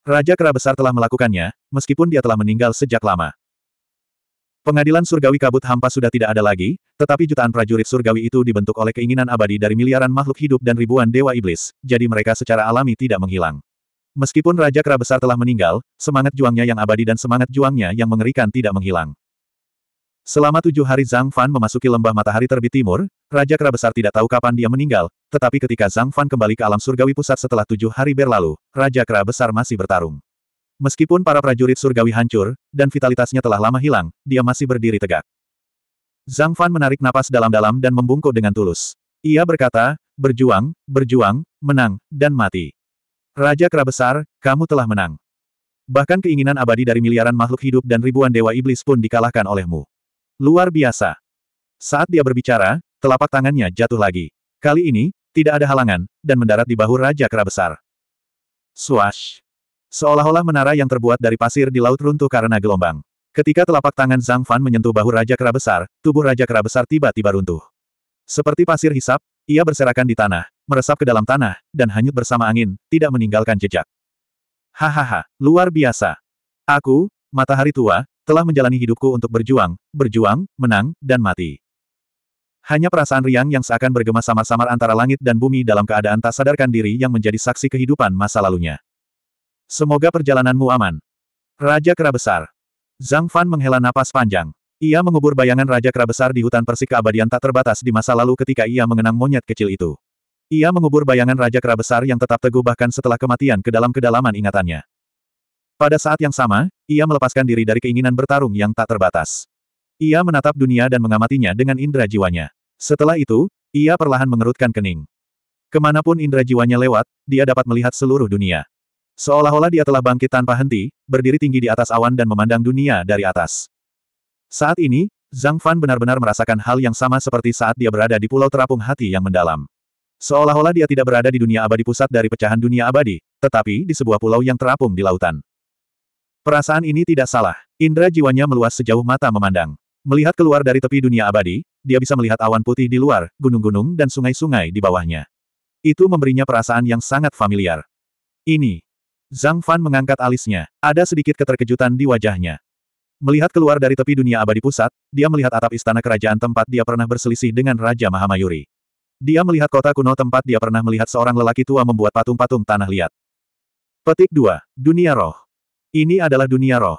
Raja Kera Besar telah melakukannya, meskipun dia telah meninggal sejak lama. Pengadilan surgawi kabut hampa sudah tidak ada lagi, tetapi jutaan prajurit surgawi itu dibentuk oleh keinginan abadi dari miliaran makhluk hidup dan ribuan dewa iblis, jadi mereka secara alami tidak menghilang. Meskipun Raja Kera Besar telah meninggal, semangat juangnya yang abadi dan semangat juangnya yang mengerikan tidak menghilang. Selama tujuh hari Zhang Fan memasuki lembah matahari terbit timur, Raja Kera Besar tidak tahu kapan dia meninggal, tetapi ketika Zhang Fan kembali ke alam surgawi pusat setelah tujuh hari berlalu, Raja Kera Besar masih bertarung. Meskipun para prajurit surgawi hancur, dan vitalitasnya telah lama hilang, dia masih berdiri tegak. Zhang Fan menarik napas dalam-dalam dan membungkuk dengan tulus. Ia berkata, berjuang, berjuang, menang, dan mati. Raja Kera Besar, kamu telah menang. Bahkan keinginan abadi dari miliaran makhluk hidup dan ribuan dewa iblis pun dikalahkan olehmu. Luar biasa. Saat dia berbicara, telapak tangannya jatuh lagi. Kali ini, tidak ada halangan, dan mendarat di bahu Raja Kera Besar. Swash. Seolah-olah menara yang terbuat dari pasir di laut runtuh karena gelombang. Ketika telapak tangan Zhang Fan menyentuh bahu Raja Kera Besar, tubuh Raja Kera Besar tiba-tiba runtuh. Seperti pasir hisap, ia berserakan di tanah, meresap ke dalam tanah, dan hanyut bersama angin, tidak meninggalkan jejak. Hahaha, luar biasa. Aku, matahari tua, telah menjalani hidupku untuk berjuang, berjuang, menang, dan mati. Hanya perasaan riang yang seakan bergema samar-samar antara langit dan bumi dalam keadaan tak sadarkan diri yang menjadi saksi kehidupan masa lalunya. Semoga perjalananmu aman. Raja Kera Besar. Zhang Fan menghela napas panjang. Ia mengubur bayangan Raja Kera Besar di hutan persik keabadian tak terbatas di masa lalu ketika ia mengenang monyet kecil itu. Ia mengubur bayangan Raja Kera Besar yang tetap teguh bahkan setelah kematian ke dalam kedalaman ingatannya. Pada saat yang sama, ia melepaskan diri dari keinginan bertarung yang tak terbatas. Ia menatap dunia dan mengamatinya dengan indera jiwanya. Setelah itu, ia perlahan mengerutkan kening. Kemanapun indera jiwanya lewat, dia dapat melihat seluruh dunia. Seolah-olah dia telah bangkit tanpa henti, berdiri tinggi di atas awan dan memandang dunia dari atas. Saat ini, Zhang Fan benar-benar merasakan hal yang sama seperti saat dia berada di pulau terapung hati yang mendalam. Seolah-olah dia tidak berada di dunia abadi pusat dari pecahan dunia abadi, tetapi di sebuah pulau yang terapung di lautan. Perasaan ini tidak salah. Indra jiwanya meluas sejauh mata memandang. Melihat keluar dari tepi dunia abadi, dia bisa melihat awan putih di luar, gunung-gunung dan sungai-sungai di bawahnya. Itu memberinya perasaan yang sangat familiar. Ini. Zhang Fan mengangkat alisnya. Ada sedikit keterkejutan di wajahnya. Melihat keluar dari tepi dunia abadi pusat, dia melihat atap istana kerajaan tempat dia pernah berselisih dengan Raja Mahamayuri. Dia melihat kota kuno tempat dia pernah melihat seorang lelaki tua membuat patung-patung tanah liat. Petik 2. Dunia Roh ini adalah dunia roh.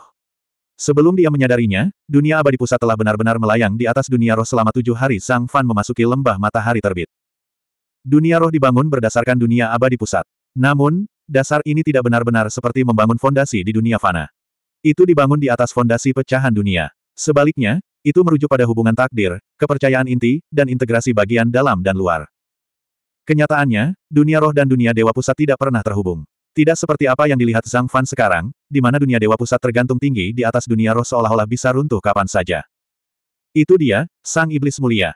Sebelum dia menyadarinya, dunia abadi pusat telah benar-benar melayang di atas dunia roh selama tujuh hari Sang Fan memasuki lembah matahari terbit. Dunia roh dibangun berdasarkan dunia abadi pusat. Namun, dasar ini tidak benar-benar seperti membangun fondasi di dunia fana. Itu dibangun di atas fondasi pecahan dunia. Sebaliknya, itu merujuk pada hubungan takdir, kepercayaan inti, dan integrasi bagian dalam dan luar. Kenyataannya, dunia roh dan dunia dewa pusat tidak pernah terhubung. Tidak seperti apa yang dilihat Zhang Fan sekarang, di mana dunia dewa pusat tergantung tinggi di atas dunia roh seolah-olah bisa runtuh kapan saja. Itu dia, sang iblis mulia.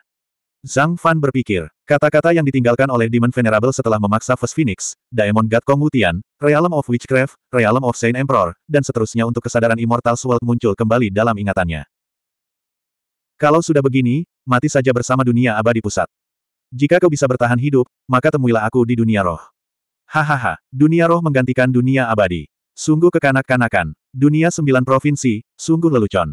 Zhang Fan berpikir, kata-kata yang ditinggalkan oleh Demon Venerable setelah memaksa First Phoenix, Daemon God Kong Wutian, Realm of Witchcraft, Realm of Saint Emperor, dan seterusnya untuk kesadaran Immortal Sword muncul kembali dalam ingatannya. Kalau sudah begini, mati saja bersama dunia abadi pusat. Jika kau bisa bertahan hidup, maka temuilah aku di dunia roh. Hahaha, dunia roh menggantikan dunia abadi. Sungguh kekanak-kanakan. Dunia sembilan provinsi, sungguh lelucon.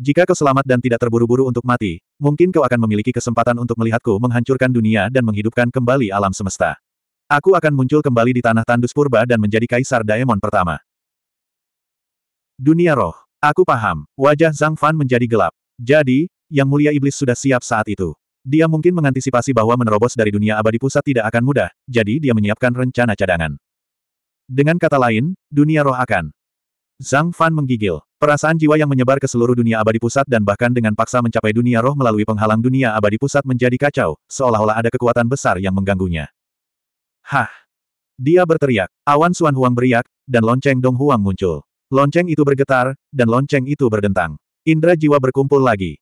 Jika kau selamat dan tidak terburu-buru untuk mati, mungkin kau akan memiliki kesempatan untuk melihatku menghancurkan dunia dan menghidupkan kembali alam semesta. Aku akan muncul kembali di tanah tandus purba dan menjadi kaisar Daemon pertama. Dunia roh. Aku paham. Wajah Zhang Fan menjadi gelap. Jadi, Yang Mulia Iblis sudah siap saat itu. Dia mungkin mengantisipasi bahwa menerobos dari dunia abadi pusat tidak akan mudah, jadi dia menyiapkan rencana cadangan. Dengan kata lain, dunia roh akan. Zhang Fan menggigil. Perasaan jiwa yang menyebar ke seluruh dunia abadi pusat dan bahkan dengan paksa mencapai dunia roh melalui penghalang dunia abadi pusat menjadi kacau, seolah-olah ada kekuatan besar yang mengganggunya. Hah! Dia berteriak, awan Suan Huang beriak, dan lonceng Dong Huang muncul. Lonceng itu bergetar, dan lonceng itu berdentang. Indra jiwa berkumpul lagi.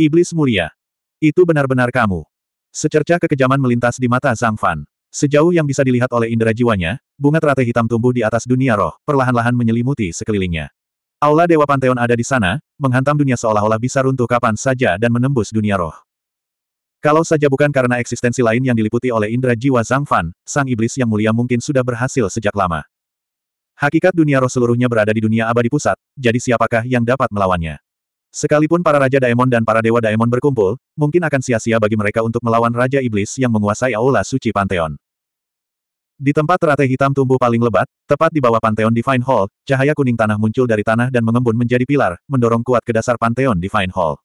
Iblis mulia. Itu benar-benar kamu. Secercah kekejaman melintas di mata Zhang Fan. Sejauh yang bisa dilihat oleh indera jiwanya, bunga teratai hitam tumbuh di atas dunia roh, perlahan-lahan menyelimuti sekelilingnya. Aula Dewa Panteon ada di sana, menghantam dunia seolah-olah bisa runtuh kapan saja dan menembus dunia roh. Kalau saja bukan karena eksistensi lain yang diliputi oleh indera jiwa Zhang Fan, sang iblis yang mulia mungkin sudah berhasil sejak lama. Hakikat dunia roh seluruhnya berada di dunia abadi pusat, jadi siapakah yang dapat melawannya? Sekalipun para Raja Daemon dan para Dewa Daemon berkumpul, mungkin akan sia-sia bagi mereka untuk melawan Raja Iblis yang menguasai Aula Suci Pantheon. Di tempat teratai hitam tumbuh paling lebat, tepat di bawah Pantheon Divine Hall, cahaya kuning tanah muncul dari tanah dan mengembun menjadi pilar, mendorong kuat ke dasar Pantheon Divine Hall.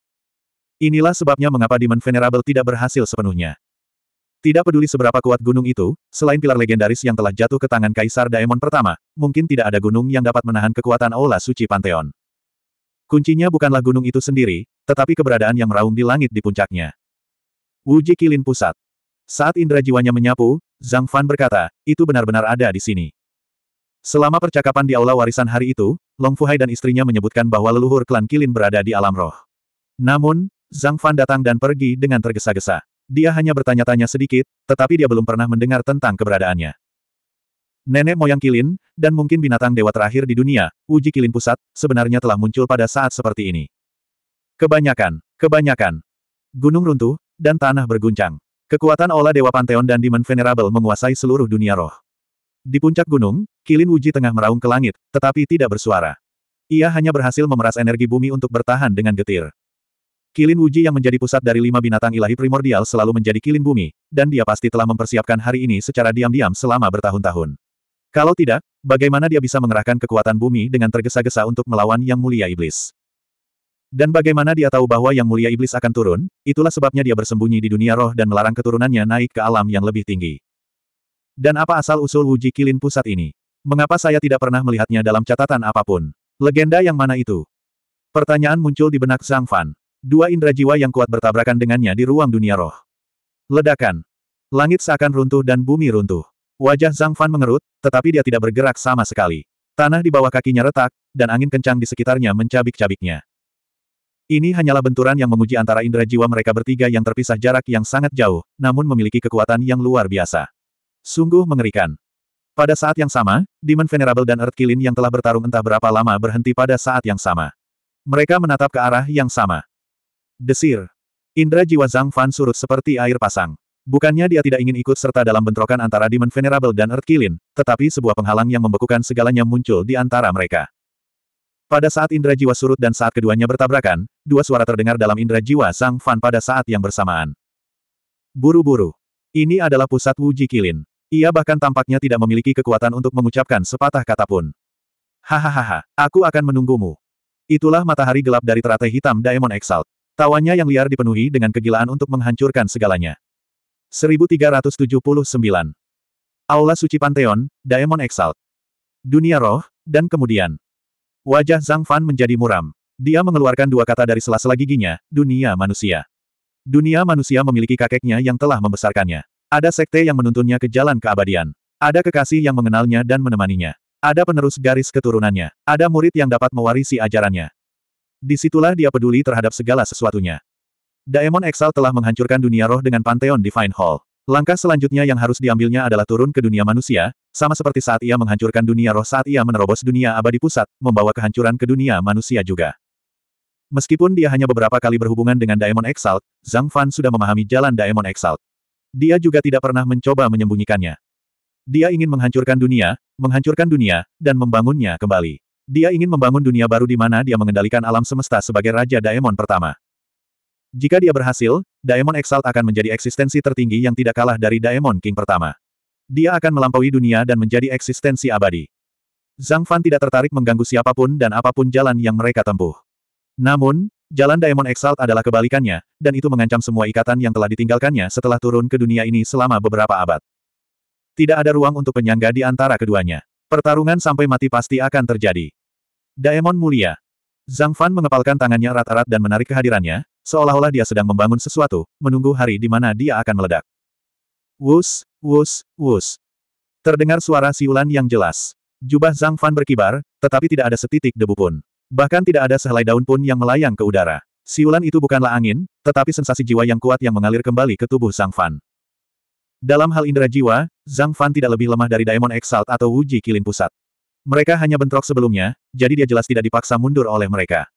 Inilah sebabnya mengapa Demon Venerable tidak berhasil sepenuhnya. Tidak peduli seberapa kuat gunung itu, selain pilar legendaris yang telah jatuh ke tangan Kaisar Daemon pertama, mungkin tidak ada gunung yang dapat menahan kekuatan Aula Suci Pantheon. Kuncinya bukanlah gunung itu sendiri, tetapi keberadaan yang meraung di langit di puncaknya. Wuji Kilin Pusat. Saat indera jiwanya menyapu, Zhang Fan berkata, itu benar-benar ada di sini. Selama percakapan di aula warisan hari itu, Long Fuhai dan istrinya menyebutkan bahwa leluhur klan Kilin berada di alam roh. Namun, Zhang Fan datang dan pergi dengan tergesa-gesa. Dia hanya bertanya-tanya sedikit, tetapi dia belum pernah mendengar tentang keberadaannya. Nenek moyang Kilin, dan mungkin binatang dewa terakhir di dunia, uji Kilin pusat, sebenarnya telah muncul pada saat seperti ini. Kebanyakan, kebanyakan. Gunung runtuh, dan tanah berguncang. Kekuatan olah Dewa Panteon dan Demon Venerable menguasai seluruh dunia roh. Di puncak gunung, Kilin uji tengah meraung ke langit, tetapi tidak bersuara. Ia hanya berhasil memeras energi bumi untuk bertahan dengan getir. Kilin uji yang menjadi pusat dari lima binatang ilahi primordial selalu menjadi kilin bumi, dan dia pasti telah mempersiapkan hari ini secara diam-diam selama bertahun-tahun. Kalau tidak, bagaimana dia bisa mengerahkan kekuatan bumi dengan tergesa-gesa untuk melawan Yang Mulia Iblis? Dan bagaimana dia tahu bahwa Yang Mulia Iblis akan turun, itulah sebabnya dia bersembunyi di dunia roh dan melarang keturunannya naik ke alam yang lebih tinggi. Dan apa asal-usul Wuji Kilin pusat ini? Mengapa saya tidak pernah melihatnya dalam catatan apapun? Legenda yang mana itu? Pertanyaan muncul di benak Zhang Fan. Dua indera jiwa yang kuat bertabrakan dengannya di ruang dunia roh. Ledakan. Langit seakan runtuh dan bumi runtuh. Wajah Zhang Fan mengerut, tetapi dia tidak bergerak sama sekali. Tanah di bawah kakinya retak, dan angin kencang di sekitarnya mencabik-cabiknya. Ini hanyalah benturan yang menguji antara indera jiwa mereka bertiga yang terpisah jarak yang sangat jauh, namun memiliki kekuatan yang luar biasa. Sungguh mengerikan. Pada saat yang sama, Demon Venerable dan Earth Kilin yang telah bertarung entah berapa lama berhenti pada saat yang sama. Mereka menatap ke arah yang sama. Desir. Indra jiwa Zhang Fan surut seperti air pasang. Bukannya dia tidak ingin ikut serta dalam bentrokan antara Demon Venerable dan Earth Kilin, tetapi sebuah penghalang yang membekukan segalanya muncul di antara mereka. Pada saat indera jiwa surut dan saat keduanya bertabrakan, dua suara terdengar dalam indera jiwa Sang Fan pada saat yang bersamaan. Buru-buru. Ini adalah pusat Wuji Kilin. Ia bahkan tampaknya tidak memiliki kekuatan untuk mengucapkan sepatah kata pun. Hahaha, aku akan menunggumu. Itulah matahari gelap dari teratai hitam Daemon Exalt. Tawanya yang liar dipenuhi dengan kegilaan untuk menghancurkan segalanya. 1379. Aula Suci Pantheon, Diamond Exalt. Dunia Roh, dan kemudian. Wajah Zhang Fan menjadi muram. Dia mengeluarkan dua kata dari sela-sela giginya, dunia manusia. Dunia manusia memiliki kakeknya yang telah membesarkannya. Ada sekte yang menuntunnya ke jalan keabadian. Ada kekasih yang mengenalnya dan menemaninya. Ada penerus garis keturunannya. Ada murid yang dapat mewarisi ajarannya. Disitulah dia peduli terhadap segala sesuatunya. Daemon Exal telah menghancurkan dunia roh dengan Pantheon Divine Hall. Langkah selanjutnya yang harus diambilnya adalah turun ke dunia manusia, sama seperti saat ia menghancurkan dunia roh saat ia menerobos dunia abadi pusat, membawa kehancuran ke dunia manusia juga. Meskipun dia hanya beberapa kali berhubungan dengan Daemon Exalt, Zhang Fan sudah memahami jalan Daemon Exalt. Dia juga tidak pernah mencoba menyembunyikannya. Dia ingin menghancurkan dunia, menghancurkan dunia, dan membangunnya kembali. Dia ingin membangun dunia baru di mana dia mengendalikan alam semesta sebagai Raja Daemon pertama. Jika dia berhasil, Daemon Exalt akan menjadi eksistensi tertinggi yang tidak kalah dari Daemon King pertama. Dia akan melampaui dunia dan menjadi eksistensi abadi. Zhang Fan tidak tertarik mengganggu siapapun dan apapun jalan yang mereka tempuh. Namun, jalan Daemon Exalt adalah kebalikannya, dan itu mengancam semua ikatan yang telah ditinggalkannya setelah turun ke dunia ini selama beberapa abad. Tidak ada ruang untuk penyangga di antara keduanya. Pertarungan sampai mati pasti akan terjadi. Daemon mulia. Zhang Fan mengepalkan tangannya erat-erat dan menarik kehadirannya, seolah-olah dia sedang membangun sesuatu, menunggu hari di mana dia akan meledak. Wus, wus, wus. Terdengar suara siulan yang jelas. Jubah Zhang Fan berkibar, tetapi tidak ada setitik debu pun. Bahkan tidak ada sehelai daun pun yang melayang ke udara. Siulan itu bukanlah angin, tetapi sensasi jiwa yang kuat yang mengalir kembali ke tubuh Zhang Fan. Dalam hal indera jiwa, Zhang Fan tidak lebih lemah dari Daemon Exalt atau Wuji Kilin Pusat. Mereka hanya bentrok sebelumnya, jadi dia jelas tidak dipaksa mundur oleh mereka.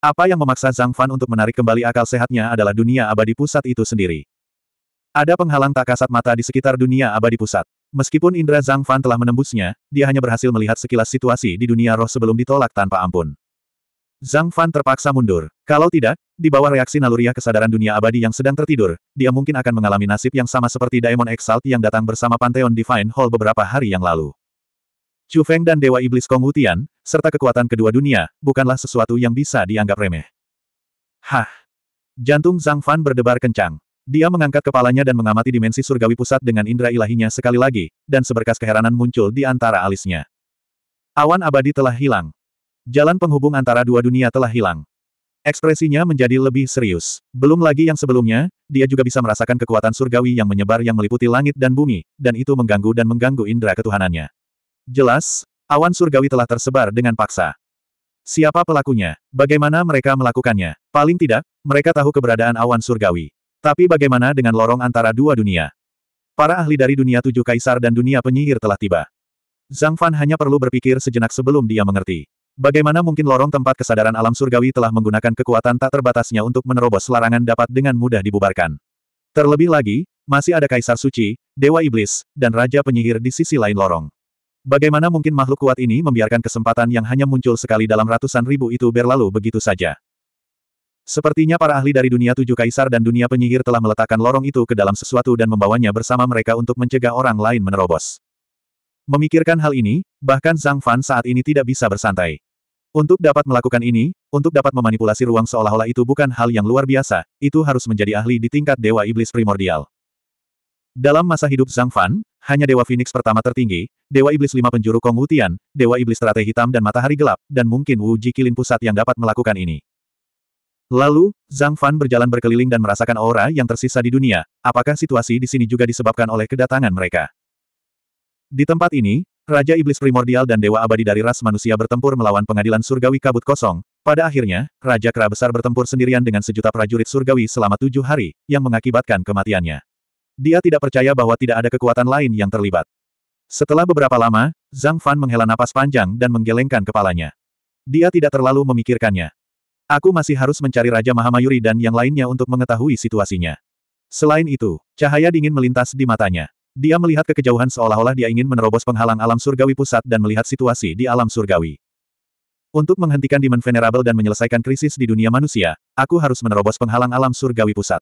Apa yang memaksa Zhang Fan untuk menarik kembali akal sehatnya adalah dunia abadi pusat itu sendiri. Ada penghalang tak kasat mata di sekitar dunia abadi pusat. Meskipun Indra Zhang Fan telah menembusnya, dia hanya berhasil melihat sekilas situasi di dunia roh sebelum ditolak tanpa ampun. Zhang Fan terpaksa mundur. Kalau tidak, di bawah reaksi naluriah kesadaran dunia abadi yang sedang tertidur, dia mungkin akan mengalami nasib yang sama seperti Daemon Exalt yang datang bersama Pantheon Divine Hall beberapa hari yang lalu. Chu Feng dan Dewa Iblis Kong Wutian, serta kekuatan kedua dunia, bukanlah sesuatu yang bisa dianggap remeh. Hah! Jantung Zhang Fan berdebar kencang. Dia mengangkat kepalanya dan mengamati dimensi surgawi pusat dengan indera ilahinya sekali lagi, dan seberkas keheranan muncul di antara alisnya. Awan abadi telah hilang. Jalan penghubung antara dua dunia telah hilang. Ekspresinya menjadi lebih serius. Belum lagi yang sebelumnya, dia juga bisa merasakan kekuatan surgawi yang menyebar yang meliputi langit dan bumi, dan itu mengganggu dan mengganggu indera ketuhanannya. Jelas, Awan surgawi telah tersebar dengan paksa. Siapa pelakunya? Bagaimana mereka melakukannya? Paling tidak, mereka tahu keberadaan awan surgawi. Tapi bagaimana dengan lorong antara dua dunia? Para ahli dari dunia tujuh kaisar dan dunia penyihir telah tiba. Zhang Fan hanya perlu berpikir sejenak sebelum dia mengerti. Bagaimana mungkin lorong tempat kesadaran alam surgawi telah menggunakan kekuatan tak terbatasnya untuk menerobos larangan dapat dengan mudah dibubarkan. Terlebih lagi, masih ada Kaisar Suci, Dewa Iblis, dan Raja Penyihir di sisi lain lorong. Bagaimana mungkin makhluk kuat ini membiarkan kesempatan yang hanya muncul sekali dalam ratusan ribu itu berlalu begitu saja? Sepertinya para ahli dari dunia tujuh kaisar dan dunia penyihir telah meletakkan lorong itu ke dalam sesuatu dan membawanya bersama mereka untuk mencegah orang lain menerobos. Memikirkan hal ini, bahkan Zhang Fan saat ini tidak bisa bersantai. Untuk dapat melakukan ini, untuk dapat memanipulasi ruang seolah-olah itu bukan hal yang luar biasa, itu harus menjadi ahli di tingkat Dewa Iblis Primordial. Dalam masa hidup Zhang Fan, hanya Dewa Phoenix pertama tertinggi, Dewa Iblis Lima Penjuru Kong Wutian, Dewa Iblis Teratai Hitam dan Matahari Gelap, dan mungkin Wu Jikilin Pusat yang dapat melakukan ini. Lalu, Zhang Fan berjalan berkeliling dan merasakan aura yang tersisa di dunia, apakah situasi di sini juga disebabkan oleh kedatangan mereka? Di tempat ini, Raja Iblis Primordial dan Dewa Abadi dari ras manusia bertempur melawan pengadilan surgawi kabut kosong, pada akhirnya, Raja Kera Besar bertempur sendirian dengan sejuta prajurit surgawi selama tujuh hari, yang mengakibatkan kematiannya. Dia tidak percaya bahwa tidak ada kekuatan lain yang terlibat. Setelah beberapa lama, Zhang Fan menghela napas panjang dan menggelengkan kepalanya. Dia tidak terlalu memikirkannya. Aku masih harus mencari Raja Mahamayuri dan yang lainnya untuk mengetahui situasinya. Selain itu, cahaya dingin melintas di matanya. Dia melihat ke kejauhan seolah-olah dia ingin menerobos penghalang alam surgawi pusat dan melihat situasi di alam surgawi. Untuk menghentikan Demon Venerable dan menyelesaikan krisis di dunia manusia, aku harus menerobos penghalang alam surgawi pusat.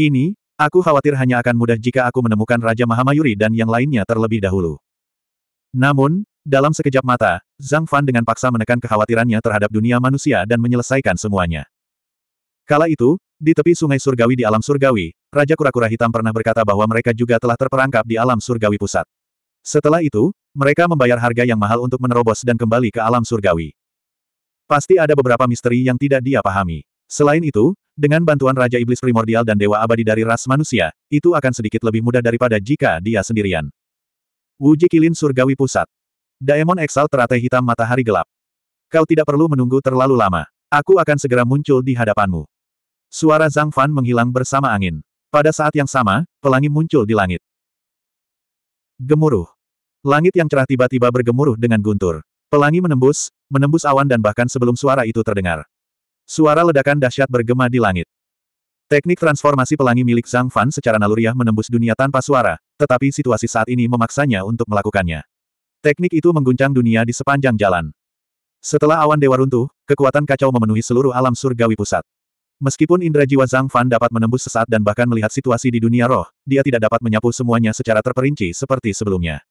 Ini, Aku khawatir hanya akan mudah jika aku menemukan Raja Mahamayuri dan yang lainnya terlebih dahulu. Namun, dalam sekejap mata, Zhang Fan dengan paksa menekan kekhawatirannya terhadap dunia manusia dan menyelesaikan semuanya. Kala itu, di tepi sungai surgawi di alam surgawi, Raja Kura-Kura Hitam pernah berkata bahwa mereka juga telah terperangkap di alam surgawi pusat. Setelah itu, mereka membayar harga yang mahal untuk menerobos dan kembali ke alam surgawi. Pasti ada beberapa misteri yang tidak dia pahami. Selain itu, dengan bantuan Raja Iblis Primordial dan Dewa Abadi dari ras manusia, itu akan sedikit lebih mudah daripada jika dia sendirian. Wuji Kilin Surgawi Pusat. Daemon Exal teratai hitam matahari gelap. Kau tidak perlu menunggu terlalu lama. Aku akan segera muncul di hadapanmu. Suara Zhang Fan menghilang bersama angin. Pada saat yang sama, pelangi muncul di langit. Gemuruh. Langit yang cerah tiba-tiba bergemuruh dengan guntur. Pelangi menembus, menembus awan dan bahkan sebelum suara itu terdengar. Suara ledakan dahsyat bergema di langit. Teknik transformasi pelangi milik Zhang Fan secara naluriah menembus dunia tanpa suara, tetapi situasi saat ini memaksanya untuk melakukannya. Teknik itu mengguncang dunia di sepanjang jalan. Setelah awan dewa runtuh, kekuatan kacau memenuhi seluruh alam surgawi pusat. Meskipun indera jiwa Zhang Fan dapat menembus sesaat dan bahkan melihat situasi di dunia roh, dia tidak dapat menyapu semuanya secara terperinci seperti sebelumnya.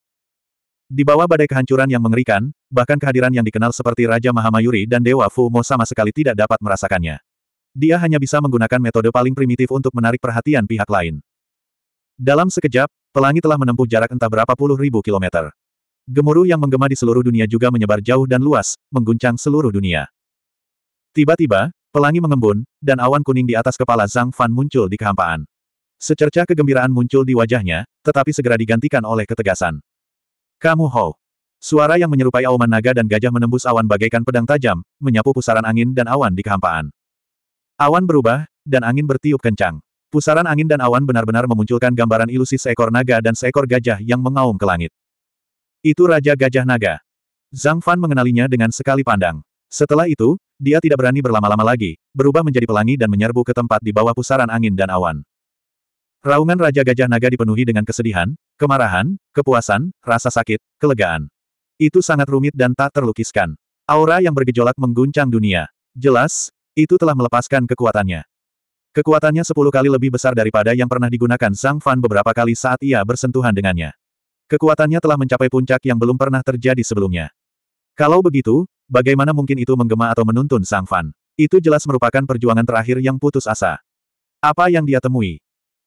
Di bawah badai kehancuran yang mengerikan, bahkan kehadiran yang dikenal seperti Raja Mahamayuri dan Dewa Fumo sama sekali tidak dapat merasakannya. Dia hanya bisa menggunakan metode paling primitif untuk menarik perhatian pihak lain. Dalam sekejap, pelangi telah menempuh jarak entah berapa puluh ribu kilometer. Gemuruh yang menggema di seluruh dunia juga menyebar jauh dan luas, mengguncang seluruh dunia. Tiba-tiba, pelangi mengembun, dan awan kuning di atas kepala Zhang Fan muncul di kehampaan. Secercah kegembiraan muncul di wajahnya, tetapi segera digantikan oleh ketegasan. Kamu Hou. Suara yang menyerupai auman naga dan gajah menembus awan bagaikan pedang tajam, menyapu pusaran angin dan awan di kehampaan. Awan berubah, dan angin bertiup kencang. Pusaran angin dan awan benar-benar memunculkan gambaran ilusi seekor naga dan seekor gajah yang mengaum ke langit. Itu Raja Gajah Naga. Zhang Fan mengenalinya dengan sekali pandang. Setelah itu, dia tidak berani berlama-lama lagi, berubah menjadi pelangi dan menyerbu ke tempat di bawah pusaran angin dan awan. Raungan Raja Gajah Naga dipenuhi dengan kesedihan, kemarahan, kepuasan, rasa sakit, kelegaan. Itu sangat rumit dan tak terlukiskan. Aura yang bergejolak mengguncang dunia. Jelas, itu telah melepaskan kekuatannya. Kekuatannya sepuluh kali lebih besar daripada yang pernah digunakan Sang Fan beberapa kali saat ia bersentuhan dengannya. Kekuatannya telah mencapai puncak yang belum pernah terjadi sebelumnya. Kalau begitu, bagaimana mungkin itu menggema atau menuntun Sang Fan? Itu jelas merupakan perjuangan terakhir yang putus asa. Apa yang dia temui?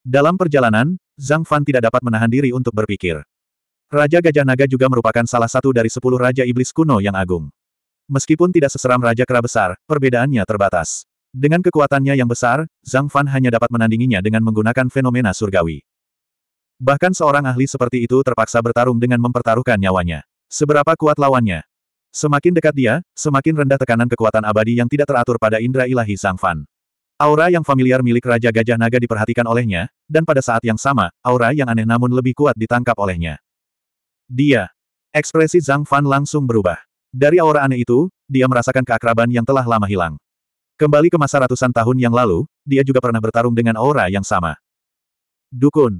Dalam perjalanan, Zhang Fan tidak dapat menahan diri untuk berpikir. Raja Gajah Naga juga merupakan salah satu dari sepuluh Raja Iblis kuno yang agung. Meskipun tidak seseram Raja Kera Besar, perbedaannya terbatas. Dengan kekuatannya yang besar, Zhang Fan hanya dapat menandinginya dengan menggunakan fenomena surgawi. Bahkan seorang ahli seperti itu terpaksa bertarung dengan mempertaruhkan nyawanya. Seberapa kuat lawannya, Semakin dekat dia, semakin rendah tekanan kekuatan abadi yang tidak teratur pada indera ilahi Zhang Fan. Aura yang familiar milik Raja Gajah Naga diperhatikan olehnya, dan pada saat yang sama, aura yang aneh namun lebih kuat ditangkap olehnya. Dia. Ekspresi Zhang Fan langsung berubah. Dari aura aneh itu, dia merasakan keakraban yang telah lama hilang. Kembali ke masa ratusan tahun yang lalu, dia juga pernah bertarung dengan aura yang sama. Dukun.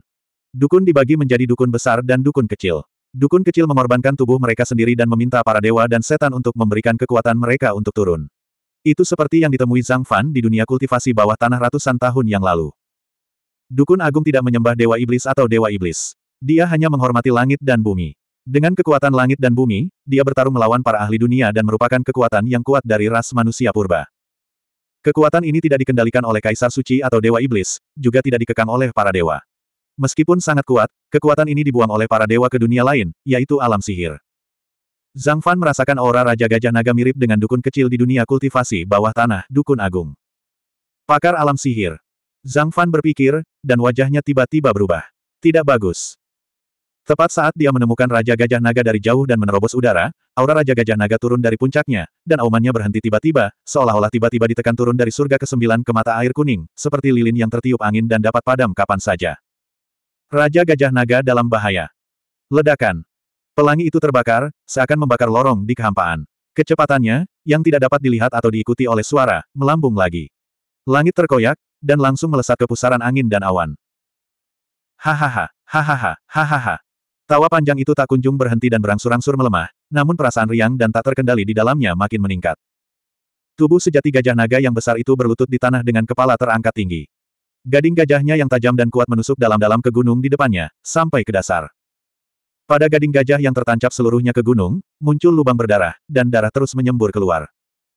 Dukun dibagi menjadi dukun besar dan dukun kecil. Dukun kecil mengorbankan tubuh mereka sendiri dan meminta para dewa dan setan untuk memberikan kekuatan mereka untuk turun. Itu seperti yang ditemui Zhang Fan di dunia kultivasi bawah tanah ratusan tahun yang lalu. Dukun Agung tidak menyembah Dewa Iblis atau Dewa Iblis. Dia hanya menghormati langit dan bumi. Dengan kekuatan langit dan bumi, dia bertarung melawan para ahli dunia dan merupakan kekuatan yang kuat dari ras manusia purba. Kekuatan ini tidak dikendalikan oleh Kaisar Suci atau Dewa Iblis, juga tidak dikekang oleh para dewa. Meskipun sangat kuat, kekuatan ini dibuang oleh para dewa ke dunia lain, yaitu alam sihir. Zhang Fan merasakan aura Raja Gajah Naga mirip dengan dukun kecil di dunia kultivasi bawah tanah, dukun agung. Pakar alam sihir. Zhang Fan berpikir, dan wajahnya tiba-tiba berubah. Tidak bagus. Tepat saat dia menemukan Raja Gajah Naga dari jauh dan menerobos udara, aura Raja Gajah Naga turun dari puncaknya, dan aumannya berhenti tiba-tiba, seolah-olah tiba-tiba ditekan turun dari surga ke sembilan ke mata air kuning, seperti lilin yang tertiup angin dan dapat padam kapan saja. Raja Gajah Naga dalam bahaya. Ledakan. Pelangi itu terbakar, seakan membakar lorong di kehampaan. Kecepatannya, yang tidak dapat dilihat atau diikuti oleh suara, melambung lagi. Langit terkoyak, dan langsung melesat ke pusaran angin dan awan. Hahaha, hahaha, hahaha. Tawa panjang itu tak kunjung berhenti dan berangsur-angsur melemah, namun perasaan riang dan tak terkendali di dalamnya makin meningkat. Tubuh sejati gajah naga yang besar itu berlutut di tanah dengan kepala terangkat tinggi. Gading gajahnya yang tajam dan kuat menusuk dalam-dalam ke gunung di depannya, sampai ke dasar. Pada gading gajah yang tertancap seluruhnya ke gunung, muncul lubang berdarah, dan darah terus menyembur keluar.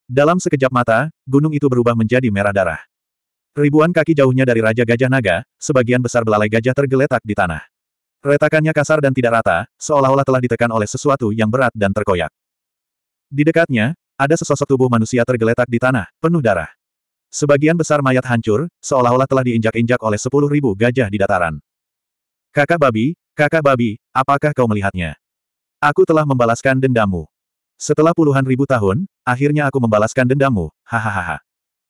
Dalam sekejap mata, gunung itu berubah menjadi merah darah. Ribuan kaki jauhnya dari Raja Gajah Naga, sebagian besar belalai gajah tergeletak di tanah. Retakannya kasar dan tidak rata, seolah-olah telah ditekan oleh sesuatu yang berat dan terkoyak. Di dekatnya, ada sesosok tubuh manusia tergeletak di tanah, penuh darah. Sebagian besar mayat hancur, seolah-olah telah diinjak-injak oleh sepuluh ribu gajah di dataran. Kakak babi, Kakak babi, apakah kau melihatnya? Aku telah membalaskan dendammu. Setelah puluhan ribu tahun, akhirnya aku membalaskan dendammu, hahaha.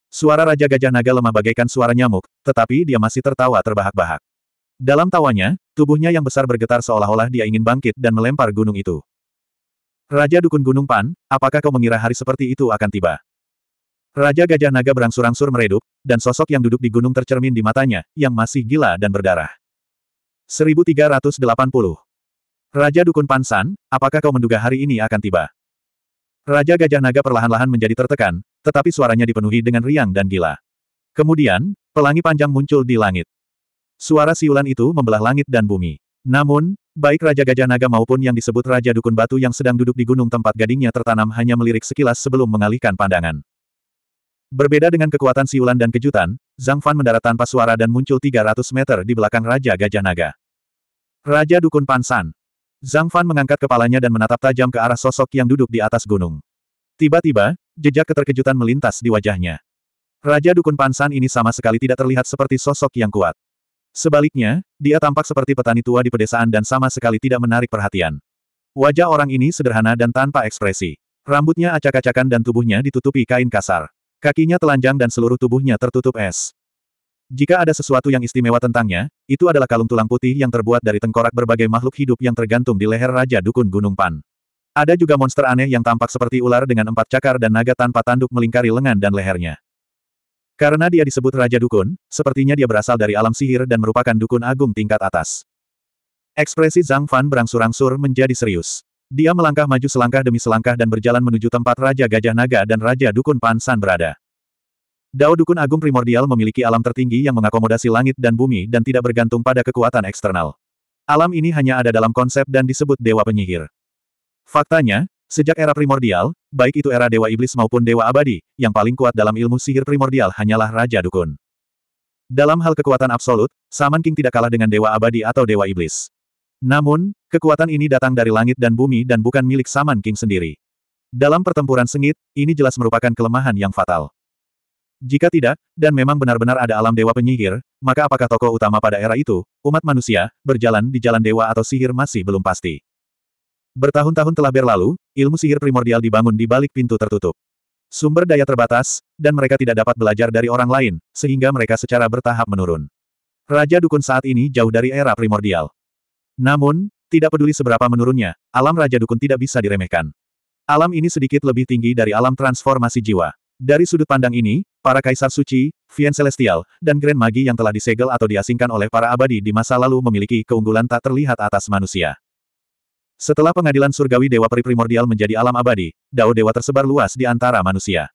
Suara Raja Gajah Naga lemah bagaikan suara nyamuk, tetapi dia masih tertawa terbahak-bahak. Dalam tawanya, tubuhnya yang besar bergetar seolah-olah dia ingin bangkit dan melempar gunung itu. Raja Dukun Gunung Pan, apakah kau mengira hari seperti itu akan tiba? Raja Gajah Naga berangsur-angsur meredup, dan sosok yang duduk di gunung tercermin di matanya, yang masih gila dan berdarah. 1380. Raja Dukun Pansan, apakah kau menduga hari ini akan tiba? Raja Gajah Naga perlahan-lahan menjadi tertekan, tetapi suaranya dipenuhi dengan riang dan gila. Kemudian, pelangi panjang muncul di langit. Suara siulan itu membelah langit dan bumi. Namun, baik Raja Gajah Naga maupun yang disebut Raja Dukun Batu yang sedang duduk di gunung tempat gadingnya tertanam hanya melirik sekilas sebelum mengalihkan pandangan. Berbeda dengan kekuatan siulan dan kejutan, Zhang Fan mendarat tanpa suara dan muncul 300 meter di belakang Raja Gajah Naga. Raja Dukun Pansan. Zhang Fan mengangkat kepalanya dan menatap tajam ke arah sosok yang duduk di atas gunung. Tiba-tiba, jejak keterkejutan melintas di wajahnya. Raja Dukun Pansan ini sama sekali tidak terlihat seperti sosok yang kuat. Sebaliknya, dia tampak seperti petani tua di pedesaan dan sama sekali tidak menarik perhatian. Wajah orang ini sederhana dan tanpa ekspresi. Rambutnya acak-acakan dan tubuhnya ditutupi kain kasar. Kakinya telanjang dan seluruh tubuhnya tertutup es. Jika ada sesuatu yang istimewa tentangnya, itu adalah kalung tulang putih yang terbuat dari tengkorak berbagai makhluk hidup yang tergantung di leher Raja Dukun Gunung Pan. Ada juga monster aneh yang tampak seperti ular dengan empat cakar dan naga tanpa tanduk melingkari lengan dan lehernya. Karena dia disebut Raja Dukun, sepertinya dia berasal dari alam sihir dan merupakan dukun agung tingkat atas. Ekspresi Zhang Fan berangsur-angsur menjadi serius. Dia melangkah maju selangkah demi selangkah dan berjalan menuju tempat Raja Gajah Naga dan Raja Dukun Pansan berada. Dao Dukun Agung Primordial memiliki alam tertinggi yang mengakomodasi langit dan bumi dan tidak bergantung pada kekuatan eksternal. Alam ini hanya ada dalam konsep dan disebut Dewa Penyihir. Faktanya, sejak era primordial, baik itu era Dewa Iblis maupun Dewa Abadi, yang paling kuat dalam ilmu sihir primordial hanyalah Raja Dukun. Dalam hal kekuatan absolut, Saman King tidak kalah dengan Dewa Abadi atau Dewa Iblis. Namun, kekuatan ini datang dari langit dan bumi dan bukan milik Saman King sendiri. Dalam pertempuran sengit, ini jelas merupakan kelemahan yang fatal. Jika tidak, dan memang benar-benar ada alam dewa penyihir, maka apakah tokoh utama pada era itu, umat manusia, berjalan di jalan dewa atau sihir masih belum pasti. Bertahun-tahun telah berlalu, ilmu sihir primordial dibangun di balik pintu tertutup. Sumber daya terbatas, dan mereka tidak dapat belajar dari orang lain, sehingga mereka secara bertahap menurun. Raja Dukun saat ini jauh dari era primordial. Namun, tidak peduli seberapa menurunnya, alam Raja Dukun tidak bisa diremehkan. Alam ini sedikit lebih tinggi dari alam transformasi jiwa. Dari sudut pandang ini, para kaisar suci, Vien Celestial, dan Grand Magi yang telah disegel atau diasingkan oleh para abadi di masa lalu memiliki keunggulan tak terlihat atas manusia. Setelah pengadilan surgawi Dewa Peri Primordial menjadi alam abadi, Dao Dewa tersebar luas di antara manusia.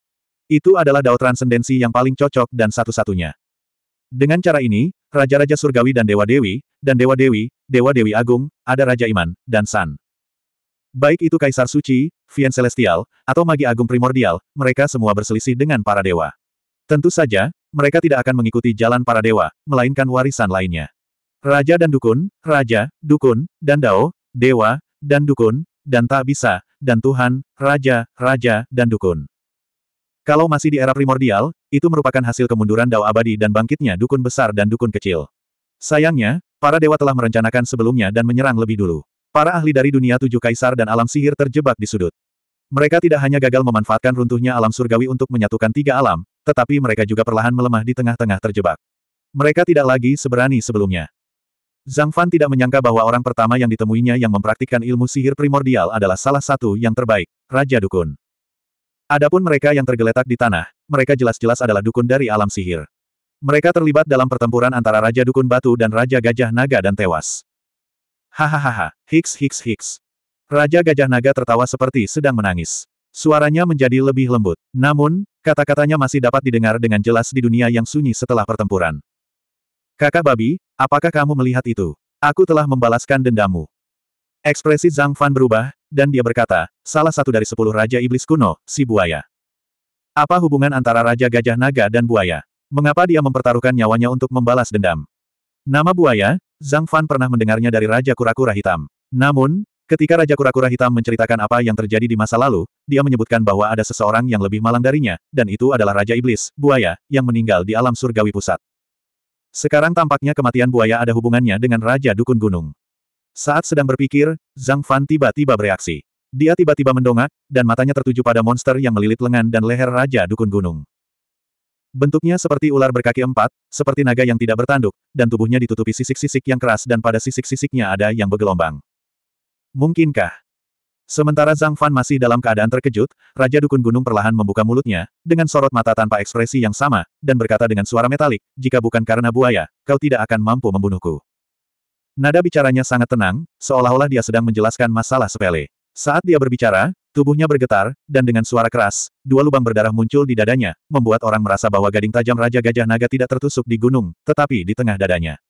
Itu adalah Dao Transcendensi yang paling cocok dan satu-satunya. Dengan cara ini, Raja-Raja Surgawi dan Dewa-Dewi, dan Dewa-Dewi, Dewa Dewi Agung, ada Raja Iman, dan San. Baik itu Kaisar Suci, Vian Celestial, atau Magi Agung Primordial, mereka semua berselisih dengan para dewa. Tentu saja, mereka tidak akan mengikuti jalan para dewa, melainkan warisan lainnya. Raja dan Dukun, Raja, Dukun, dan Dao, Dewa, dan Dukun, dan Tak Bisa, dan Tuhan, Raja, Raja, dan Dukun. Kalau masih di era primordial, itu merupakan hasil kemunduran Dao abadi dan bangkitnya Dukun besar dan Dukun kecil. Sayangnya, Para dewa telah merencanakan sebelumnya dan menyerang lebih dulu. Para ahli dari dunia tujuh kaisar dan alam sihir terjebak di sudut. Mereka tidak hanya gagal memanfaatkan runtuhnya alam surgawi untuk menyatukan tiga alam, tetapi mereka juga perlahan melemah di tengah-tengah terjebak. Mereka tidak lagi seberani sebelumnya. Zhang Fan tidak menyangka bahwa orang pertama yang ditemuinya yang mempraktikkan ilmu sihir primordial adalah salah satu yang terbaik, Raja Dukun. Adapun mereka yang tergeletak di tanah, mereka jelas-jelas adalah dukun dari alam sihir. Mereka terlibat dalam pertempuran antara Raja Dukun Batu dan Raja Gajah Naga dan tewas. Hahaha, hiks hiks hiks. Raja Gajah Naga tertawa seperti sedang menangis. Suaranya menjadi lebih lembut. Namun, kata-katanya masih dapat didengar dengan jelas di dunia yang sunyi setelah pertempuran. Kakak babi, apakah kamu melihat itu? Aku telah membalaskan dendamu. Ekspresi Zhang Fan berubah, dan dia berkata, salah satu dari sepuluh Raja Iblis kuno, si buaya. Apa hubungan antara Raja Gajah Naga dan buaya? Mengapa dia mempertaruhkan nyawanya untuk membalas dendam? Nama buaya, Zhang Fan pernah mendengarnya dari Raja Kura-Kura Hitam. Namun, ketika Raja Kura-Kura Hitam menceritakan apa yang terjadi di masa lalu, dia menyebutkan bahwa ada seseorang yang lebih malang darinya, dan itu adalah Raja Iblis, buaya, yang meninggal di alam surgawi pusat. Sekarang tampaknya kematian buaya ada hubungannya dengan Raja Dukun Gunung. Saat sedang berpikir, Zhang Fan tiba-tiba bereaksi. Dia tiba-tiba mendongak, dan matanya tertuju pada monster yang melilit lengan dan leher Raja Dukun Gunung. Bentuknya seperti ular berkaki empat, seperti naga yang tidak bertanduk, dan tubuhnya ditutupi sisik-sisik yang keras dan pada sisik-sisiknya ada yang bergelombang. Mungkinkah? Sementara Zhang Fan masih dalam keadaan terkejut, Raja Dukun Gunung perlahan membuka mulutnya, dengan sorot mata tanpa ekspresi yang sama, dan berkata dengan suara metalik, jika bukan karena buaya, kau tidak akan mampu membunuhku. Nada bicaranya sangat tenang, seolah-olah dia sedang menjelaskan masalah sepele. Saat dia berbicara, Tubuhnya bergetar, dan dengan suara keras, dua lubang berdarah muncul di dadanya, membuat orang merasa bahwa gading tajam Raja Gajah Naga tidak tertusuk di gunung, tetapi di tengah dadanya.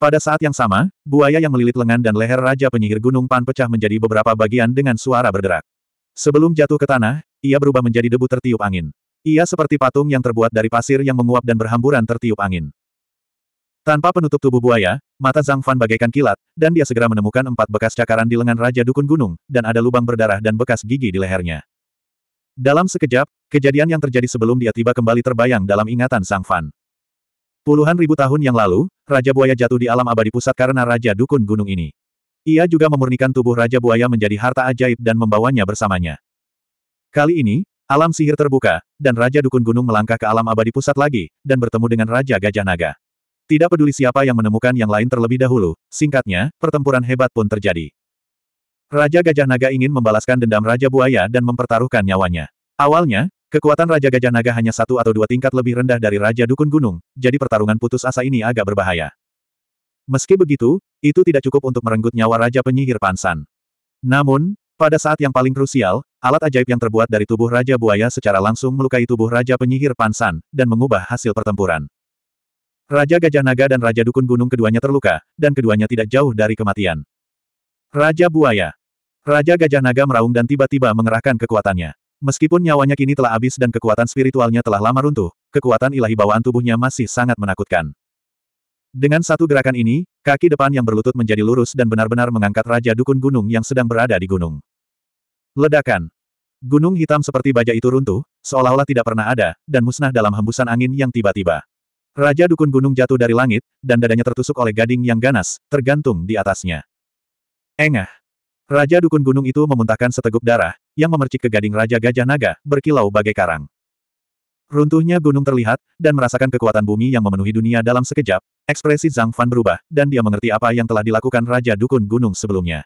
Pada saat yang sama, buaya yang melilit lengan dan leher Raja Penyihir Gunung Pan pecah menjadi beberapa bagian dengan suara berderak. Sebelum jatuh ke tanah, ia berubah menjadi debu tertiup angin. Ia seperti patung yang terbuat dari pasir yang menguap dan berhamburan tertiup angin. Tanpa penutup tubuh buaya, Mata Zhang Fan bagaikan kilat, dan dia segera menemukan empat bekas cakaran di lengan Raja Dukun Gunung, dan ada lubang berdarah dan bekas gigi di lehernya. Dalam sekejap, kejadian yang terjadi sebelum dia tiba kembali terbayang dalam ingatan Zhang Fan. Puluhan ribu tahun yang lalu, Raja Buaya jatuh di alam abadi pusat karena Raja Dukun Gunung ini. Ia juga memurnikan tubuh Raja Buaya menjadi harta ajaib dan membawanya bersamanya. Kali ini, alam sihir terbuka, dan Raja Dukun Gunung melangkah ke alam abadi pusat lagi, dan bertemu dengan Raja Gajah Naga. Tidak peduli siapa yang menemukan yang lain terlebih dahulu, singkatnya, pertempuran hebat pun terjadi. Raja Gajah Naga ingin membalaskan dendam Raja Buaya dan mempertaruhkan nyawanya. Awalnya, kekuatan Raja Gajah Naga hanya satu atau dua tingkat lebih rendah dari Raja Dukun Gunung, jadi pertarungan putus asa ini agak berbahaya. Meski begitu, itu tidak cukup untuk merenggut nyawa Raja Penyihir Pansan. Namun, pada saat yang paling krusial, alat ajaib yang terbuat dari tubuh Raja Buaya secara langsung melukai tubuh Raja Penyihir Pansan, dan mengubah hasil pertempuran. Raja Gajah Naga dan Raja Dukun Gunung keduanya terluka, dan keduanya tidak jauh dari kematian. Raja Buaya Raja Gajah Naga meraung dan tiba-tiba mengerahkan kekuatannya. Meskipun nyawanya kini telah habis dan kekuatan spiritualnya telah lama runtuh, kekuatan ilahi bawaan tubuhnya masih sangat menakutkan. Dengan satu gerakan ini, kaki depan yang berlutut menjadi lurus dan benar-benar mengangkat Raja Dukun Gunung yang sedang berada di gunung. Ledakan. Gunung hitam seperti baja itu runtuh, seolah-olah tidak pernah ada, dan musnah dalam hembusan angin yang tiba-tiba. Raja Dukun Gunung jatuh dari langit, dan dadanya tertusuk oleh gading yang ganas, tergantung di atasnya. Engah. Raja Dukun Gunung itu memuntahkan seteguk darah, yang memercik ke gading Raja Gajah Naga, berkilau bagai karang. Runtuhnya gunung terlihat, dan merasakan kekuatan bumi yang memenuhi dunia dalam sekejap, ekspresi Zhang Fan berubah, dan dia mengerti apa yang telah dilakukan Raja Dukun Gunung sebelumnya.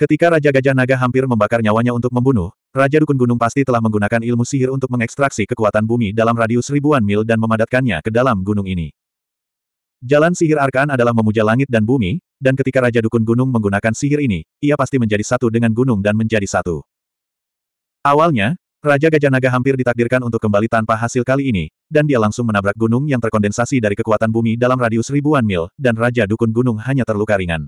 Ketika Raja Gajah Naga hampir membakar nyawanya untuk membunuh, Raja Dukun Gunung pasti telah menggunakan ilmu sihir untuk mengekstraksi kekuatan bumi dalam radius ribuan mil dan memadatkannya ke dalam gunung ini. Jalan sihir Arkan adalah memuja langit dan bumi, dan ketika Raja Dukun Gunung menggunakan sihir ini, ia pasti menjadi satu dengan gunung dan menjadi satu. Awalnya, Raja Gajah Naga hampir ditakdirkan untuk kembali tanpa hasil kali ini, dan dia langsung menabrak gunung yang terkondensasi dari kekuatan bumi dalam radius ribuan mil, dan Raja Dukun Gunung hanya terluka ringan.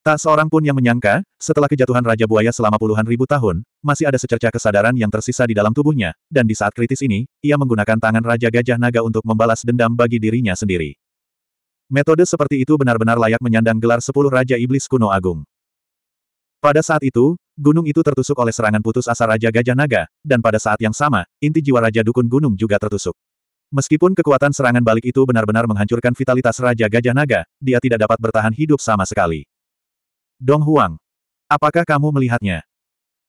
Tak seorang pun yang menyangka, setelah kejatuhan Raja Buaya selama puluhan ribu tahun, masih ada secerca kesadaran yang tersisa di dalam tubuhnya, dan di saat kritis ini, ia menggunakan tangan Raja Gajah Naga untuk membalas dendam bagi dirinya sendiri. Metode seperti itu benar-benar layak menyandang gelar sepuluh Raja Iblis kuno agung. Pada saat itu, gunung itu tertusuk oleh serangan putus asa Raja Gajah Naga, dan pada saat yang sama, inti jiwa Raja Dukun Gunung juga tertusuk. Meskipun kekuatan serangan balik itu benar-benar menghancurkan vitalitas Raja Gajah Naga, dia tidak dapat bertahan hidup sama sekali. Dong Huang. Apakah kamu melihatnya?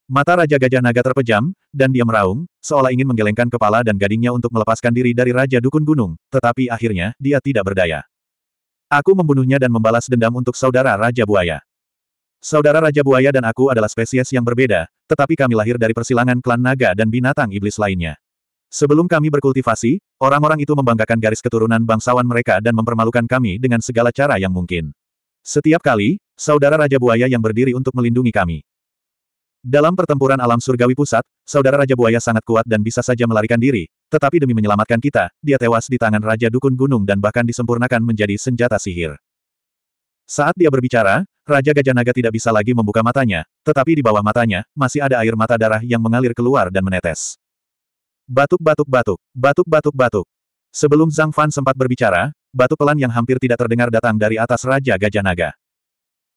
Mata Raja Gajah Naga terpejam, dan dia meraung, seolah ingin menggelengkan kepala dan gadingnya untuk melepaskan diri dari Raja Dukun Gunung, tetapi akhirnya, dia tidak berdaya. Aku membunuhnya dan membalas dendam untuk saudara Raja Buaya. Saudara Raja Buaya dan aku adalah spesies yang berbeda, tetapi kami lahir dari persilangan klan naga dan binatang iblis lainnya. Sebelum kami berkultivasi, orang-orang itu membanggakan garis keturunan bangsawan mereka dan mempermalukan kami dengan segala cara yang mungkin. Setiap kali, saudara Raja Buaya yang berdiri untuk melindungi kami. Dalam pertempuran alam surgawi pusat, saudara Raja Buaya sangat kuat dan bisa saja melarikan diri, tetapi demi menyelamatkan kita, dia tewas di tangan Raja Dukun Gunung dan bahkan disempurnakan menjadi senjata sihir. Saat dia berbicara, Raja Gajah Naga tidak bisa lagi membuka matanya, tetapi di bawah matanya, masih ada air mata darah yang mengalir keluar dan menetes. Batuk-batuk-batuk, batuk-batuk-batuk. Sebelum Zhang Fan sempat berbicara, batuk pelan yang hampir tidak terdengar datang dari atas Raja Gajah Naga.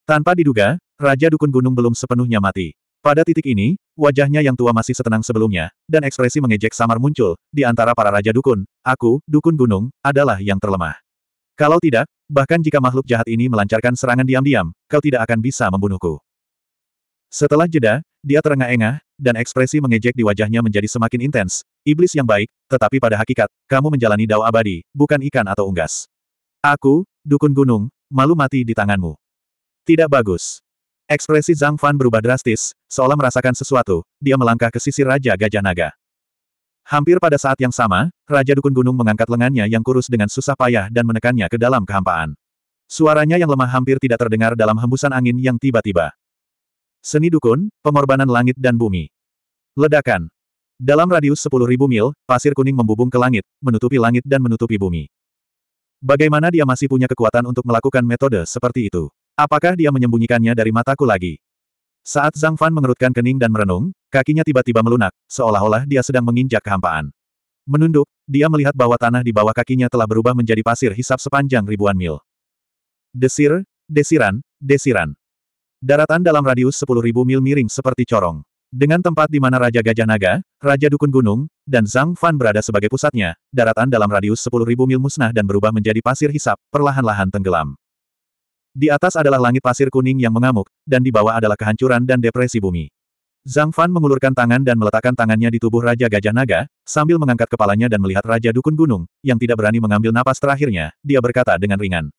Tanpa diduga, Raja Dukun Gunung belum sepenuhnya mati. Pada titik ini, wajahnya yang tua masih setenang sebelumnya, dan ekspresi mengejek samar muncul, di antara para Raja Dukun, aku, Dukun Gunung, adalah yang terlemah. Kalau tidak, bahkan jika makhluk jahat ini melancarkan serangan diam-diam, kau tidak akan bisa membunuhku. Setelah jeda, dia terengah-engah, dan ekspresi mengejek di wajahnya menjadi semakin intens. Iblis yang baik, tetapi pada hakikat, kamu menjalani dao abadi, bukan ikan atau unggas. Aku, Dukun Gunung, malu mati di tanganmu. Tidak bagus. Ekspresi Zhang Fan berubah drastis, seolah merasakan sesuatu, dia melangkah ke sisi Raja Gajah Naga. Hampir pada saat yang sama, Raja Dukun Gunung mengangkat lengannya yang kurus dengan susah payah dan menekannya ke dalam kehampaan. Suaranya yang lemah hampir tidak terdengar dalam hembusan angin yang tiba-tiba. Seni Dukun, Pengorbanan Langit dan Bumi. Ledakan. Dalam radius sepuluh ribu mil, pasir kuning membubung ke langit, menutupi langit dan menutupi bumi. Bagaimana dia masih punya kekuatan untuk melakukan metode seperti itu? Apakah dia menyembunyikannya dari mataku lagi? Saat Zhang Fan mengerutkan kening dan merenung, kakinya tiba-tiba melunak, seolah-olah dia sedang menginjak kehampaan. Menunduk, dia melihat bahwa tanah di bawah kakinya telah berubah menjadi pasir hisap sepanjang ribuan mil. Desir, desiran, desiran. Daratan dalam radius 10.000 mil miring seperti corong. Dengan tempat di mana Raja Gajah Naga, Raja Dukun Gunung, dan Zhang Fan berada sebagai pusatnya, daratan dalam radius 10.000 mil musnah dan berubah menjadi pasir hisap, perlahan-lahan tenggelam. Di atas adalah langit pasir kuning yang mengamuk, dan di bawah adalah kehancuran dan depresi bumi. Zhang Fan mengulurkan tangan dan meletakkan tangannya di tubuh Raja Gajah Naga, sambil mengangkat kepalanya dan melihat Raja Dukun Gunung, yang tidak berani mengambil napas terakhirnya, dia berkata dengan ringan.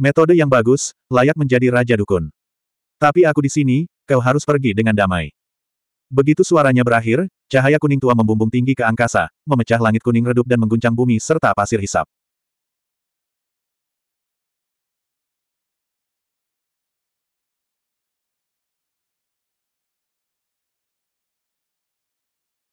Metode yang bagus, layak menjadi Raja Dukun. Tapi aku di sini, kau harus pergi dengan damai. Begitu suaranya berakhir, cahaya kuning tua membumbung tinggi ke angkasa, memecah langit kuning redup dan mengguncang bumi serta pasir hisap.